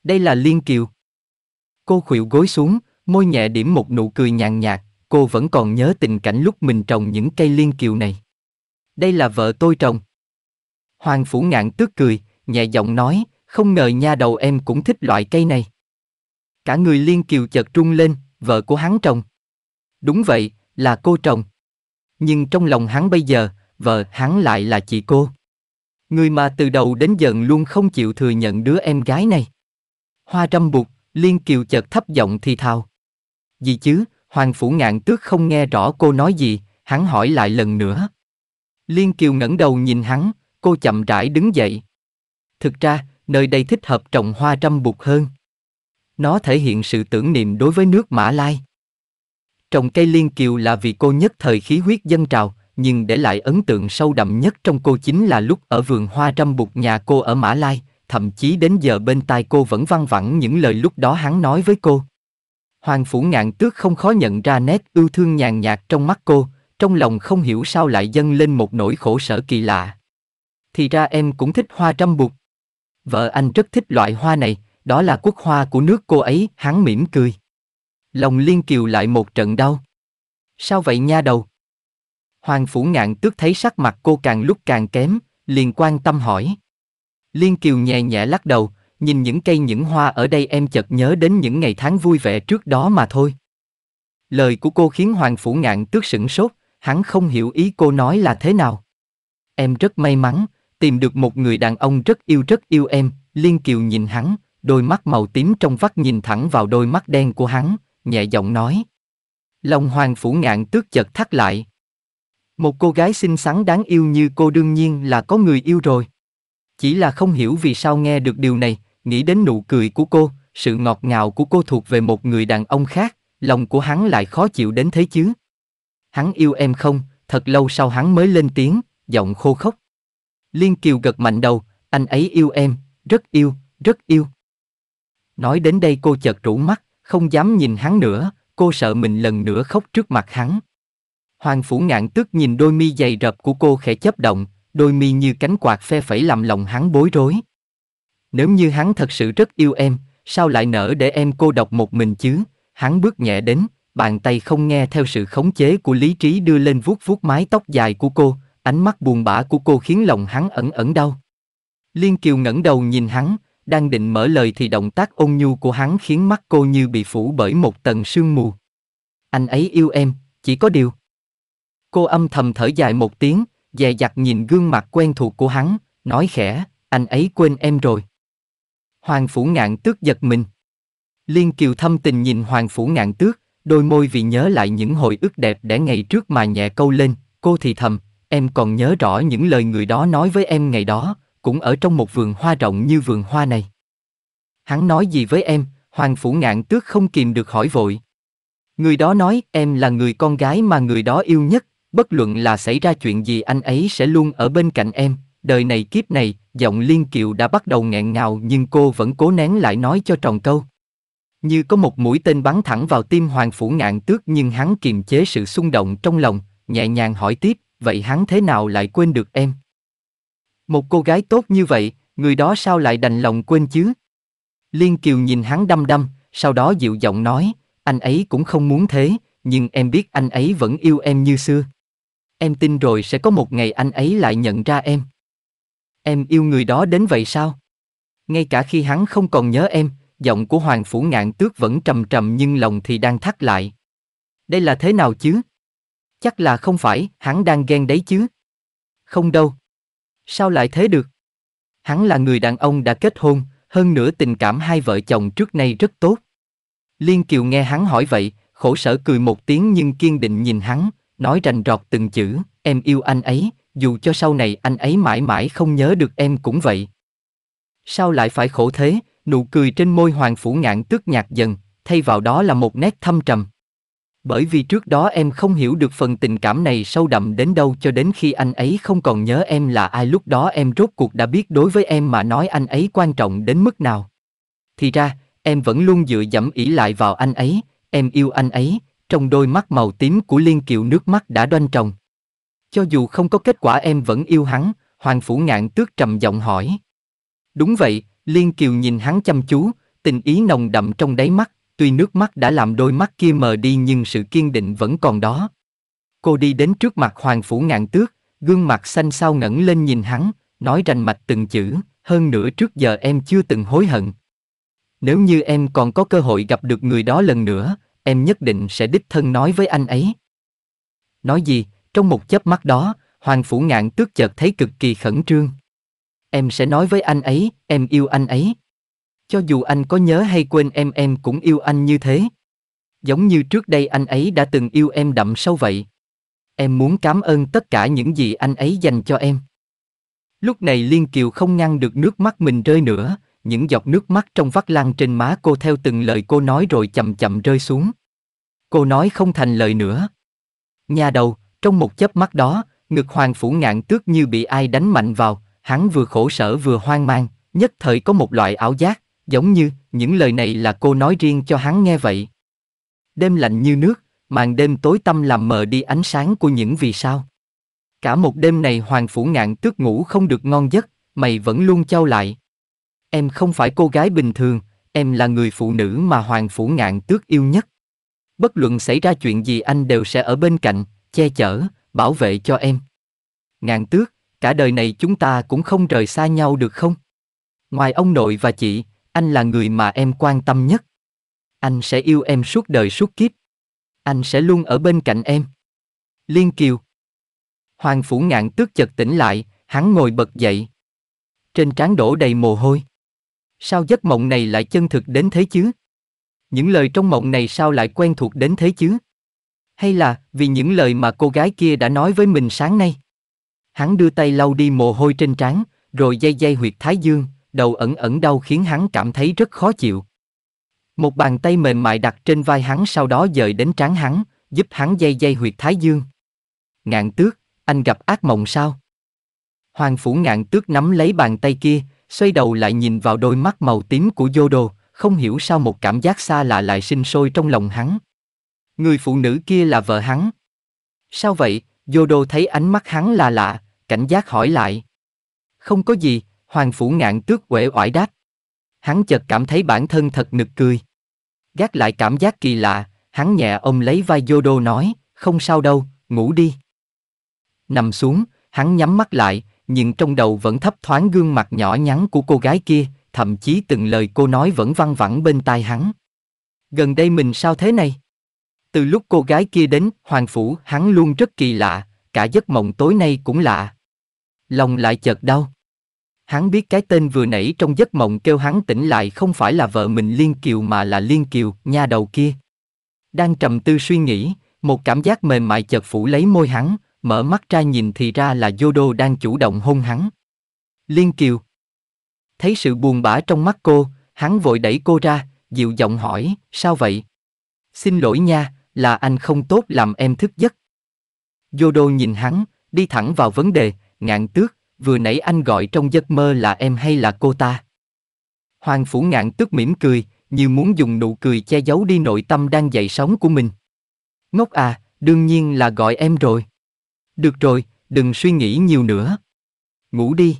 Đây là Liên Kiều. Cô khuỵu gối xuống, môi nhẹ điểm một nụ cười nhàn nhạt, cô vẫn còn nhớ tình cảnh lúc mình trồng những cây liên kiều này. Đây là vợ tôi trồng. Hoàng Phủ Ngạn tước cười, nhẹ giọng nói, không ngờ nha đầu em cũng thích loại cây này. Cả người liên kiều chợt trung lên, vợ của hắn trồng. Đúng vậy, là cô trồng. Nhưng trong lòng hắn bây giờ, vợ hắn lại là chị cô. Người mà từ đầu đến giận luôn không chịu thừa nhận đứa em gái này. Hoa trăm bụt, Liên Kiều chợt thấp giọng thì thào. Gì chứ, Hoàng phủ ngạn tước không nghe rõ cô nói gì, hắn hỏi lại lần nữa. Liên Kiều ngẩng đầu nhìn hắn, cô chậm rãi đứng dậy. Thực ra, nơi đây thích hợp trồng hoa trăm bụt hơn. Nó thể hiện sự tưởng niệm đối với nước Mã Lai. Trồng cây Liên Kiều là vì cô nhất thời khí huyết dân trào, nhưng để lại ấn tượng sâu đậm nhất trong cô chính là lúc ở vườn hoa trăm bụt nhà cô ở Mã Lai, thậm chí đến giờ bên tai cô vẫn văng vẳng những lời lúc đó hắn nói với cô. Hoàng phủ ngạn tước không khó nhận ra nét ưu thương nhàn nhạt trong mắt cô, trong lòng không hiểu sao lại dâng lên một nỗi khổ sở kỳ lạ. Thì ra em cũng thích hoa trăm bụt. Vợ anh rất thích loại hoa này, đó là quốc hoa của nước cô ấy, hắn mỉm cười. Lòng liên kiều lại một trận đau. Sao vậy nha đầu? Hoàng phủ ngạn tước thấy sắc mặt cô càng lúc càng kém, liền quan tâm hỏi. Liên kiều nhẹ nhẹ lắc đầu, nhìn những cây những hoa ở đây em chợt nhớ đến những ngày tháng vui vẻ trước đó mà thôi. Lời của cô khiến Hoàng Phủ Ngạn tước sửng sốt, hắn không hiểu ý cô nói là thế nào. Em rất may mắn, tìm được một người đàn ông rất yêu rất yêu em, Liên Kiều nhìn hắn, đôi mắt màu tím trong vắt nhìn thẳng vào đôi mắt đen của hắn, nhẹ giọng nói. Lòng Hoàng Phủ Ngạn tước chợt thắt lại. Một cô gái xinh xắn đáng yêu như cô đương nhiên là có người yêu rồi. Chỉ là không hiểu vì sao nghe được điều này, nghĩ đến nụ cười của cô, sự ngọt ngào của cô thuộc về một người đàn ông khác, lòng của hắn lại khó chịu đến thế chứ. Hắn yêu em không, thật lâu sau hắn mới lên tiếng, giọng khô khốc. Liên Kiều gật mạnh đầu, anh ấy yêu em, rất yêu, rất yêu. Nói đến đây cô chợt rũ mắt, không dám nhìn hắn nữa, cô sợ mình lần nữa khóc trước mặt hắn. Hoàng phủ ngạn tức nhìn đôi mi dày rập của cô khẽ chấp động, đôi mi như cánh quạt phe phẩy làm lòng hắn bối rối. Nếu như hắn thật sự rất yêu em, sao lại nỡ để em cô độc một mình chứ? Hắn bước nhẹ đến, bàn tay không nghe theo sự khống chế của lý trí đưa lên vuốt vuốt mái tóc dài của cô, ánh mắt buồn bã của cô khiến lòng hắn ẩn ẩn đau. Liên Kiều ngẩng đầu nhìn hắn, đang định mở lời thì động tác ôn nhu của hắn khiến mắt cô như bị phủ bởi một tầng sương mù. Anh ấy yêu em, chỉ có điều. Cô âm thầm thở dài một tiếng, dè dặt nhìn gương mặt quen thuộc của hắn, nói khẽ, anh ấy quên em rồi. Hoàng Phủ Ngạn Tước giật mình. Liên Kiều thâm tình nhìn Hoàng Phủ Ngạn Tước, đôi môi vì nhớ lại những hồi ức đẹp đẽ ngày trước mà nhẹ câu lên, cô thì thầm, em còn nhớ rõ những lời người đó nói với em ngày đó, cũng ở trong một vườn hoa rộng như vườn hoa này. Hắn nói gì với em, Hoàng Phủ Ngạn Tước không kìm được hỏi vội. Người đó nói em là người con gái mà người đó yêu nhất, bất luận là xảy ra chuyện gì anh ấy sẽ luôn ở bên cạnh em, đời này kiếp này, giọng Liên Kiều đã bắt đầu nghẹn ngào nhưng cô vẫn cố nén lại nói cho tròn câu. Như có một mũi tên bắn thẳng vào tim Hoàng Phủ Ngạn Tước nhưng hắn kiềm chế sự xung động trong lòng, nhẹ nhàng hỏi tiếp, vậy hắn thế nào lại quên được em? Một cô gái tốt như vậy, người đó sao lại đành lòng quên chứ? Liên Kiều nhìn hắn đăm đăm, sau đó dịu giọng nói, anh ấy cũng không muốn thế, nhưng em biết anh ấy vẫn yêu em như xưa. Em tin rồi sẽ có một ngày anh ấy lại nhận ra em. Em yêu người đó đến vậy sao? Ngay cả khi hắn không còn nhớ em, giọng của Hoàng Phủ Ngạn Tước vẫn trầm trầm nhưng lòng thì đang thắt lại. Đây là thế nào chứ? Chắc là không phải, hắn đang ghen đấy chứ? Không đâu. Sao lại thế được? Hắn là người đàn ông đã kết hôn, hơn nữa tình cảm hai vợ chồng trước nay rất tốt. Liên Kiều nghe hắn hỏi vậy, khổ sở cười một tiếng nhưng kiên định nhìn hắn, nói rành rọt từng chữ, em yêu anh ấy, dù cho sau này anh ấy mãi mãi không nhớ được em cũng vậy. Sao lại phải khổ thế, nụ cười trên môi Hoàng Phủ Ngạn tức nhạt dần, thay vào đó là một nét thâm trầm. Bởi vì trước đó em không hiểu được phần tình cảm này sâu đậm đến đâu cho đến khi anh ấy không còn nhớ em là ai lúc đó em rốt cuộc đã biết đối với em mà nói anh ấy quan trọng đến mức nào. Thì ra, em vẫn luôn dựa dẫm ỉ lại vào anh ấy, em yêu anh ấy, trong đôi mắt màu tím của Liên Kiều nước mắt đã đoan trồng. Cho dù không có kết quả em vẫn yêu hắn, Hoàng Phủ Ngạn Tước trầm giọng hỏi. Đúng vậy, Liên Kiều nhìn hắn chăm chú, tình ý nồng đậm trong đáy mắt, tuy nước mắt đã làm đôi mắt kia mờ đi nhưng sự kiên định vẫn còn đó. Cô đi đến trước mặt Hoàng Phủ Ngạn Tước, gương mặt xanh xao ngẩng lên nhìn hắn, nói rành mạch từng chữ, hơn nữa trước giờ em chưa từng hối hận. Nếu như em còn có cơ hội gặp được người đó lần nữa, em nhất định sẽ đích thân nói với anh ấy. Nói gì, trong một chớp mắt đó, Hoàng Phủ Ngạn tước chợt thấy cực kỳ khẩn trương. Em sẽ nói với anh ấy, em yêu anh ấy. Cho dù anh có nhớ hay quên em em cũng yêu anh như thế. Giống như trước đây anh ấy đã từng yêu em đậm sâu vậy. Em muốn cảm ơn tất cả những gì anh ấy dành cho em. Lúc này Liên Kiều không ngăn được nước mắt mình rơi nữa, những giọt nước mắt trong vắt lan trên má cô theo từng lời cô nói rồi chậm chậm rơi xuống. Cô nói không thành lời nữa. Nhà đầu, trong một chớp mắt đó, ngực hoàng phủ ngạn tước như bị ai đánh mạnh vào, hắn vừa khổ sở vừa hoang mang, nhất thời có một loại ảo giác, giống như những lời này là cô nói riêng cho hắn nghe vậy. Đêm lạnh như nước, màn đêm tối tăm làm mờ đi ánh sáng của những vì sao. Cả một đêm này hoàng phủ ngạn tước ngủ không được ngon giấc, mày vẫn luôn trao lại. Em không phải cô gái bình thường, em là người phụ nữ mà hoàng phủ ngạn tước yêu nhất. Bất luận xảy ra chuyện gì anh đều sẽ ở bên cạnh, che chở, bảo vệ cho em. Ngàn tước, cả đời này chúng ta cũng không rời xa nhau được không? Ngoài ông nội và chị, anh là người mà em quan tâm nhất. Anh sẽ yêu em suốt đời suốt kiếp. Anh sẽ luôn ở bên cạnh em. Liên Kiều Hoàng phủ ngạn tước chợt tỉnh lại, hắn ngồi bật dậy. Trên trán đổ đầy mồ hôi. Sao giấc mộng này lại chân thực đến thế chứ? Những lời trong mộng này sao lại quen thuộc đến thế chứ? hay là vì những lời mà cô gái kia đã nói với mình sáng nay. Hắn đưa tay lau đi mồ hôi trên trán, rồi dây dây huyệt thái dương, đầu ẩn ẩn đau khiến hắn cảm thấy rất khó chịu. Một bàn tay mềm mại đặt trên vai hắn sau đó dời đến trán hắn, giúp hắn dây dây huyệt thái dương. Ngạn tước, anh gặp ác mộng sao? Hoàng phủ ngạn tước nắm lấy bàn tay kia, xoay đầu lại nhìn vào đôi mắt màu tím của Yodo, không hiểu sao một cảm giác xa lạ lại sinh sôi trong lòng hắn, Người phụ nữ kia là vợ hắn. Sao vậy? Yodo thấy ánh mắt hắn là lạ, cảnh giác hỏi lại. Không có gì, Hoàng Phủ Ngạn tước uể oải đáp. Hắn chợt cảm thấy bản thân thật nực cười. Gác lại cảm giác kỳ lạ, hắn nhẹ ông lấy vai Yodo nói, không sao đâu, ngủ đi. Nằm xuống, hắn nhắm mắt lại, nhưng trong đầu vẫn thấp thoáng gương mặt nhỏ nhắn của cô gái kia, thậm chí từng lời cô nói vẫn văng vẳng bên tai hắn. Gần đây mình sao thế này? Từ lúc cô gái kia đến, Hoàng Phủ, hắn luôn rất kỳ lạ, cả giấc mộng tối nay cũng lạ. Lòng lại chợt đau. Hắn biết cái tên vừa nãy trong giấc mộng kêu hắn tỉnh lại không phải là vợ mình Liên Kiều mà là Liên Kiều, nha đầu kia. Đang trầm tư suy nghĩ, một cảm giác mềm mại chợt phủ lấy môi hắn, mở mắt ra nhìn thì ra là Yodo đang chủ động hôn hắn. Liên Kiều Thấy sự buồn bã trong mắt cô, hắn vội đẩy cô ra, dịu giọng hỏi, sao vậy? Xin lỗi nha, là anh không tốt làm em thức giấc. Yodo nhìn hắn, đi thẳng vào vấn đề, ngạn tước, vừa nãy anh gọi trong giấc mơ là em hay là cô ta? Hoàng phủ ngạn tước mỉm cười, như muốn dùng nụ cười che giấu đi nội tâm đang dậy sóng của mình. Ngốc à, đương nhiên là gọi em rồi. Được rồi, đừng suy nghĩ nhiều nữa. Ngủ đi.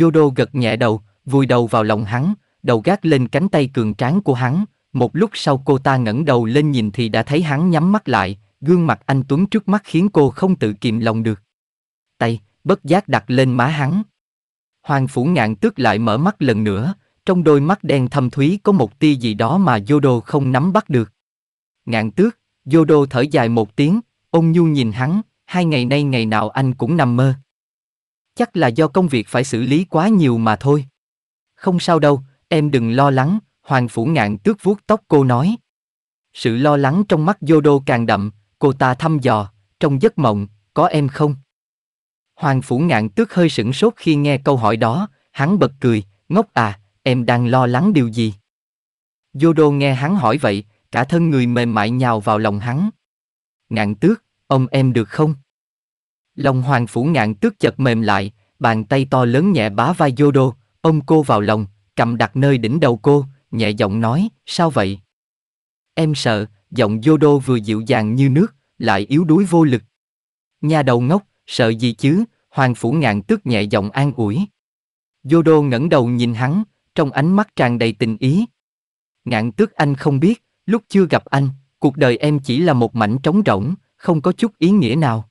Yodo gật nhẹ đầu, vùi đầu vào lòng hắn, đầu gác lên cánh tay cường tráng của hắn, một lúc sau cô ta ngẩng đầu lên nhìn thì đã thấy hắn nhắm mắt lại, gương mặt anh Tuấn trước mắt khiến cô không tự kiềm lòng được. Tay, bất giác đặt lên má hắn. Hoàng phủ ngạn tước lại mở mắt lần nữa, trong đôi mắt đen thâm thúy có một tia gì đó mà Yodo không nắm bắt được. Ngạn tước, Yodo thở dài một tiếng, ông nhu nhìn hắn, hai ngày nay ngày nào anh cũng nằm mơ. Chắc là do công việc phải xử lý quá nhiều mà thôi. Không sao đâu, em đừng lo lắng, Hoàng Phủ Ngạn tước vuốt tóc cô nói. Sự lo lắng trong mắt Yodo càng đậm, cô ta thăm dò, trong giấc mộng, có em không? Hoàng Phủ Ngạn tước hơi sửng sốt khi nghe câu hỏi đó, hắn bật cười, ngốc à, em đang lo lắng điều gì? Yodo nghe hắn hỏi vậy, cả thân người mềm mại nhào vào lòng hắn. Ngạn tước, ông em được không? Lòng Hoàng Phủ Ngạn tước chật mềm lại, bàn tay to lớn nhẹ bá vai Yodo, ôm cô vào lòng, cầm đặt nơi đỉnh đầu cô, nhẹ giọng nói, sao vậy? Em sợ, giọng Yodo vừa dịu dàng như nước, lại yếu đuối vô lực. Nhà đầu ngốc, sợ gì chứ, Hoàng Phủ Ngạn tức nhẹ giọng an ủi. Yodo ngẩng đầu nhìn hắn, trong ánh mắt tràn đầy tình ý. Ngạn tước anh không biết, lúc chưa gặp anh, cuộc đời em chỉ là một mảnh trống rỗng, không có chút ý nghĩa nào.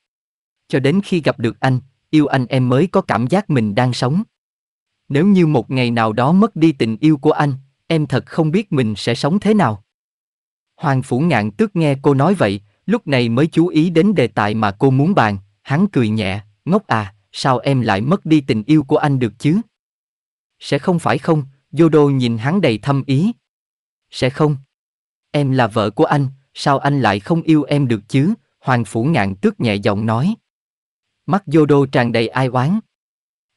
Cho đến khi gặp được anh, yêu anh em mới có cảm giác mình đang sống. Nếu như một ngày nào đó mất đi tình yêu của anh, em thật không biết mình sẽ sống thế nào. Hoàng Phủ Ngạn tước nghe cô nói vậy, lúc này mới chú ý đến đề tài mà cô muốn bàn, hắn cười nhẹ, ngốc à, sao em lại mất đi tình yêu của anh được chứ? Sẽ không phải không, Đô nhìn hắn đầy thâm ý. Sẽ không. Em là vợ của anh, sao anh lại không yêu em được chứ? Hoàng Phủ Ngạn tước nhẹ giọng nói. Mắt Đô tràn đầy ai oán.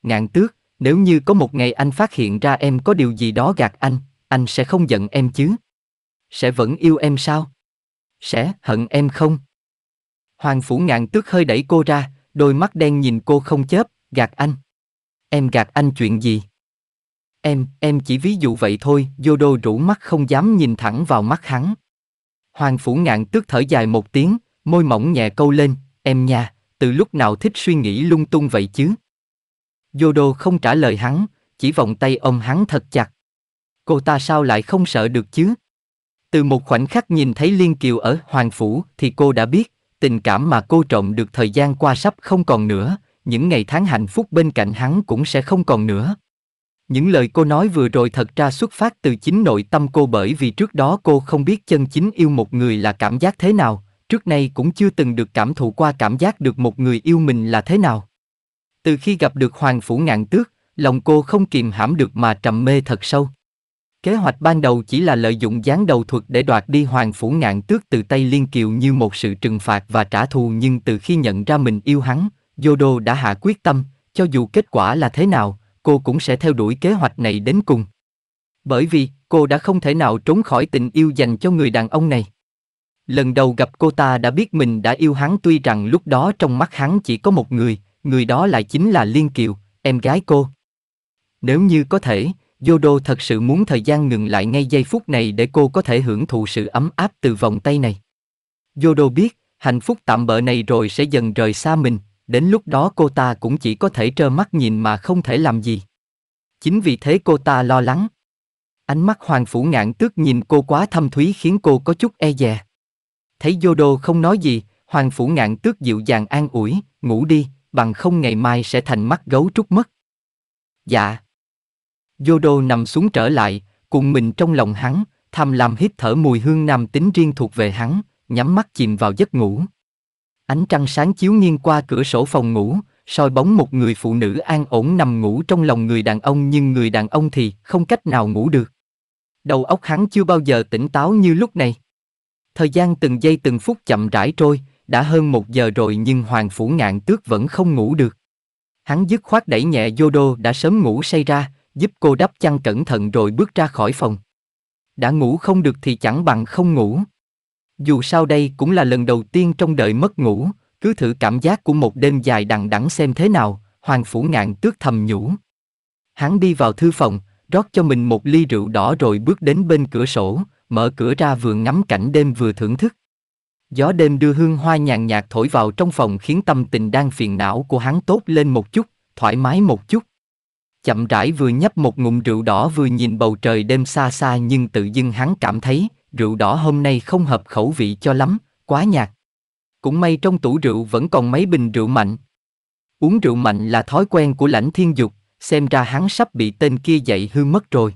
Ngạn tước, nếu như có một ngày anh phát hiện ra em có điều gì đó gạt anh, anh sẽ không giận em chứ? Sẽ vẫn yêu em sao? Sẽ hận em không? Hoàng Phủ Ngạn tức hơi đẩy cô ra, đôi mắt đen nhìn cô không chớp, gạt anh. Em gạt anh chuyện gì? Em, em chỉ ví dụ vậy thôi, Vô Đô rũ mắt không dám nhìn thẳng vào mắt hắn. Hoàng Phủ Ngạn tức thở dài một tiếng, môi mỏng nhẹ câu lên, em nha, từ lúc nào thích suy nghĩ lung tung vậy chứ? Vô Đô không trả lời hắn, chỉ vòng tay ôm hắn thật chặt cô ta sao lại không sợ được chứ? Từ một khoảnh khắc nhìn thấy Liên Kiều ở Hoàng Phủ thì cô đã biết, tình cảm mà cô trộm được thời gian qua sắp không còn nữa, những ngày tháng hạnh phúc bên cạnh hắn cũng sẽ không còn nữa. Những lời cô nói vừa rồi thật ra xuất phát từ chính nội tâm cô bởi vì trước đó cô không biết chân chính yêu một người là cảm giác thế nào, trước nay cũng chưa từng được cảm thụ qua cảm giác được một người yêu mình là thế nào. Từ khi gặp được Hoàng Phủ Ngạn Tước, lòng cô không kìm hãm được mà trầm mê thật sâu. Kế hoạch ban đầu chỉ là lợi dụng gián đầu thuật để đoạt đi hoàng phủ ngạn tước từ tay Liên Kiều như một sự trừng phạt và trả thù nhưng từ khi nhận ra mình yêu hắn, Yodo đã hạ quyết tâm, cho dù kết quả là thế nào, cô cũng sẽ theo đuổi kế hoạch này đến cùng. Bởi vì, cô đã không thể nào trốn khỏi tình yêu dành cho người đàn ông này. Lần đầu gặp cô ta đã biết mình đã yêu hắn tuy rằng lúc đó trong mắt hắn chỉ có một người, người đó lại chính là Liên Kiều, em gái cô. Nếu như có thể, Yodo thật sự muốn thời gian ngừng lại ngay giây phút này để cô có thể hưởng thụ sự ấm áp từ vòng tay này. Yodo biết, hạnh phúc tạm bỡ này rồi sẽ dần rời xa mình, đến lúc đó cô ta cũng chỉ có thể trơ mắt nhìn mà không thể làm gì. Chính vì thế cô ta lo lắng. Ánh mắt hoàng phủ ngạn tước nhìn cô quá thâm thúy khiến cô có chút e dè. Thấy Yodo không nói gì, hoàng phủ ngạn tước dịu dàng an ủi, ngủ đi, bằng không ngày mai sẽ thành mắt gấu trúc mất. Dạ. Yodo nằm xuống trở lại, cùng mình trong lòng hắn, tham lam hít thở mùi hương nam tính riêng thuộc về hắn, nhắm mắt chìm vào giấc ngủ. Ánh trăng sáng chiếu nghiêng qua cửa sổ phòng ngủ, soi bóng một người phụ nữ an ổn nằm ngủ trong lòng người đàn ông nhưng người đàn ông thì không cách nào ngủ được. Đầu óc hắn chưa bao giờ tỉnh táo như lúc này. Thời gian từng giây từng phút chậm rãi trôi, đã hơn một giờ rồi nhưng Hoàng Phủ Ngạn Tước vẫn không ngủ được. Hắn dứt khoát đẩy nhẹ Yodo đã sớm ngủ say ra, giúp cô đắp chăn cẩn thận rồi bước ra khỏi phòng. Đã ngủ không được thì chẳng bằng không ngủ. Dù sao đây cũng là lần đầu tiên trong đời mất ngủ, cứ thử cảm giác của một đêm dài đằng đẵng xem thế nào, Hoàng Phủ Ngạn tước thầm nhủ. Hắn đi vào thư phòng, rót cho mình một ly rượu đỏ rồi bước đến bên cửa sổ, mở cửa ra vừa ngắm cảnh đêm vừa thưởng thức. Gió đêm đưa hương hoa nhàn nhạt thổi vào trong phòng khiến tâm tình đang phiền não của hắn tốt lên một chút, thoải mái một chút chậm rãi vừa nhấp một ngụm rượu đỏ vừa nhìn bầu trời đêm xa xa nhưng tự dưng hắn cảm thấy, rượu đỏ hôm nay không hợp khẩu vị cho lắm, quá nhạt. Cũng may trong tủ rượu vẫn còn mấy bình rượu mạnh. Uống rượu mạnh là thói quen của lãnh thiên dục, xem ra hắn sắp bị tên kia dậy hư mất rồi.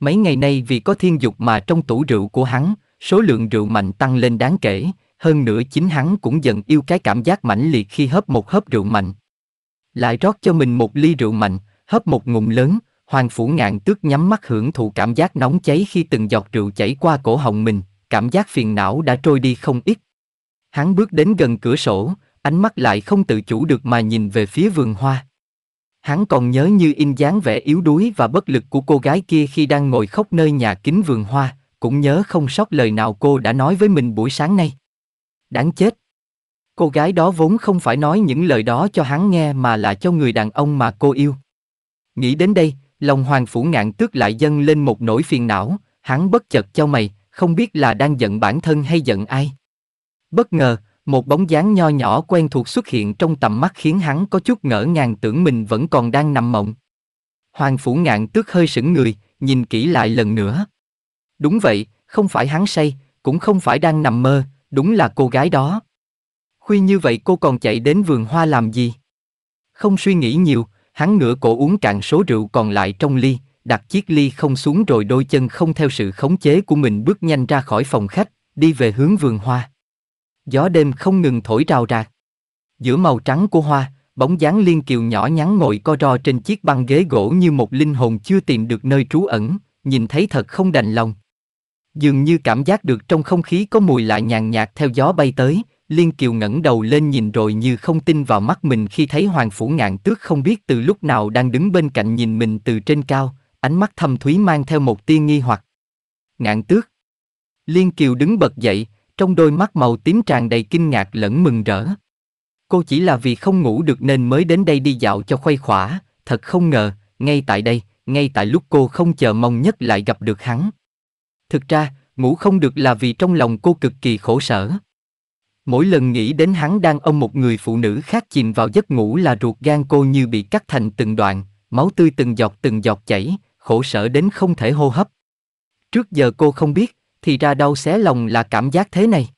Mấy ngày nay vì có thiên dục mà trong tủ rượu của hắn, số lượng rượu mạnh tăng lên đáng kể, hơn nữa chính hắn cũng dần yêu cái cảm giác mãnh liệt khi hớp một hớp rượu mạnh. Lại rót cho mình một ly rượu mạnh, hớp một ngụm lớn, Hoàng Phủ Ngạn Tước nhắm mắt hưởng thụ cảm giác nóng cháy khi từng giọt rượu chảy qua cổ họng mình, cảm giác phiền não đã trôi đi không ít. Hắn bước đến gần cửa sổ, ánh mắt lại không tự chủ được mà nhìn về phía vườn hoa. Hắn còn nhớ như in dáng vẻ yếu đuối và bất lực của cô gái kia khi đang ngồi khóc nơi nhà kính vườn hoa, cũng nhớ không sót lời nào cô đã nói với mình buổi sáng nay. Đáng chết. Cô gái đó vốn không phải nói những lời đó cho hắn nghe mà là cho người đàn ông mà cô yêu. Nghĩ đến đây, lòng hoàng phủ ngạn tước lại dâng lên một nỗi phiền não, hắn bất chợt cho mày, không biết là đang giận bản thân hay giận ai. Bất ngờ, một bóng dáng nho nhỏ quen thuộc xuất hiện trong tầm mắt khiến hắn có chút ngỡ ngàng tưởng mình vẫn còn đang nằm mộng. Hoàng phủ ngạn tước hơi sững người, nhìn kỹ lại lần nữa. Đúng vậy, không phải hắn say, cũng không phải đang nằm mơ, đúng là cô gái đó. Khuya như vậy cô còn chạy đến vườn hoa làm gì? Không suy nghĩ nhiều, Hắn ngửa cổ uống cạn số rượu còn lại trong ly, đặt chiếc ly không xuống rồi đôi chân không theo sự khống chế của mình bước nhanh ra khỏi phòng khách, đi về hướng vườn hoa. Gió đêm không ngừng thổi rào rạc. Giữa màu trắng của hoa, bóng dáng liên kiều nhỏ nhắn ngồi co ro trên chiếc băng ghế gỗ như một linh hồn chưa tìm được nơi trú ẩn, nhìn thấy thật không đành lòng. Dường như cảm giác được trong không khí có mùi lạ nhàn nhạt theo gió bay tới, Liên Kiều ngẩng đầu lên nhìn rồi như không tin vào mắt mình khi thấy Hoàng Phủ Ngạn Tước không biết từ lúc nào đang đứng bên cạnh nhìn mình từ trên cao, ánh mắt thâm thúy mang theo một tia nghi hoặc. Ngạn Tước. Liên Kiều đứng bật dậy, trong đôi mắt màu tím tràn đầy kinh ngạc lẫn mừng rỡ. Cô chỉ là vì không ngủ được nên mới đến đây đi dạo cho khuây khỏa, thật không ngờ, ngay tại đây, ngay tại lúc cô không chờ mong nhất lại gặp được hắn. Thực ra, ngủ không được là vì trong lòng cô cực kỳ khổ sở. Mỗi lần nghĩ đến hắn đang ôm một người phụ nữ khác chìm vào giấc ngủ là ruột gan cô như bị cắt thành từng đoạn, máu tươi từng giọt từng giọt chảy, khổ sở đến không thể hô hấp. Trước giờ cô không biết, thì ra đau xé lòng là cảm giác thế này.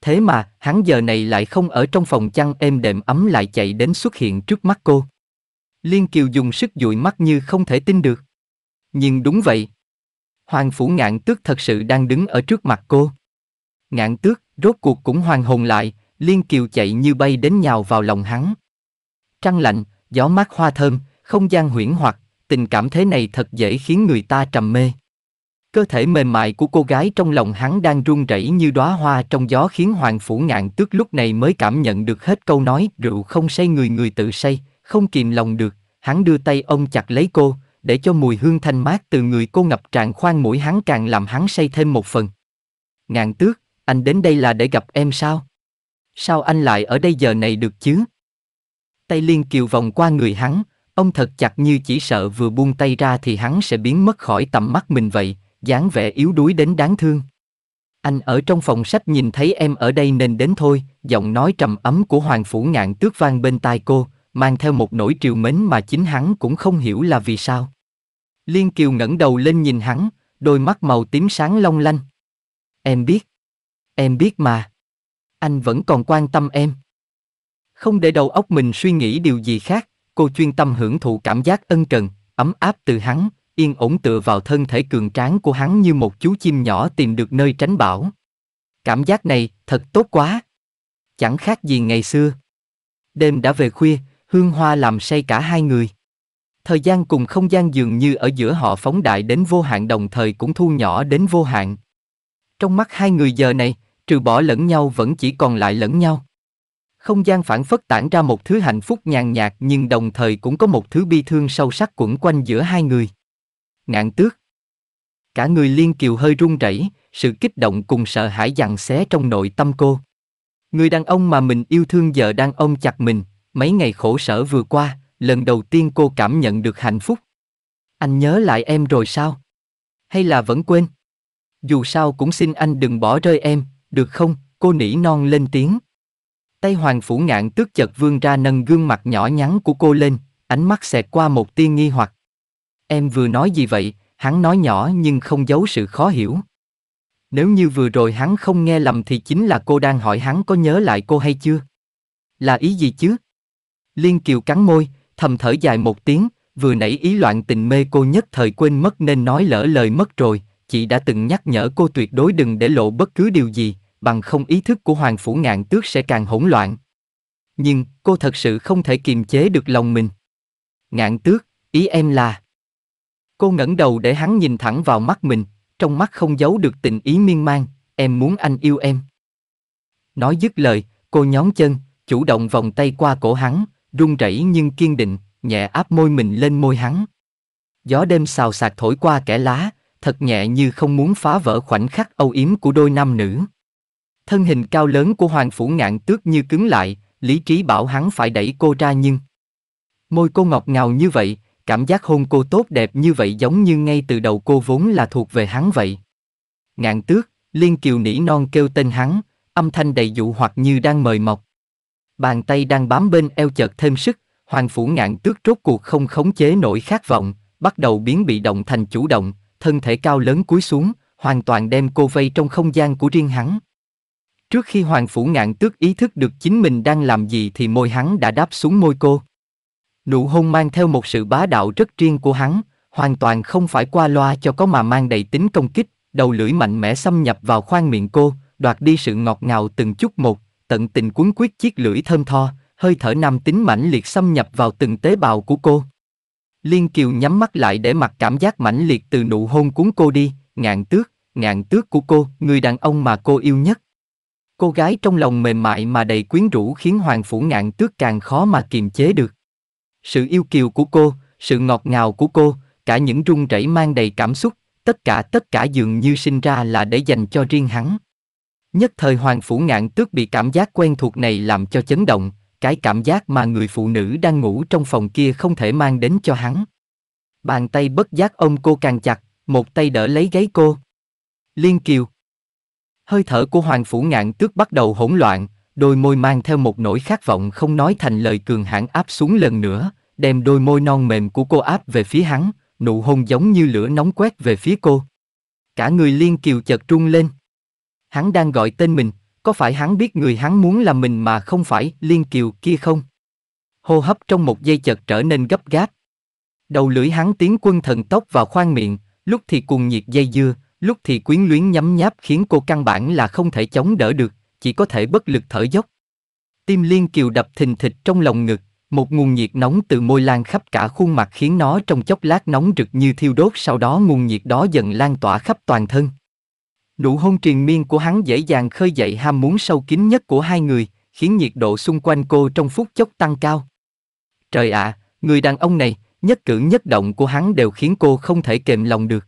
Thế mà, hắn giờ này lại không ở trong phòng chăn êm đệm ấm lại chạy đến xuất hiện trước mắt cô. Liên Kiều dùng sức dụi mắt như không thể tin được. Nhưng đúng vậy. Hoàng Phủ Ngạn Tước thật sự đang đứng ở trước mặt cô. Ngạn tước, rốt cuộc cũng hoàng hồn lại, liên kiều chạy như bay đến nhào vào lòng hắn. Trăng lạnh, gió mát hoa thơm, không gian huyễn hoặc, tình cảm thế này thật dễ khiến người ta trầm mê. Cơ thể mềm mại của cô gái trong lòng hắn đang run rẩy như đóa hoa trong gió khiến Hoàng Phủ Ngạn Tước lúc này mới cảm nhận được hết câu nói rượu không say người người tự say, không kìm lòng được, hắn đưa tay ông chặt lấy cô, để cho mùi hương thanh mát từ người cô ngập tràn khoan mũi hắn càng làm hắn say thêm một phần. Ngạn Tước, anh đến đây là để gặp em sao? Sao anh lại ở đây giờ này được chứ? Tay Liên Kiều vòng qua người hắn, ông thật chặt như chỉ sợ vừa buông tay ra thì hắn sẽ biến mất khỏi tầm mắt mình vậy, dáng vẻ yếu đuối đến đáng thương. Anh ở trong phòng sách nhìn thấy em ở đây nên đến thôi, giọng nói trầm ấm của Hoàng Phủ Ngạn tước vang bên tai cô, mang theo một nỗi triều mến mà chính hắn cũng không hiểu là vì sao. Liên Kiều ngẩng đầu lên nhìn hắn, đôi mắt màu tím sáng long lanh. Em biết. Em biết mà. Anh vẫn còn quan tâm em. Không để đầu óc mình suy nghĩ điều gì khác, cô chuyên tâm hưởng thụ cảm giác ân cần, ấm áp từ hắn, yên ổn tựa vào thân thể cường tráng của hắn như một chú chim nhỏ tìm được nơi tránh bão. Cảm giác này thật tốt quá. Chẳng khác gì ngày xưa. Đêm đã về khuya, hương hoa làm say cả hai người. Thời gian cùng không gian dường như ở giữa họ phóng đại đến vô hạn đồng thời cũng thu nhỏ đến vô hạn. Trong mắt hai người giờ này, trừ bỏ lẫn nhau vẫn chỉ còn lại lẫn nhau. Không gian phản phất tản ra một thứ hạnh phúc nhàn nhạt nhưng đồng thời cũng có một thứ bi thương sâu sắc quẩn quanh giữa hai người. Ngạn tước. Cả người liên kiều hơi run rẩy, sự kích động cùng sợ hãi dằn xé trong nội tâm cô. Người đàn ông mà mình yêu thương giờ đang ôm chặt mình, mấy ngày khổ sở vừa qua, lần đầu tiên cô cảm nhận được hạnh phúc. Anh nhớ lại em rồi sao? Hay là vẫn quên? Dù sao cũng xin anh đừng bỏ rơi em, được không, cô nỉ non lên tiếng. Tay hoàng phủ ngạn tước chợt vương ra nâng gương mặt nhỏ nhắn của cô lên, ánh mắt xẹt qua một tia nghi hoặc. Em vừa nói gì vậy, hắn nói nhỏ nhưng không giấu sự khó hiểu. Nếu như vừa rồi hắn không nghe lầm thì chính là cô đang hỏi hắn có nhớ lại cô hay chưa? Là ý gì chứ? Liên Kiều cắn môi, thầm thở dài một tiếng, vừa nãy ý loạn tình mê cô nhất thời quên mất nên nói lỡ lời mất rồi, chị đã từng nhắc nhở cô tuyệt đối đừng để lộ bất cứ điều gì, bằng không ý thức của Hoàng Phủ Ngạn Tước sẽ càng hỗn loạn. Nhưng, cô thật sự không thể kiềm chế được lòng mình. Ngạn Tước, ý em là... Cô ngẩng đầu để hắn nhìn thẳng vào mắt mình, trong mắt không giấu được tình ý miên man, em muốn anh yêu em. Nói dứt lời, cô nhón chân, chủ động vòng tay qua cổ hắn, run rẩy nhưng kiên định, nhẹ áp môi mình lên môi hắn. Gió đêm xào xạc thổi qua kẽ lá, thật nhẹ như không muốn phá vỡ khoảnh khắc âu yếm của đôi nam nữ. Thân hình cao lớn của Hoàng Phủ Ngạn tước như cứng lại, lý trí bảo hắn phải đẩy cô ra nhưng... Môi cô ngọt ngào như vậy, cảm giác hôn cô tốt đẹp như vậy giống như ngay từ đầu cô vốn là thuộc về hắn vậy. Ngạn tước, Liên Kiều nỉ non kêu tên hắn, âm thanh đầy dụ hoặc như đang mời mọc. Bàn tay đang bám bên eo chợt thêm sức, hoàng phủ ngạn tước rốt cuộc không khống chế nổi khát vọng, bắt đầu biến bị động thành chủ động, thân thể cao lớn cúi xuống, hoàn toàn đem cô vây trong không gian của riêng hắn. Trước khi Hoàng Phủ Ngạn Tước ý thức được chính mình đang làm gì thì môi hắn đã đáp xuống môi cô. Nụ hôn mang theo một sự bá đạo rất riêng của hắn, hoàn toàn không phải qua loa cho có mà mang đầy tính công kích, đầu lưỡi mạnh mẽ xâm nhập vào khoang miệng cô, đoạt đi sự ngọt ngào từng chút một, tận tình cuốn quyết chiếc lưỡi thơm tho, hơi thở nam tính mãnh liệt xâm nhập vào từng tế bào của cô. Liên Kiều nhắm mắt lại để mặc cảm giác mãnh liệt từ nụ hôn cuốn cô đi, ngạn tước, ngạn tước của cô, người đàn ông mà cô yêu nhất. Cô gái trong lòng mềm mại mà đầy quyến rũ khiến Hoàng Phủ Ngạn Tước càng khó mà kiềm chế được. Sự yêu kiều của cô, sự ngọt ngào của cô, cả những rung rẩy mang đầy cảm xúc, tất cả tất cả dường như sinh ra là để dành cho riêng hắn. Nhất thời Hoàng Phủ Ngạn Tước bị cảm giác quen thuộc này làm cho chấn động, cái cảm giác mà người phụ nữ đang ngủ trong phòng kia không thể mang đến cho hắn. Bàn tay bất giác ôm cô càng chặt, một tay đỡ lấy gáy cô. Liên Kiều, Hơi thở của Hoàng Phủ Ngạn Tước bắt đầu hỗn loạn, đôi môi mang theo một nỗi khát vọng không nói thành lời cường hãn áp xuống lần nữa, đem đôi môi non mềm của cô áp về phía hắn, nụ hôn giống như lửa nóng quét về phía cô. Cả người liên kiều chợt trung lên. Hắn đang gọi tên mình, có phải hắn biết người hắn muốn là mình mà không phải liên kiều kia không? Hô hấp trong một giây chợt trở nên gấp gáp. Đầu lưỡi hắn tiến quân thần tốc vào khoang miệng, lúc thì cuồng nhiệt dây dưa, Lúc thì quyến luyến nhấm nháp khiến cô căn bản là không thể chống đỡ được, chỉ có thể bất lực thở dốc. Tim Liên Kiều đập thình thịch trong lòng ngực, một nguồn nhiệt nóng từ môi lan khắp cả khuôn mặt khiến nó trong chốc lát nóng rực như thiêu đốt sau đó nguồn nhiệt đó dần lan tỏa khắp toàn thân. Nụ hôn triền miên của hắn dễ dàng khơi dậy ham muốn sâu kín nhất của hai người, khiến nhiệt độ xung quanh cô trong phút chốc tăng cao. Trời ạ, à, người đàn ông này, nhất cử nhất động của hắn đều khiến cô không thể kềm lòng được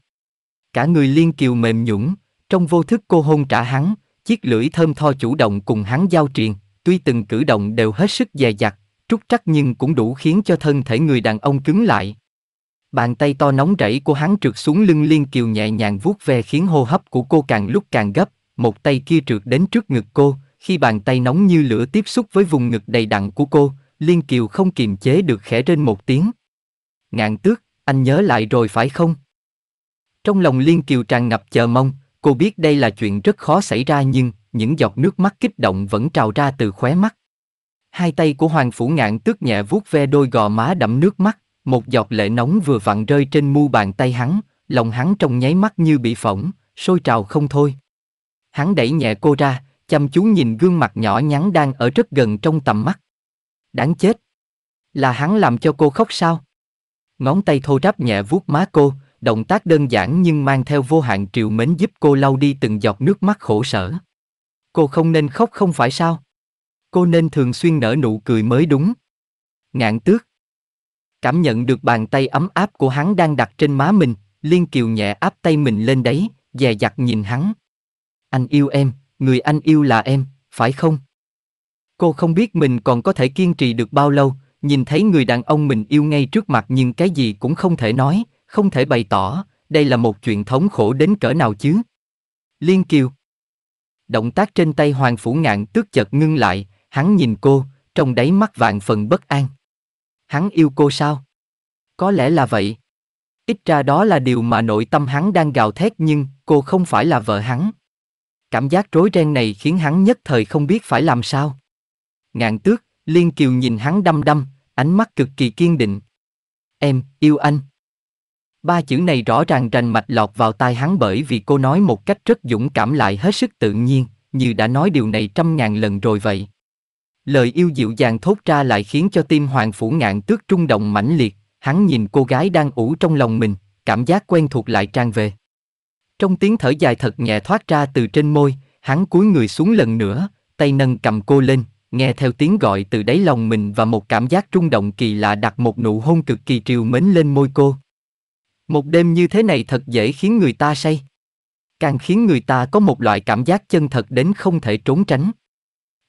cả người liên kiều mềm nhũn, trong vô thức cô hôn trả hắn, chiếc lưỡi thơm tho chủ động cùng hắn giao triền, tuy từng cử động đều hết sức dè dặt, trúc trắc nhưng cũng đủ khiến cho thân thể người đàn ông cứng lại. Bàn tay to nóng rẫy của hắn trượt xuống lưng Liên Kiều nhẹ nhàng vuốt ve khiến hô hấp của cô càng lúc càng gấp, một tay kia trượt đến trước ngực cô, khi bàn tay nóng như lửa tiếp xúc với vùng ngực đầy đặn của cô, Liên Kiều không kiềm chế được khẽ trên một tiếng. Ngạn tước, anh nhớ lại rồi phải không? Trong lòng Liên Kiều tràn ngập chờ mong, cô biết đây là chuyện rất khó xảy ra nhưng những giọt nước mắt kích động vẫn trào ra từ khóe mắt. Hai tay của Hoàng Phủ Ngạn tước nhẹ vuốt ve đôi gò má đẫm nước mắt, một giọt lệ nóng vừa vặn rơi trên mu bàn tay hắn, lòng hắn trong nháy mắt như bị phỏng, sôi trào không thôi. Hắn đẩy nhẹ cô ra, chăm chú nhìn gương mặt nhỏ nhắn đang ở rất gần trong tầm mắt. Đáng chết! Là hắn làm cho cô khóc sao? Ngón tay thô ráp nhẹ vuốt má cô, động tác đơn giản nhưng mang theo vô hạn triệu mến giúp cô lau đi từng giọt nước mắt khổ sở. Cô không nên khóc không phải sao? Cô nên thường xuyên nở nụ cười mới đúng. Ngạn tước. Cảm nhận được bàn tay ấm áp của hắn đang đặt trên má mình, Liên Kiều nhẹ áp tay mình lên đấy, dè dặt nhìn hắn. Anh yêu em, người anh yêu là em, phải không? Cô không biết mình còn có thể kiên trì được bao lâu, nhìn thấy người đàn ông mình yêu ngay trước mặt nhưng cái gì cũng không thể nói, không thể bày tỏ, đây là một chuyện thống khổ đến cỡ nào chứ. Liên Kiều Động tác trên tay Hoàng Phủ Ngạn tước chợt ngưng lại, hắn nhìn cô, trong đáy mắt vạn phần bất an. Hắn yêu cô sao? Có lẽ là vậy. Ít ra đó là điều mà nội tâm hắn đang gào thét nhưng cô không phải là vợ hắn. Cảm giác rối ren này khiến hắn nhất thời không biết phải làm sao. Ngạn tước, Liên Kiều nhìn hắn đăm đăm, ánh mắt cực kỳ kiên định. Em, yêu anh. Ba chữ này rõ ràng rành mạch lọt vào tai hắn bởi vì cô nói một cách rất dũng cảm lại hết sức tự nhiên, như đã nói điều này trăm ngàn lần rồi vậy. Lời yêu dịu dàng thốt ra lại khiến cho tim hoàng phủ ngạn tước trung động mãnh liệt, hắn nhìn cô gái đang ủ trong lòng mình, cảm giác quen thuộc lại tràn về. Trong tiếng thở dài thật nhẹ thoát ra từ trên môi, hắn cúi người xuống lần nữa, tay nâng cầm cô lên, nghe theo tiếng gọi từ đáy lòng mình và một cảm giác trung động kỳ lạ đặt một nụ hôn cực kỳ triều mến lên môi cô. Một đêm như thế này thật dễ khiến người ta say. Càng khiến người ta có một loại cảm giác chân thật đến không thể trốn tránh.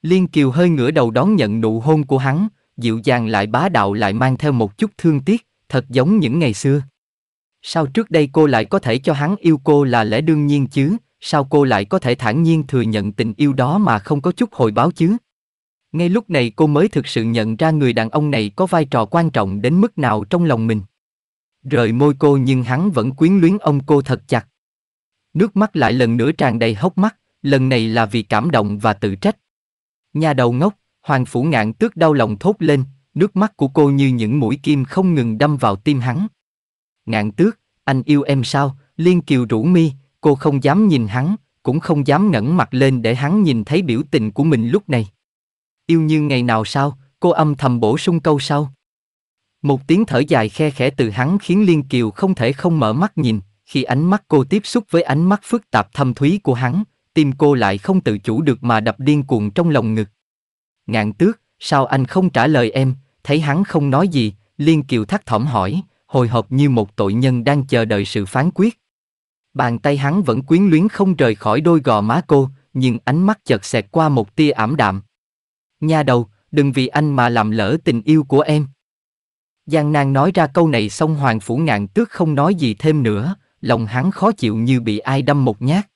Liên Kiều hơi ngửa đầu đón nhận nụ hôn của hắn, dịu dàng lại bá đạo lại mang theo một chút thương tiếc, thật giống những ngày xưa. Sao trước đây cô lại có thể cho hắn yêu cô là lẽ đương nhiên chứ, sao cô lại có thể thản nhiên thừa nhận tình yêu đó mà không có chút hồi báo chứ? Ngay lúc này cô mới thực sự nhận ra người đàn ông này có vai trò quan trọng đến mức nào trong lòng mình. Rời môi cô nhưng hắn vẫn quyến luyến ông cô thật chặt. Nước mắt lại lần nữa tràn đầy hốc mắt, lần này là vì cảm động và tự trách. Nhà đầu ngốc, Hoàng Phủ Ngạn tước đau lòng thốt lên, nước mắt của cô như những mũi kim không ngừng đâm vào tim hắn. Ngạn tước, anh yêu em sao, Liên Kiều rủ mi, cô không dám nhìn hắn, cũng không dám ngẩng mặt lên để hắn nhìn thấy biểu tình của mình lúc này. Yêu như ngày nào sao, cô âm thầm bổ sung câu sau. Một tiếng thở dài khe khẽ từ hắn khiến Liên Kiều không thể không mở mắt nhìn, khi ánh mắt cô tiếp xúc với ánh mắt phức tạp thâm thúy của hắn, tim cô lại không tự chủ được mà đập điên cuồng trong lòng ngực. Ngạn tước, sao anh không trả lời em, thấy hắn không nói gì, Liên Kiều thắt thỏm hỏi, hồi hộp như một tội nhân đang chờ đợi sự phán quyết. Bàn tay hắn vẫn quyến luyến không rời khỏi đôi gò má cô, nhưng ánh mắt chợt xẹt qua một tia ảm đạm. Nha đầu, đừng vì anh mà làm lỡ tình yêu của em. Giang nàng nói ra câu này xong Hoàng Phủ Ngạn Tước không nói gì thêm nữa, lòng hắn khó chịu như bị ai đâm một nhát.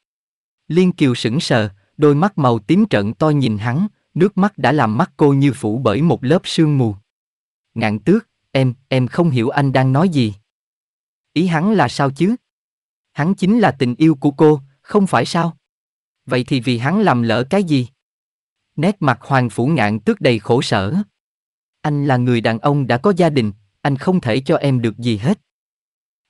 Liên Kiều sững sờ, đôi mắt màu tím trợn to nhìn hắn, nước mắt đã làm mắt cô như phủ bởi một lớp sương mù. Ngạn Tước, em, em không hiểu anh đang nói gì. Ý hắn là sao chứ? Hắn chính là tình yêu của cô, không phải sao? Vậy thì vì hắn làm lỡ cái gì? Nét mặt Hoàng Phủ Ngạn Tước đầy khổ sở. Anh là người đàn ông đã có gia đình, anh không thể cho em được gì hết.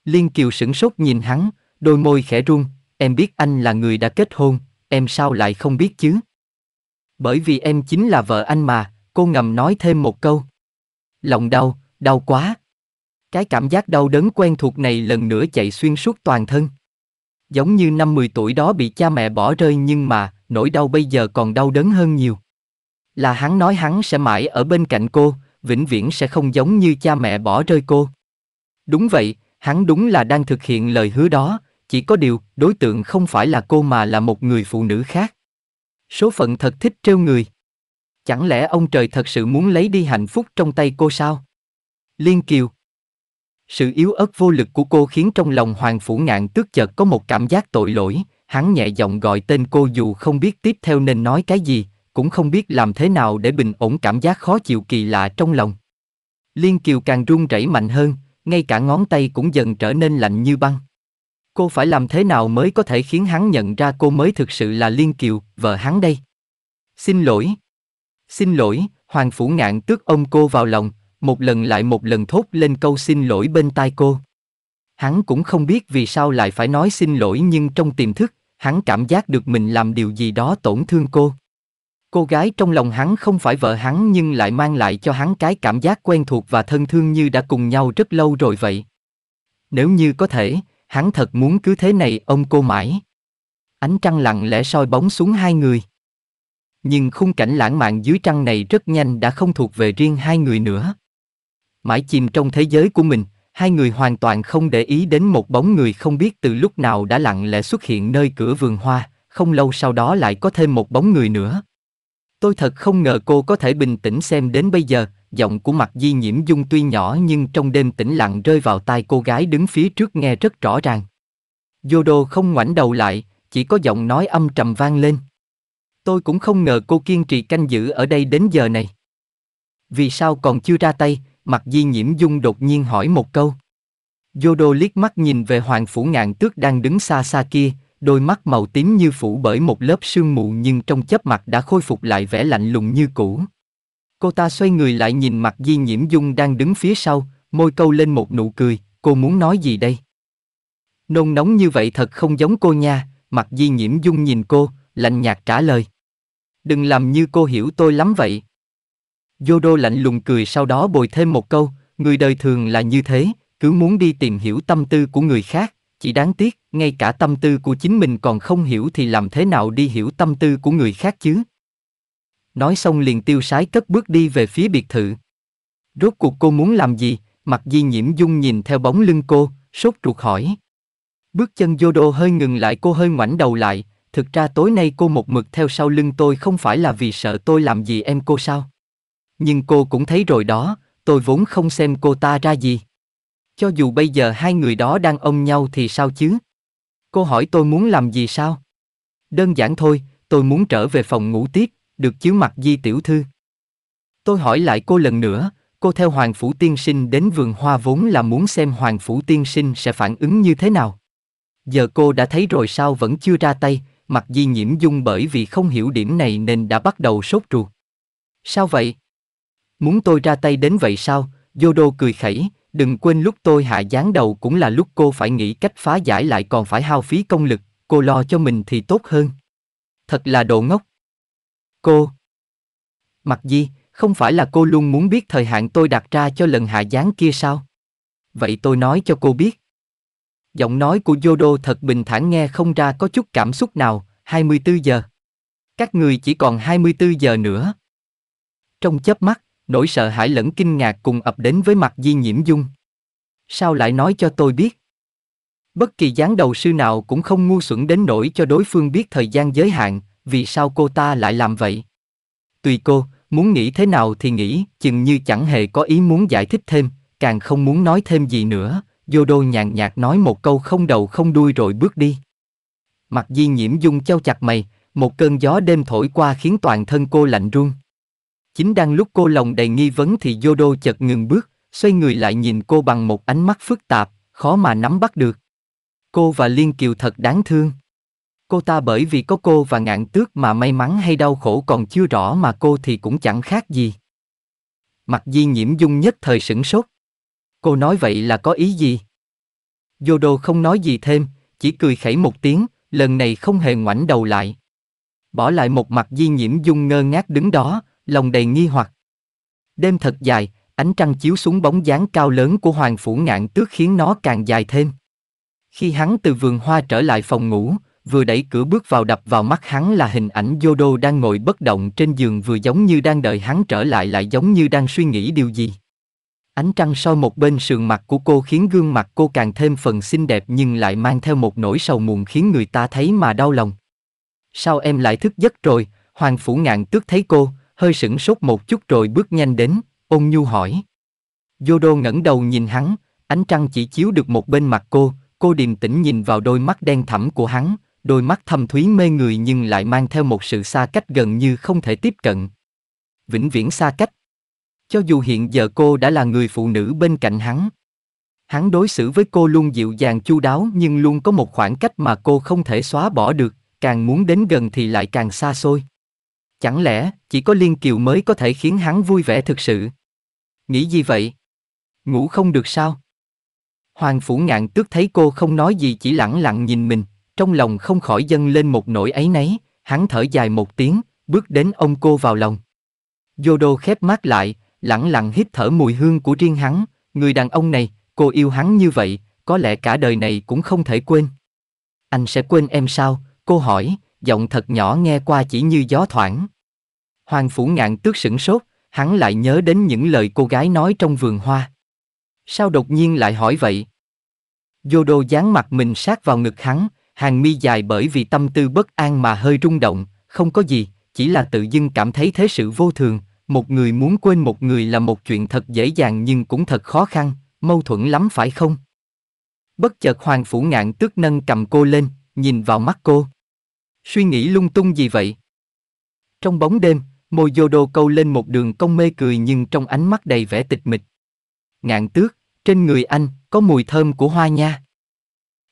Liên Kiều sửng sốt nhìn hắn, đôi môi khẽ run, em biết anh là người đã kết hôn, em sao lại không biết chứ? Bởi vì em chính là vợ anh mà, cô ngầm nói thêm một câu. Lòng đau, đau quá. Cái cảm giác đau đớn quen thuộc này lần nữa chạy xuyên suốt toàn thân. Giống như năm 10 tuổi đó bị cha mẹ bỏ rơi nhưng mà, nỗi đau bây giờ còn đau đớn hơn nhiều. Là hắn nói hắn sẽ mãi ở bên cạnh cô, vĩnh viễn sẽ không giống như cha mẹ bỏ rơi cô. Đúng vậy, hắn đúng là đang thực hiện lời hứa đó, chỉ có điều, đối tượng không phải là cô mà là một người phụ nữ khác. Số phận thật thích trêu người. Chẳng lẽ ông trời thật sự muốn lấy đi hạnh phúc trong tay cô sao? Liên Kiều Sự yếu ớt vô lực của cô khiến trong lòng Hoàng Phủ Ngạn tức chợt có một cảm giác tội lỗi, hắn nhẹ giọng gọi tên cô dù không biết tiếp theo nên nói cái gì, cũng không biết làm thế nào để bình ổn cảm giác khó chịu kỳ lạ trong lòng. Liên Kiều càng run rẩy mạnh hơn, ngay cả ngón tay cũng dần trở nên lạnh như băng. Cô phải làm thế nào mới có thể khiến hắn nhận ra cô mới thực sự là Liên Kiều, vợ hắn đây. Xin lỗi. Xin lỗi, Hoàng Phủ Ngạn tước ông cô vào lòng, một lần lại một lần thốt lên câu xin lỗi bên tai cô. Hắn cũng không biết vì sao lại phải nói xin lỗi nhưng trong tiềm thức, hắn cảm giác được mình làm điều gì đó tổn thương cô. Cô gái trong lòng hắn không phải vợ hắn nhưng lại mang lại cho hắn cái cảm giác quen thuộc và thân thương như đã cùng nhau rất lâu rồi vậy. Nếu như có thể, hắn thật muốn cứ thế này ông cô mãi. Ánh trăng lặng lẽ soi bóng xuống hai người. Nhưng khung cảnh lãng mạn dưới trăng này rất nhanh đã không thuộc về riêng hai người nữa. Mãi chìm trong thế giới của mình, hai người hoàn toàn không để ý đến một bóng người không biết từ lúc nào đã lặng lẽ xuất hiện nơi cửa vườn hoa, không lâu sau đó lại có thêm một bóng người nữa. Tôi thật không ngờ cô có thể bình tĩnh xem đến bây giờ, giọng của mặt di nhiễm dung tuy nhỏ nhưng trong đêm tĩnh lặng rơi vào tai cô gái đứng phía trước nghe rất rõ ràng. Yodo không ngoảnh đầu lại, chỉ có giọng nói âm trầm vang lên. Tôi cũng không ngờ cô kiên trì canh giữ ở đây đến giờ này. Vì sao còn chưa ra tay, mặt di nhiễm dung đột nhiên hỏi một câu. Yodo liếc mắt nhìn về hoàng phủ ngạn tước đang đứng xa xa kia, đôi mắt màu tím như phủ bởi một lớp sương mù nhưng trong chớp mặt đã khôi phục lại vẻ lạnh lùng như cũ. Cô ta xoay người lại nhìn mặt Di Nhiễm Dung đang đứng phía sau, môi câu lên một nụ cười, cô muốn nói gì đây? Nôn nóng như vậy thật không giống cô nha, mặt Di Nhiễm Dung nhìn cô, lạnh nhạt trả lời. Đừng làm như cô hiểu tôi lắm vậy. Đô lạnh lùng cười sau đó bồi thêm một câu, người đời thường là như thế, cứ muốn đi tìm hiểu tâm tư của người khác, chỉ đáng tiếc ngay cả tâm tư của chính mình còn không hiểu thì làm thế nào đi hiểu tâm tư của người khác chứ nói xong liền tiêu sái cất bước đi về phía biệt thự rốt cuộc cô muốn làm gì mặt di nhiễm dung nhìn theo bóng lưng cô sốt ruột hỏi bước chân vô đô hơi ngừng lại cô hơi ngoảnh đầu lại thực ra tối nay cô một mực theo sau lưng tôi không phải là vì sợ tôi làm gì em cô sao nhưng cô cũng thấy rồi đó tôi vốn không xem cô ta ra gì cho dù bây giờ hai người đó đang ôm nhau thì sao chứ? Cô hỏi tôi muốn làm gì sao? Đơn giản thôi, tôi muốn trở về phòng ngủ tiếp, được chiếu mặt di tiểu thư. Tôi hỏi lại cô lần nữa, cô theo Hoàng Phủ Tiên Sinh đến vườn hoa vốn là muốn xem Hoàng Phủ Tiên Sinh sẽ phản ứng như thế nào. Giờ cô đã thấy rồi sao vẫn chưa ra tay, mặt di nhiễm dung bởi vì không hiểu điểm này nên đã bắt đầu sốt ruột. Sao vậy? Muốn tôi ra tay đến vậy sao? Yodo cười khẩy, Đừng quên lúc tôi hạ gián đầu cũng là lúc cô phải nghĩ cách phá giải lại còn phải hao phí công lực, cô lo cho mình thì tốt hơn. Thật là đồ ngốc. Cô. Mặc gì, không phải là cô luôn muốn biết thời hạn tôi đặt ra cho lần hạ gián kia sao? Vậy tôi nói cho cô biết. Giọng nói của Yodo thật bình thản nghe không ra có chút cảm xúc nào, 24 giờ. Các người chỉ còn 24 giờ nữa. Trong chớp mắt, nỗi sợ hãi lẫn kinh ngạc cùng ập đến với mặt di nhiễm dung sao lại nói cho tôi biết bất kỳ gián đầu sư nào cũng không ngu xuẩn đến nỗi cho đối phương biết thời gian giới hạn vì sao cô ta lại làm vậy tùy cô muốn nghĩ thế nào thì nghĩ chừng như chẳng hề có ý muốn giải thích thêm càng không muốn nói thêm gì nữa Vô yodo nhàn nhạt nói một câu không đầu không đuôi rồi bước đi mặt di nhiễm dung trao chặt mày một cơn gió đêm thổi qua khiến toàn thân cô lạnh run Chính đang lúc cô lòng đầy nghi vấn thì Yodo chợt ngừng bước, xoay người lại nhìn cô bằng một ánh mắt phức tạp, khó mà nắm bắt được. Cô và Liên Kiều thật đáng thương. Cô ta bởi vì có cô và ngạn tước mà may mắn hay đau khổ còn chưa rõ mà cô thì cũng chẳng khác gì. Mặt di nhiễm dung nhất thời sửng sốt. Cô nói vậy là có ý gì? Yodo không nói gì thêm, chỉ cười khẩy một tiếng, lần này không hề ngoảnh đầu lại. Bỏ lại một mặt di nhiễm dung ngơ ngác đứng đó, lòng đầy nghi hoặc. Đêm thật dài, ánh trăng chiếu xuống bóng dáng cao lớn của Hoàng Phủ Ngạn tước khiến nó càng dài thêm. Khi hắn từ vườn hoa trở lại phòng ngủ, vừa đẩy cửa bước vào đập vào mắt hắn là hình ảnh Yodo đang ngồi bất động trên giường vừa giống như đang đợi hắn trở lại lại giống như đang suy nghĩ điều gì. Ánh trăng soi một bên sườn mặt của cô khiến gương mặt cô càng thêm phần xinh đẹp nhưng lại mang theo một nỗi sầu muộn khiến người ta thấy mà đau lòng. Sao em lại thức giấc rồi, Hoàng Phủ Ngạn tước thấy cô, hơi sửng sốt một chút rồi bước nhanh đến, ôn nhu hỏi. Yodo ngẩng đầu nhìn hắn, ánh trăng chỉ chiếu được một bên mặt cô, cô điềm tĩnh nhìn vào đôi mắt đen thẳm của hắn, đôi mắt thâm thúy mê người nhưng lại mang theo một sự xa cách gần như không thể tiếp cận. Vĩnh viễn xa cách. Cho dù hiện giờ cô đã là người phụ nữ bên cạnh hắn. Hắn đối xử với cô luôn dịu dàng chu đáo nhưng luôn có một khoảng cách mà cô không thể xóa bỏ được, càng muốn đến gần thì lại càng xa xôi. Chẳng lẽ, chỉ có Liên Kiều mới có thể khiến hắn vui vẻ thực sự? Nghĩ gì vậy? Ngủ không được sao? Hoàng Phủ Ngạn tước thấy cô không nói gì chỉ lẳng lặng nhìn mình, trong lòng không khỏi dâng lên một nỗi ấy nấy, hắn thở dài một tiếng, bước đến ông cô vào lòng. Yodo khép mắt lại, lẳng lặng hít thở mùi hương của riêng hắn, người đàn ông này, cô yêu hắn như vậy, có lẽ cả đời này cũng không thể quên. Anh sẽ quên em sao? Cô hỏi, giọng thật nhỏ nghe qua chỉ như gió thoảng. Hoàng phủ ngạn tước sửng sốt, hắn lại nhớ đến những lời cô gái nói trong vườn hoa. Sao đột nhiên lại hỏi vậy? Yodo dán mặt mình sát vào ngực hắn, hàng mi dài bởi vì tâm tư bất an mà hơi rung động, không có gì, chỉ là tự dưng cảm thấy thế sự vô thường, một người muốn quên một người là một chuyện thật dễ dàng nhưng cũng thật khó khăn, mâu thuẫn lắm phải không? Bất chợt Hoàng Phủ Ngạn tước nâng cầm cô lên, nhìn vào mắt cô. Suy nghĩ lung tung gì vậy? Trong bóng đêm, môi dô đô câu lên một đường cong mê cười nhưng trong ánh mắt đầy vẻ tịch mịch. Ngạn tước, trên người anh, có mùi thơm của hoa nha.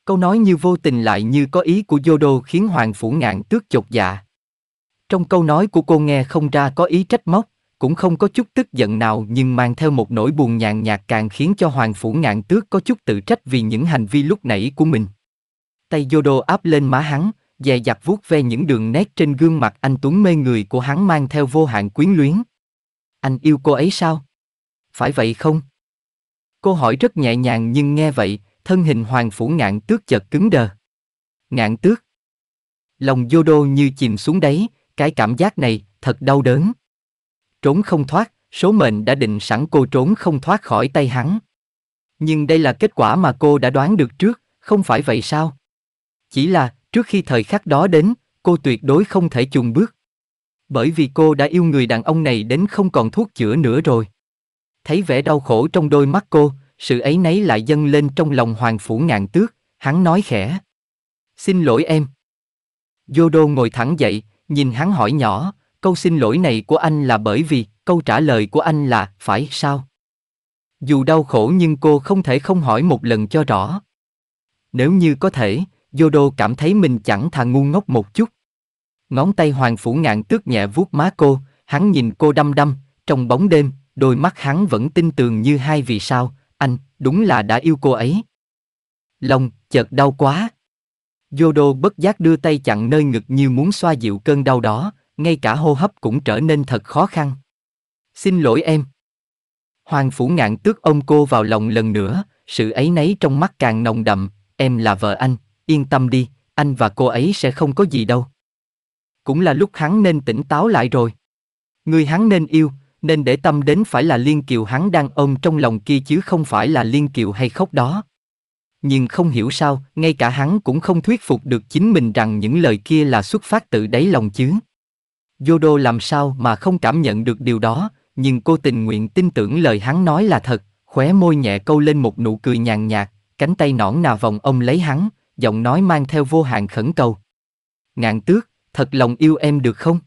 Câu nói như vô tình lại như có ý của dô đô khiến hoàng phủ ngạn tước chột dạ. Trong câu nói của cô nghe không ra có ý trách móc, cũng không có chút tức giận nào nhưng mang theo một nỗi buồn nhàn nhạt càng khiến cho hoàng phủ ngạn tước có chút tự trách vì những hành vi lúc nãy của mình. Tay Yodo áp lên má hắn, dè dặt vuốt ve những đường nét trên gương mặt anh Tuấn mê người của hắn mang theo vô hạn quyến luyến. Anh yêu cô ấy sao? Phải vậy không? Cô hỏi rất nhẹ nhàng nhưng nghe vậy, thân hình hoàng phủ ngạn tước chợt cứng đờ. Ngạn tước. Lòng vô đô như chìm xuống đáy, cái cảm giác này thật đau đớn. Trốn không thoát, số mệnh đã định sẵn cô trốn không thoát khỏi tay hắn. Nhưng đây là kết quả mà cô đã đoán được trước, không phải vậy sao? Chỉ là, Trước khi thời khắc đó đến, cô tuyệt đối không thể chùn bước. Bởi vì cô đã yêu người đàn ông này đến không còn thuốc chữa nữa rồi. Thấy vẻ đau khổ trong đôi mắt cô, sự ấy nấy lại dâng lên trong lòng hoàng phủ ngạn tước, hắn nói khẽ. Xin lỗi em. Vô đô ngồi thẳng dậy, nhìn hắn hỏi nhỏ, câu xin lỗi này của anh là bởi vì, câu trả lời của anh là, phải sao? Dù đau khổ nhưng cô không thể không hỏi một lần cho rõ. Nếu như có thể, Yodo cảm thấy mình chẳng thà ngu ngốc một chút. Ngón tay hoàng phủ ngạn tước nhẹ vuốt má cô, hắn nhìn cô đăm đăm, trong bóng đêm, đôi mắt hắn vẫn tin tường như hai vì sao, anh, đúng là đã yêu cô ấy. Lòng, chợt đau quá. Yodo bất giác đưa tay chặn nơi ngực như muốn xoa dịu cơn đau đó, ngay cả hô hấp cũng trở nên thật khó khăn. Xin lỗi em. Hoàng phủ ngạn tước ông cô vào lòng lần nữa, sự ấy nấy trong mắt càng nồng đậm, em là vợ anh, yên tâm đi, anh và cô ấy sẽ không có gì đâu. Cũng là lúc hắn nên tỉnh táo lại rồi. Người hắn nên yêu, nên để tâm đến phải là Liên Kiều hắn đang ôm trong lòng kia chứ không phải là Liên Kiều hay khóc đó. Nhưng không hiểu sao, ngay cả hắn cũng không thuyết phục được chính mình rằng những lời kia là xuất phát từ đáy lòng chứ. Yodo làm sao mà không cảm nhận được điều đó, nhưng cô tình nguyện tin tưởng lời hắn nói là thật, khóe môi nhẹ câu lên một nụ cười nhàn nhạt, cánh tay nõn nà vòng ông lấy hắn, giọng nói mang theo vô hạn khẩn cầu. Ngạn tước, thật lòng yêu em được không?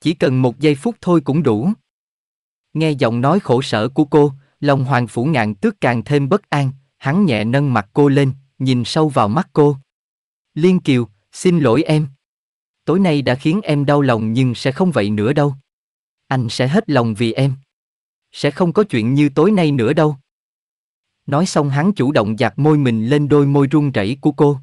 Chỉ cần một giây phút thôi cũng đủ. Nghe giọng nói khổ sở của cô, lòng hoàng phủ ngạn tước càng thêm bất an, hắn nhẹ nâng mặt cô lên, nhìn sâu vào mắt cô. Liên Kiều, xin lỗi em. Tối nay đã khiến em đau lòng nhưng sẽ không vậy nữa đâu. Anh sẽ hết lòng vì em. Sẽ không có chuyện như tối nay nữa đâu. Nói xong hắn chủ động giặt môi mình lên đôi môi run rẩy của cô.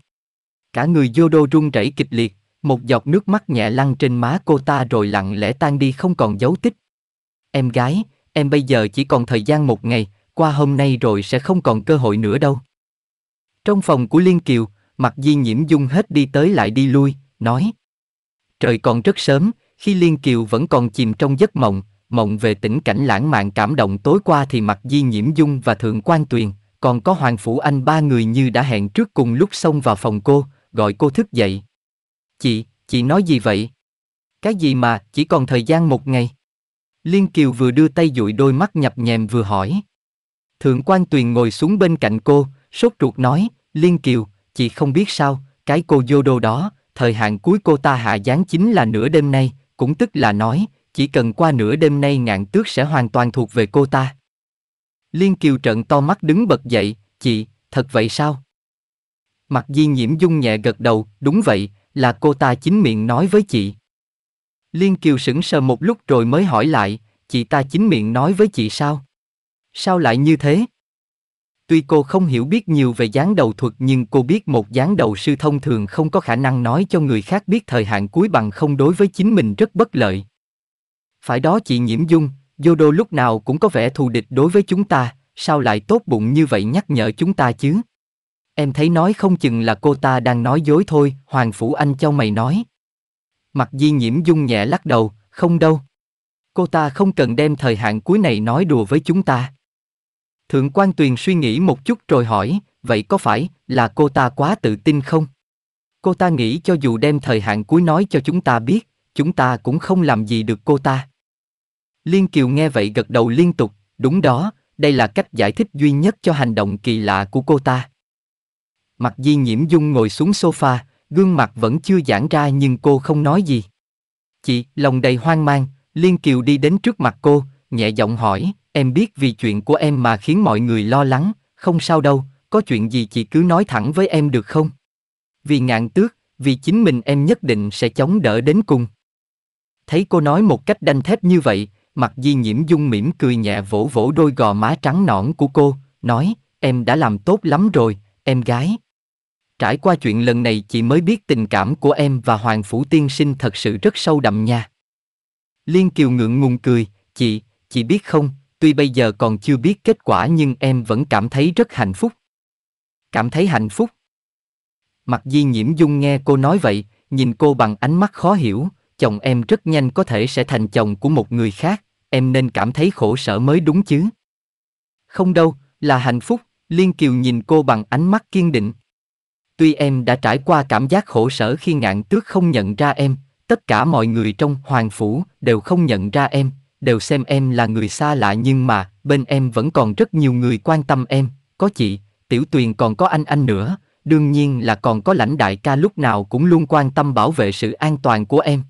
Cả người Yodo run rẩy kịch liệt, một giọt nước mắt nhẹ lăn trên má cô ta rồi lặng lẽ tan đi không còn dấu tích. Em gái, em bây giờ chỉ còn thời gian một ngày, qua hôm nay rồi sẽ không còn cơ hội nữa đâu. Trong phòng của Liên Kiều, mặt di nhiễm dung hết đi tới lại đi lui, nói. Trời còn rất sớm, khi Liên Kiều vẫn còn chìm trong giấc mộng, mộng về tỉnh cảnh lãng mạn cảm động tối qua thì mặc di nhiễm dung và thượng quan tuyền, còn có hoàng phủ anh ba người như đã hẹn trước cùng lúc xông vào phòng cô, gọi cô thức dậy. Chị, chị nói gì vậy? Cái gì mà, chỉ còn thời gian một ngày. Liên Kiều vừa đưa tay dụi đôi mắt nhập nhèm vừa hỏi. Thượng quan tuyền ngồi xuống bên cạnh cô, sốt ruột nói, Liên Kiều, chị không biết sao, cái cô vô đô đó, thời hạn cuối cô ta hạ gián chính là nửa đêm nay, cũng tức là nói, chỉ cần qua nửa đêm nay ngạn tước sẽ hoàn toàn thuộc về cô ta. Liên Kiều trận to mắt đứng bật dậy, chị, thật vậy sao? Mặt di nhiễm dung nhẹ gật đầu, đúng vậy, là cô ta chính miệng nói với chị. Liên Kiều sững sờ một lúc rồi mới hỏi lại, chị ta chính miệng nói với chị sao? Sao lại như thế? Tuy cô không hiểu biết nhiều về gián đầu thuật nhưng cô biết một gián đầu sư thông thường không có khả năng nói cho người khác biết thời hạn cuối bằng không đối với chính mình rất bất lợi. Phải đó chị Nhiễm Dung, vô Yodo lúc nào cũng có vẻ thù địch đối với chúng ta, sao lại tốt bụng như vậy nhắc nhở chúng ta chứ? Em thấy nói không chừng là cô ta đang nói dối thôi, Hoàng Phủ Anh cho mày nói. Mặc Di Nhiễm Dung nhẹ lắc đầu, không đâu. Cô ta không cần đem thời hạn cuối này nói đùa với chúng ta. Thượng quan Tuyền suy nghĩ một chút rồi hỏi, vậy có phải là cô ta quá tự tin không? Cô ta nghĩ cho dù đem thời hạn cuối nói cho chúng ta biết, chúng ta cũng không làm gì được cô ta. Liên Kiều nghe vậy gật đầu liên tục, đúng đó, đây là cách giải thích duy nhất cho hành động kỳ lạ của cô ta. Mặc Di Nhiễm Dung ngồi xuống sofa, gương mặt vẫn chưa giãn ra nhưng cô không nói gì. Chị, lòng đầy hoang mang, Liên Kiều đi đến trước mặt cô, nhẹ giọng hỏi, em biết vì chuyện của em mà khiến mọi người lo lắng, không sao đâu, có chuyện gì chị cứ nói thẳng với em được không? Vì ngạn tước, vì chính mình em nhất định sẽ chống đỡ đến cùng. Thấy cô nói một cách đanh thép như vậy, Mặt di nhiễm dung mỉm cười nhẹ vỗ vỗ đôi gò má trắng nõn của cô, nói, em đã làm tốt lắm rồi, em gái. Trải qua chuyện lần này chị mới biết tình cảm của em và Hoàng Phủ Tiên Sinh thật sự rất sâu đậm nha. Liên Kiều ngượng ngùng cười, chị, chị biết không, tuy bây giờ còn chưa biết kết quả nhưng em vẫn cảm thấy rất hạnh phúc. Cảm thấy hạnh phúc. Mặt di nhiễm dung nghe cô nói vậy, nhìn cô bằng ánh mắt khó hiểu, chồng em rất nhanh có thể sẽ thành chồng của một người khác, em nên cảm thấy khổ sở mới đúng chứ. Không đâu, là hạnh phúc, Liên Kiều nhìn cô bằng ánh mắt kiên định. Tuy em đã trải qua cảm giác khổ sở khi ngạn tước không nhận ra em, tất cả mọi người trong hoàng phủ đều không nhận ra em, đều xem em là người xa lạ nhưng mà bên em vẫn còn rất nhiều người quan tâm em, có chị, tiểu tuyền còn có anh anh nữa, đương nhiên là còn có lãnh đại ca lúc nào cũng luôn quan tâm bảo vệ sự an toàn của em.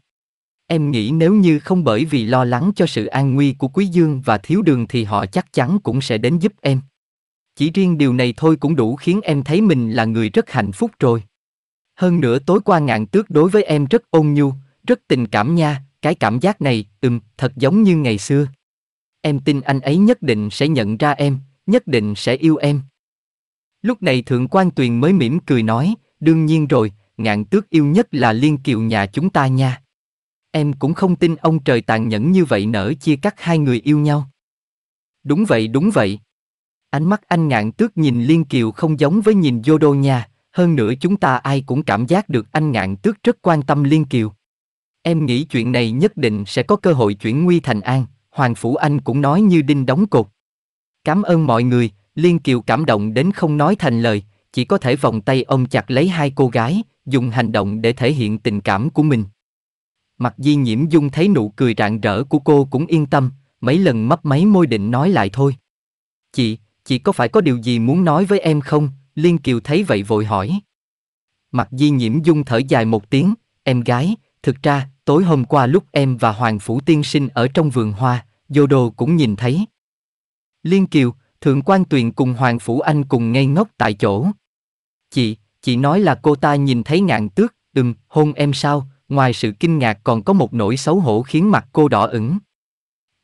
Em nghĩ nếu như không bởi vì lo lắng cho sự an nguy của Quý Dương và Thiếu Đường thì họ chắc chắn cũng sẽ đến giúp em. Chỉ riêng điều này thôi cũng đủ khiến em thấy mình là người rất hạnh phúc rồi. Hơn nữa tối qua ngạn tước đối với em rất ôn nhu, rất tình cảm nha, cái cảm giác này, ừm, thật giống như ngày xưa. Em tin anh ấy nhất định sẽ nhận ra em, nhất định sẽ yêu em. Lúc này Thượng quan Tuyền mới mỉm cười nói, đương nhiên rồi, ngạn tước yêu nhất là Liên Kiều nhà chúng ta nha. Em cũng không tin ông trời tàn nhẫn như vậy nỡ chia cắt hai người yêu nhau. Đúng vậy đúng vậy. Ánh mắt anh ngạn tước nhìn Liên Kiều không giống với nhìn vô đô nha, hơn nữa chúng ta ai cũng cảm giác được anh ngạn tước rất quan tâm Liên Kiều. Em nghĩ chuyện này nhất định sẽ có cơ hội chuyển nguy thành an, Hoàng Phủ Anh cũng nói như đinh đóng cột. Cảm ơn mọi người, Liên Kiều cảm động đến không nói thành lời, chỉ có thể vòng tay ông chặt lấy hai cô gái, dùng hành động để thể hiện tình cảm của mình. Mặt di nhiễm dung thấy nụ cười rạng rỡ của cô cũng yên tâm, mấy lần mấp máy môi định nói lại thôi. Chị, chị có phải có điều gì muốn nói với em không? Liên Kiều thấy vậy vội hỏi. Mặt di nhiễm dung thở dài một tiếng, em gái, thực ra, tối hôm qua lúc em và Hoàng Phủ Tiên Sinh ở trong vườn hoa, đồ cũng nhìn thấy. Liên Kiều, Thượng quan Tuyền cùng Hoàng Phủ Anh cùng ngây ngốc tại chỗ. Chị, chị nói là cô ta nhìn thấy ngạn tước, đừng, hôn em sao, ngoài sự kinh ngạc còn có một nỗi xấu hổ khiến mặt cô đỏ ửng.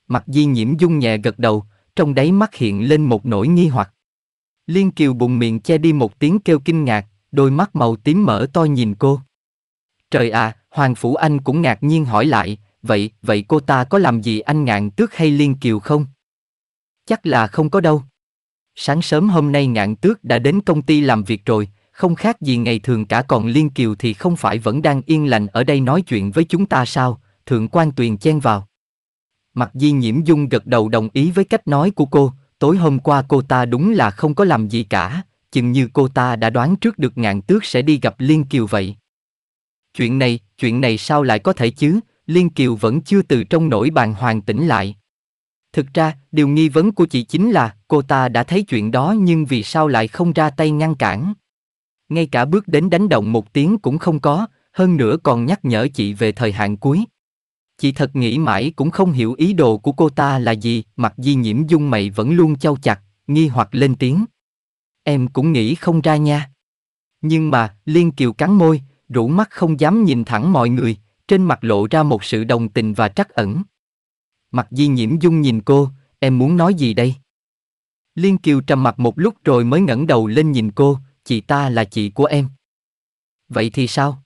Mặt di nhiễm dung nhẹ gật đầu, trong đáy mắt hiện lên một nỗi nghi hoặc. Liên Kiều bùng miệng che đi một tiếng kêu kinh ngạc, đôi mắt màu tím mở to nhìn cô. Trời à, Hoàng Phủ Anh cũng ngạc nhiên hỏi lại, vậy, vậy cô ta có làm gì anh ngạn tước hay Liên Kiều không? Chắc là không có đâu. Sáng sớm hôm nay ngạn tước đã đến công ty làm việc rồi, không khác gì ngày thường cả còn Liên Kiều thì không phải vẫn đang yên lành ở đây nói chuyện với chúng ta sao, Thượng quan Tuyền chen vào. Mặc Di Nhiễm Dung gật đầu đồng ý với cách nói của cô, tối hôm qua cô ta đúng là không có làm gì cả, chừng như cô ta đã đoán trước được ngạn tước sẽ đi gặp Liên Kiều vậy. Chuyện này, chuyện này sao lại có thể chứ, Liên Kiều vẫn chưa từ trong nỗi bàng hoàng tỉnh lại. Thực ra, điều nghi vấn của chị chính là cô ta đã thấy chuyện đó nhưng vì sao lại không ra tay ngăn cản ngay cả bước đến đánh động một tiếng cũng không có, hơn nữa còn nhắc nhở chị về thời hạn cuối. Chị thật nghĩ mãi cũng không hiểu ý đồ của cô ta là gì, mặc di nhiễm dung mày vẫn luôn trao chặt, nghi hoặc lên tiếng. Em cũng nghĩ không ra nha. Nhưng mà, Liên Kiều cắn môi, rũ mắt không dám nhìn thẳng mọi người, trên mặt lộ ra một sự đồng tình và trắc ẩn. Mặt di nhiễm dung nhìn cô, em muốn nói gì đây? Liên Kiều trầm mặt một lúc rồi mới ngẩng đầu lên nhìn cô, chị ta là chị của em. Vậy thì sao?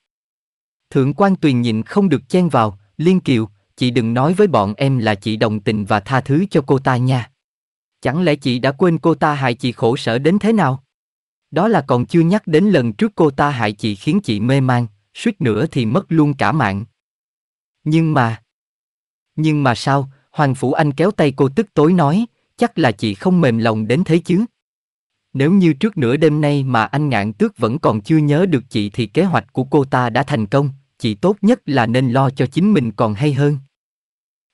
Thượng quan tuyền nhịn không được chen vào, liên kiều, chị đừng nói với bọn em là chị đồng tình và tha thứ cho cô ta nha. Chẳng lẽ chị đã quên cô ta hại chị khổ sở đến thế nào? Đó là còn chưa nhắc đến lần trước cô ta hại chị khiến chị mê man, suýt nữa thì mất luôn cả mạng. Nhưng mà... Nhưng mà sao, Hoàng Phủ Anh kéo tay cô tức tối nói, chắc là chị không mềm lòng đến thế chứ. Nếu như trước nửa đêm nay mà anh ngạn tước vẫn còn chưa nhớ được chị thì kế hoạch của cô ta đã thành công, chị tốt nhất là nên lo cho chính mình còn hay hơn.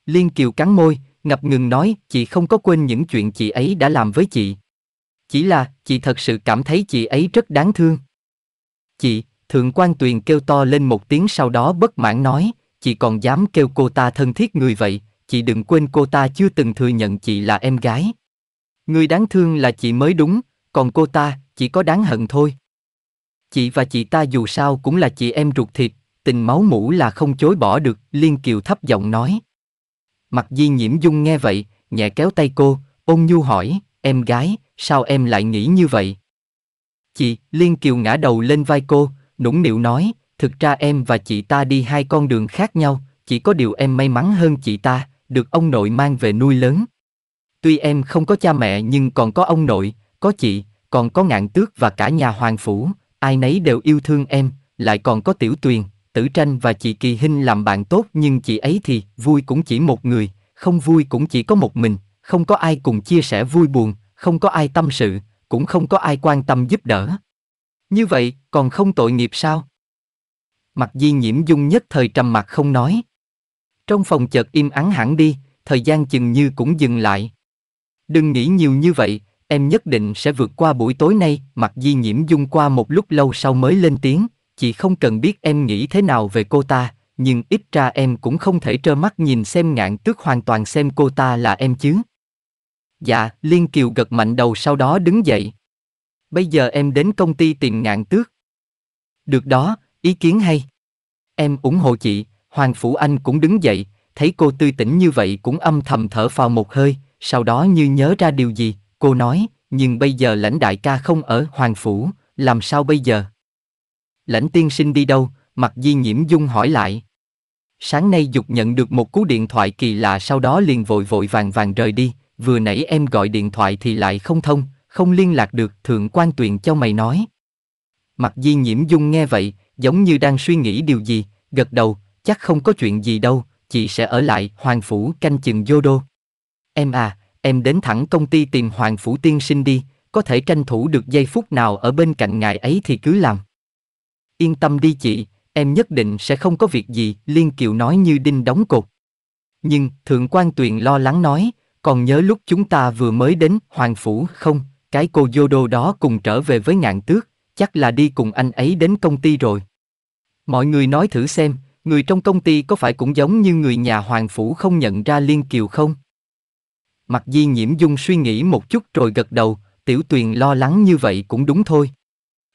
Liên Kiều cắn môi, ngập ngừng nói, chị không có quên những chuyện chị ấy đã làm với chị. Chỉ là, chị thật sự cảm thấy chị ấy rất đáng thương. Chị, Thượng quan Tuyền kêu to lên một tiếng sau đó bất mãn nói, chị còn dám kêu cô ta thân thiết người vậy, chị đừng quên cô ta chưa từng thừa nhận chị là em gái. Người đáng thương là chị mới đúng, còn cô ta chỉ có đáng hận thôi chị và chị ta dù sao cũng là chị em ruột thịt tình máu mủ là không chối bỏ được liên kiều thấp giọng nói mặt di nhiễm dung nghe vậy nhẹ kéo tay cô ôn nhu hỏi em gái sao em lại nghĩ như vậy chị liên kiều ngã đầu lên vai cô nũng nịu nói thực ra em và chị ta đi hai con đường khác nhau chỉ có điều em may mắn hơn chị ta được ông nội mang về nuôi lớn tuy em không có cha mẹ nhưng còn có ông nội có chị, còn có ngạn tước và cả nhà hoàng phủ, ai nấy đều yêu thương em, lại còn có tiểu tuyền, tử tranh và chị Kỳ Hinh làm bạn tốt nhưng chị ấy thì vui cũng chỉ một người, không vui cũng chỉ có một mình, không có ai cùng chia sẻ vui buồn, không có ai tâm sự, cũng không có ai quan tâm giúp đỡ. Như vậy, còn không tội nghiệp sao? Mặt di nhiễm dung nhất thời trầm mặt không nói. Trong phòng chợt im ắng hẳn đi, thời gian chừng như cũng dừng lại. Đừng nghĩ nhiều như vậy, Em nhất định sẽ vượt qua buổi tối nay, Mặc di nhiễm dung qua một lúc lâu sau mới lên tiếng, chị không cần biết em nghĩ thế nào về cô ta, nhưng ít ra em cũng không thể trơ mắt nhìn xem ngạn tước hoàn toàn xem cô ta là em chứ. Dạ, Liên Kiều gật mạnh đầu sau đó đứng dậy. Bây giờ em đến công ty tìm ngạn tước. Được đó, ý kiến hay. Em ủng hộ chị, Hoàng Phủ Anh cũng đứng dậy, thấy cô tươi tỉnh như vậy cũng âm thầm thở phào một hơi, sau đó như nhớ ra điều gì, Cô nói, nhưng bây giờ lãnh đại ca không ở Hoàng Phủ, làm sao bây giờ? Lãnh tiên sinh đi đâu? mặc di nhiễm dung hỏi lại. Sáng nay Dục nhận được một cú điện thoại kỳ lạ sau đó liền vội vội vàng vàng rời đi, vừa nãy em gọi điện thoại thì lại không thông, không liên lạc được, thượng quan tuyền cho mày nói. mặc di nhiễm dung nghe vậy, giống như đang suy nghĩ điều gì, gật đầu, chắc không có chuyện gì đâu, chị sẽ ở lại, hoàng phủ canh chừng vô đô. Em à, em đến thẳng công ty tìm Hoàng Phủ Tiên Sinh đi, có thể tranh thủ được giây phút nào ở bên cạnh ngài ấy thì cứ làm. Yên tâm đi chị, em nhất định sẽ không có việc gì, Liên Kiều nói như đinh đóng cột. Nhưng, Thượng quan Tuyền lo lắng nói, còn nhớ lúc chúng ta vừa mới đến Hoàng Phủ không, cái cô Yodo đó cùng trở về với ngạn tước, chắc là đi cùng anh ấy đến công ty rồi. Mọi người nói thử xem, người trong công ty có phải cũng giống như người nhà Hoàng Phủ không nhận ra Liên Kiều không? Mặt di nhiễm dung suy nghĩ một chút rồi gật đầu, tiểu tuyền lo lắng như vậy cũng đúng thôi.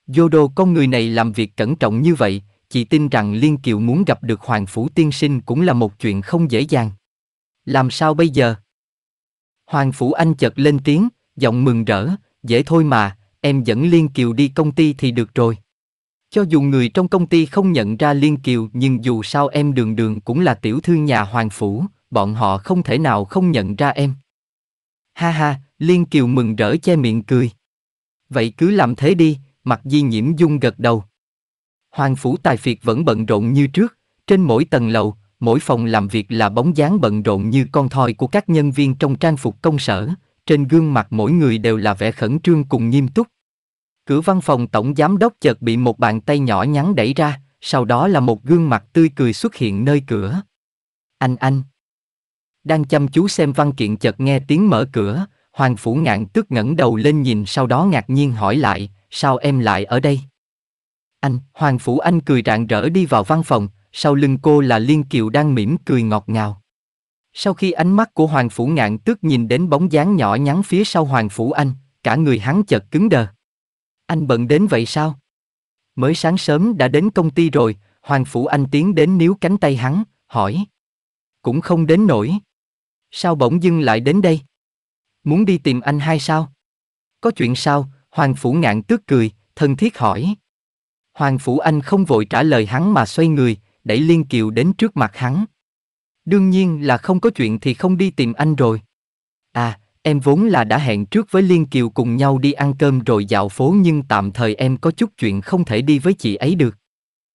Vô đồ con người này làm việc cẩn trọng như vậy, chị tin rằng Liên Kiều muốn gặp được Hoàng Phủ Tiên Sinh cũng là một chuyện không dễ dàng. Làm sao bây giờ? Hoàng Phủ Anh chợt lên tiếng, giọng mừng rỡ, dễ thôi mà, em dẫn Liên Kiều đi công ty thì được rồi. Cho dù người trong công ty không nhận ra Liên Kiều nhưng dù sao em đường đường cũng là tiểu thư nhà Hoàng Phủ, bọn họ không thể nào không nhận ra em. Ha ha, Liên Kiều mừng rỡ che miệng cười. Vậy cứ làm thế đi, mặt di nhiễm dung gật đầu. Hoàng phủ tài phiệt vẫn bận rộn như trước, trên mỗi tầng lầu, mỗi phòng làm việc là bóng dáng bận rộn như con thoi của các nhân viên trong trang phục công sở, trên gương mặt mỗi người đều là vẻ khẩn trương cùng nghiêm túc. Cửa văn phòng tổng giám đốc chợt bị một bàn tay nhỏ nhắn đẩy ra, sau đó là một gương mặt tươi cười xuất hiện nơi cửa. Anh anh, đang chăm chú xem văn kiện chợt nghe tiếng mở cửa, Hoàng Phủ Ngạn tức ngẩng đầu lên nhìn sau đó ngạc nhiên hỏi lại, sao em lại ở đây? Anh, Hoàng Phủ Anh cười rạng rỡ đi vào văn phòng, sau lưng cô là Liên Kiều đang mỉm cười ngọt ngào. Sau khi ánh mắt của Hoàng Phủ Ngạn tức nhìn đến bóng dáng nhỏ nhắn phía sau Hoàng Phủ Anh, cả người hắn chợt cứng đờ. Anh bận đến vậy sao? Mới sáng sớm đã đến công ty rồi, Hoàng Phủ Anh tiến đến níu cánh tay hắn, hỏi. Cũng không đến nổi. Sao bỗng dưng lại đến đây? Muốn đi tìm anh hay sao? Có chuyện sao? Hoàng Phủ Ngạn tước cười, thân thiết hỏi. Hoàng Phủ Anh không vội trả lời hắn mà xoay người, đẩy Liên Kiều đến trước mặt hắn. Đương nhiên là không có chuyện thì không đi tìm anh rồi. À, em vốn là đã hẹn trước với Liên Kiều cùng nhau đi ăn cơm rồi dạo phố nhưng tạm thời em có chút chuyện không thể đi với chị ấy được.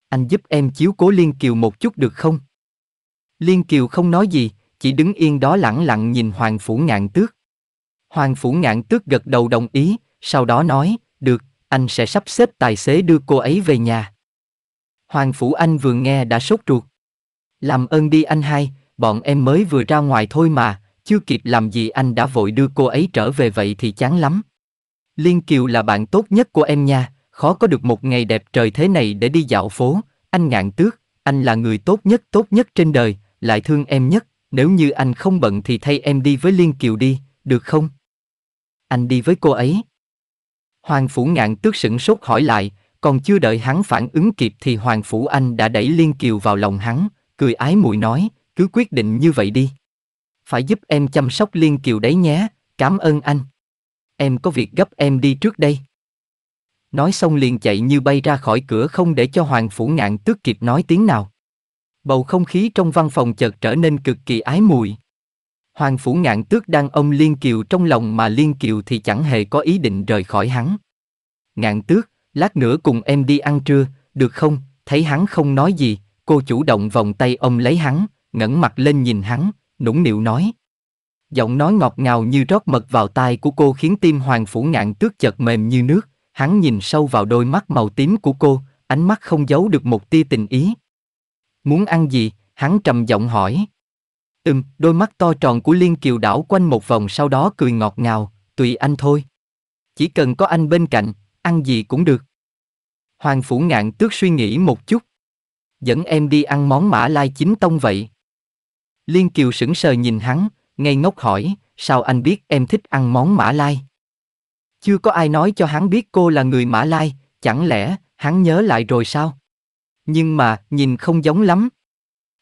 Anh giúp em chiếu cố Liên Kiều một chút được không? Liên Kiều không nói gì, chỉ đứng yên đó lẳng lặng nhìn Hoàng Phủ Ngạn Tước. Hoàng Phủ Ngạn Tước gật đầu đồng ý, sau đó nói, được, anh sẽ sắp xếp tài xế đưa cô ấy về nhà. Hoàng Phủ Anh vừa nghe đã sốt ruột. Làm ơn đi anh hai, bọn em mới vừa ra ngoài thôi mà, chưa kịp làm gì anh đã vội đưa cô ấy trở về vậy thì chán lắm. Liên Kiều là bạn tốt nhất của em nha, khó có được một ngày đẹp trời thế này để đi dạo phố, anh ngạn tước, anh là người tốt nhất tốt nhất trên đời, lại thương em nhất, nếu như anh không bận thì thay em đi với Liên Kiều đi, được không? Anh đi với cô ấy. Hoàng Phủ Ngạn tước sửng sốt hỏi lại, còn chưa đợi hắn phản ứng kịp thì Hoàng Phủ Anh đã đẩy Liên Kiều vào lòng hắn, cười ái mùi nói, cứ quyết định như vậy đi. Phải giúp em chăm sóc Liên Kiều đấy nhé, cảm ơn anh. Em có việc gấp em đi trước đây. Nói xong liền chạy như bay ra khỏi cửa không để cho Hoàng Phủ Ngạn tước kịp nói tiếng nào. Bầu không khí trong văn phòng chợt trở nên cực kỳ ái mùi. Hoàng phủ ngạn tước đang ông Liên Kiều trong lòng mà Liên Kiều thì chẳng hề có ý định rời khỏi hắn. Ngạn tước, lát nữa cùng em đi ăn trưa, được không? Thấy hắn không nói gì, cô chủ động vòng tay ông lấy hắn, ngẩng mặt lên nhìn hắn, nũng nịu nói. Giọng nói ngọt ngào như rót mật vào tai của cô khiến tim hoàng phủ ngạn tước chợt mềm như nước, hắn nhìn sâu vào đôi mắt màu tím của cô, ánh mắt không giấu được một tia tình ý. Muốn ăn gì? Hắn trầm giọng hỏi. Ừm, đôi mắt to tròn của Liên Kiều đảo quanh một vòng sau đó cười ngọt ngào, tùy anh thôi. Chỉ cần có anh bên cạnh, ăn gì cũng được. Hoàng Phủ Ngạn tước suy nghĩ một chút. Dẫn em đi ăn món mã lai chính tông vậy. Liên Kiều sững sờ nhìn hắn, ngây ngốc hỏi, sao anh biết em thích ăn món mã lai? Chưa có ai nói cho hắn biết cô là người mã lai, chẳng lẽ hắn nhớ lại rồi sao? Nhưng mà, nhìn không giống lắm.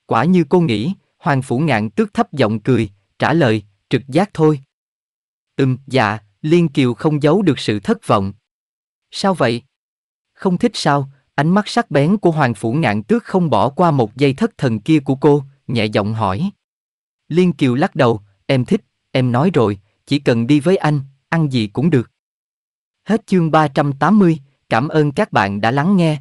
Quả như cô nghĩ, Hoàng Phủ Ngạn tước thấp giọng cười, trả lời, trực giác thôi. Ừm, dạ, Liên Kiều không giấu được sự thất vọng. Sao vậy? Không thích sao? Ánh mắt sắc bén của Hoàng Phủ Ngạn tước không bỏ qua một giây thất thần kia của cô, nhẹ giọng hỏi. Liên Kiều lắc đầu, em thích, em nói rồi, chỉ cần đi với anh, ăn gì cũng được. Hết chương 380, cảm ơn các bạn đã lắng nghe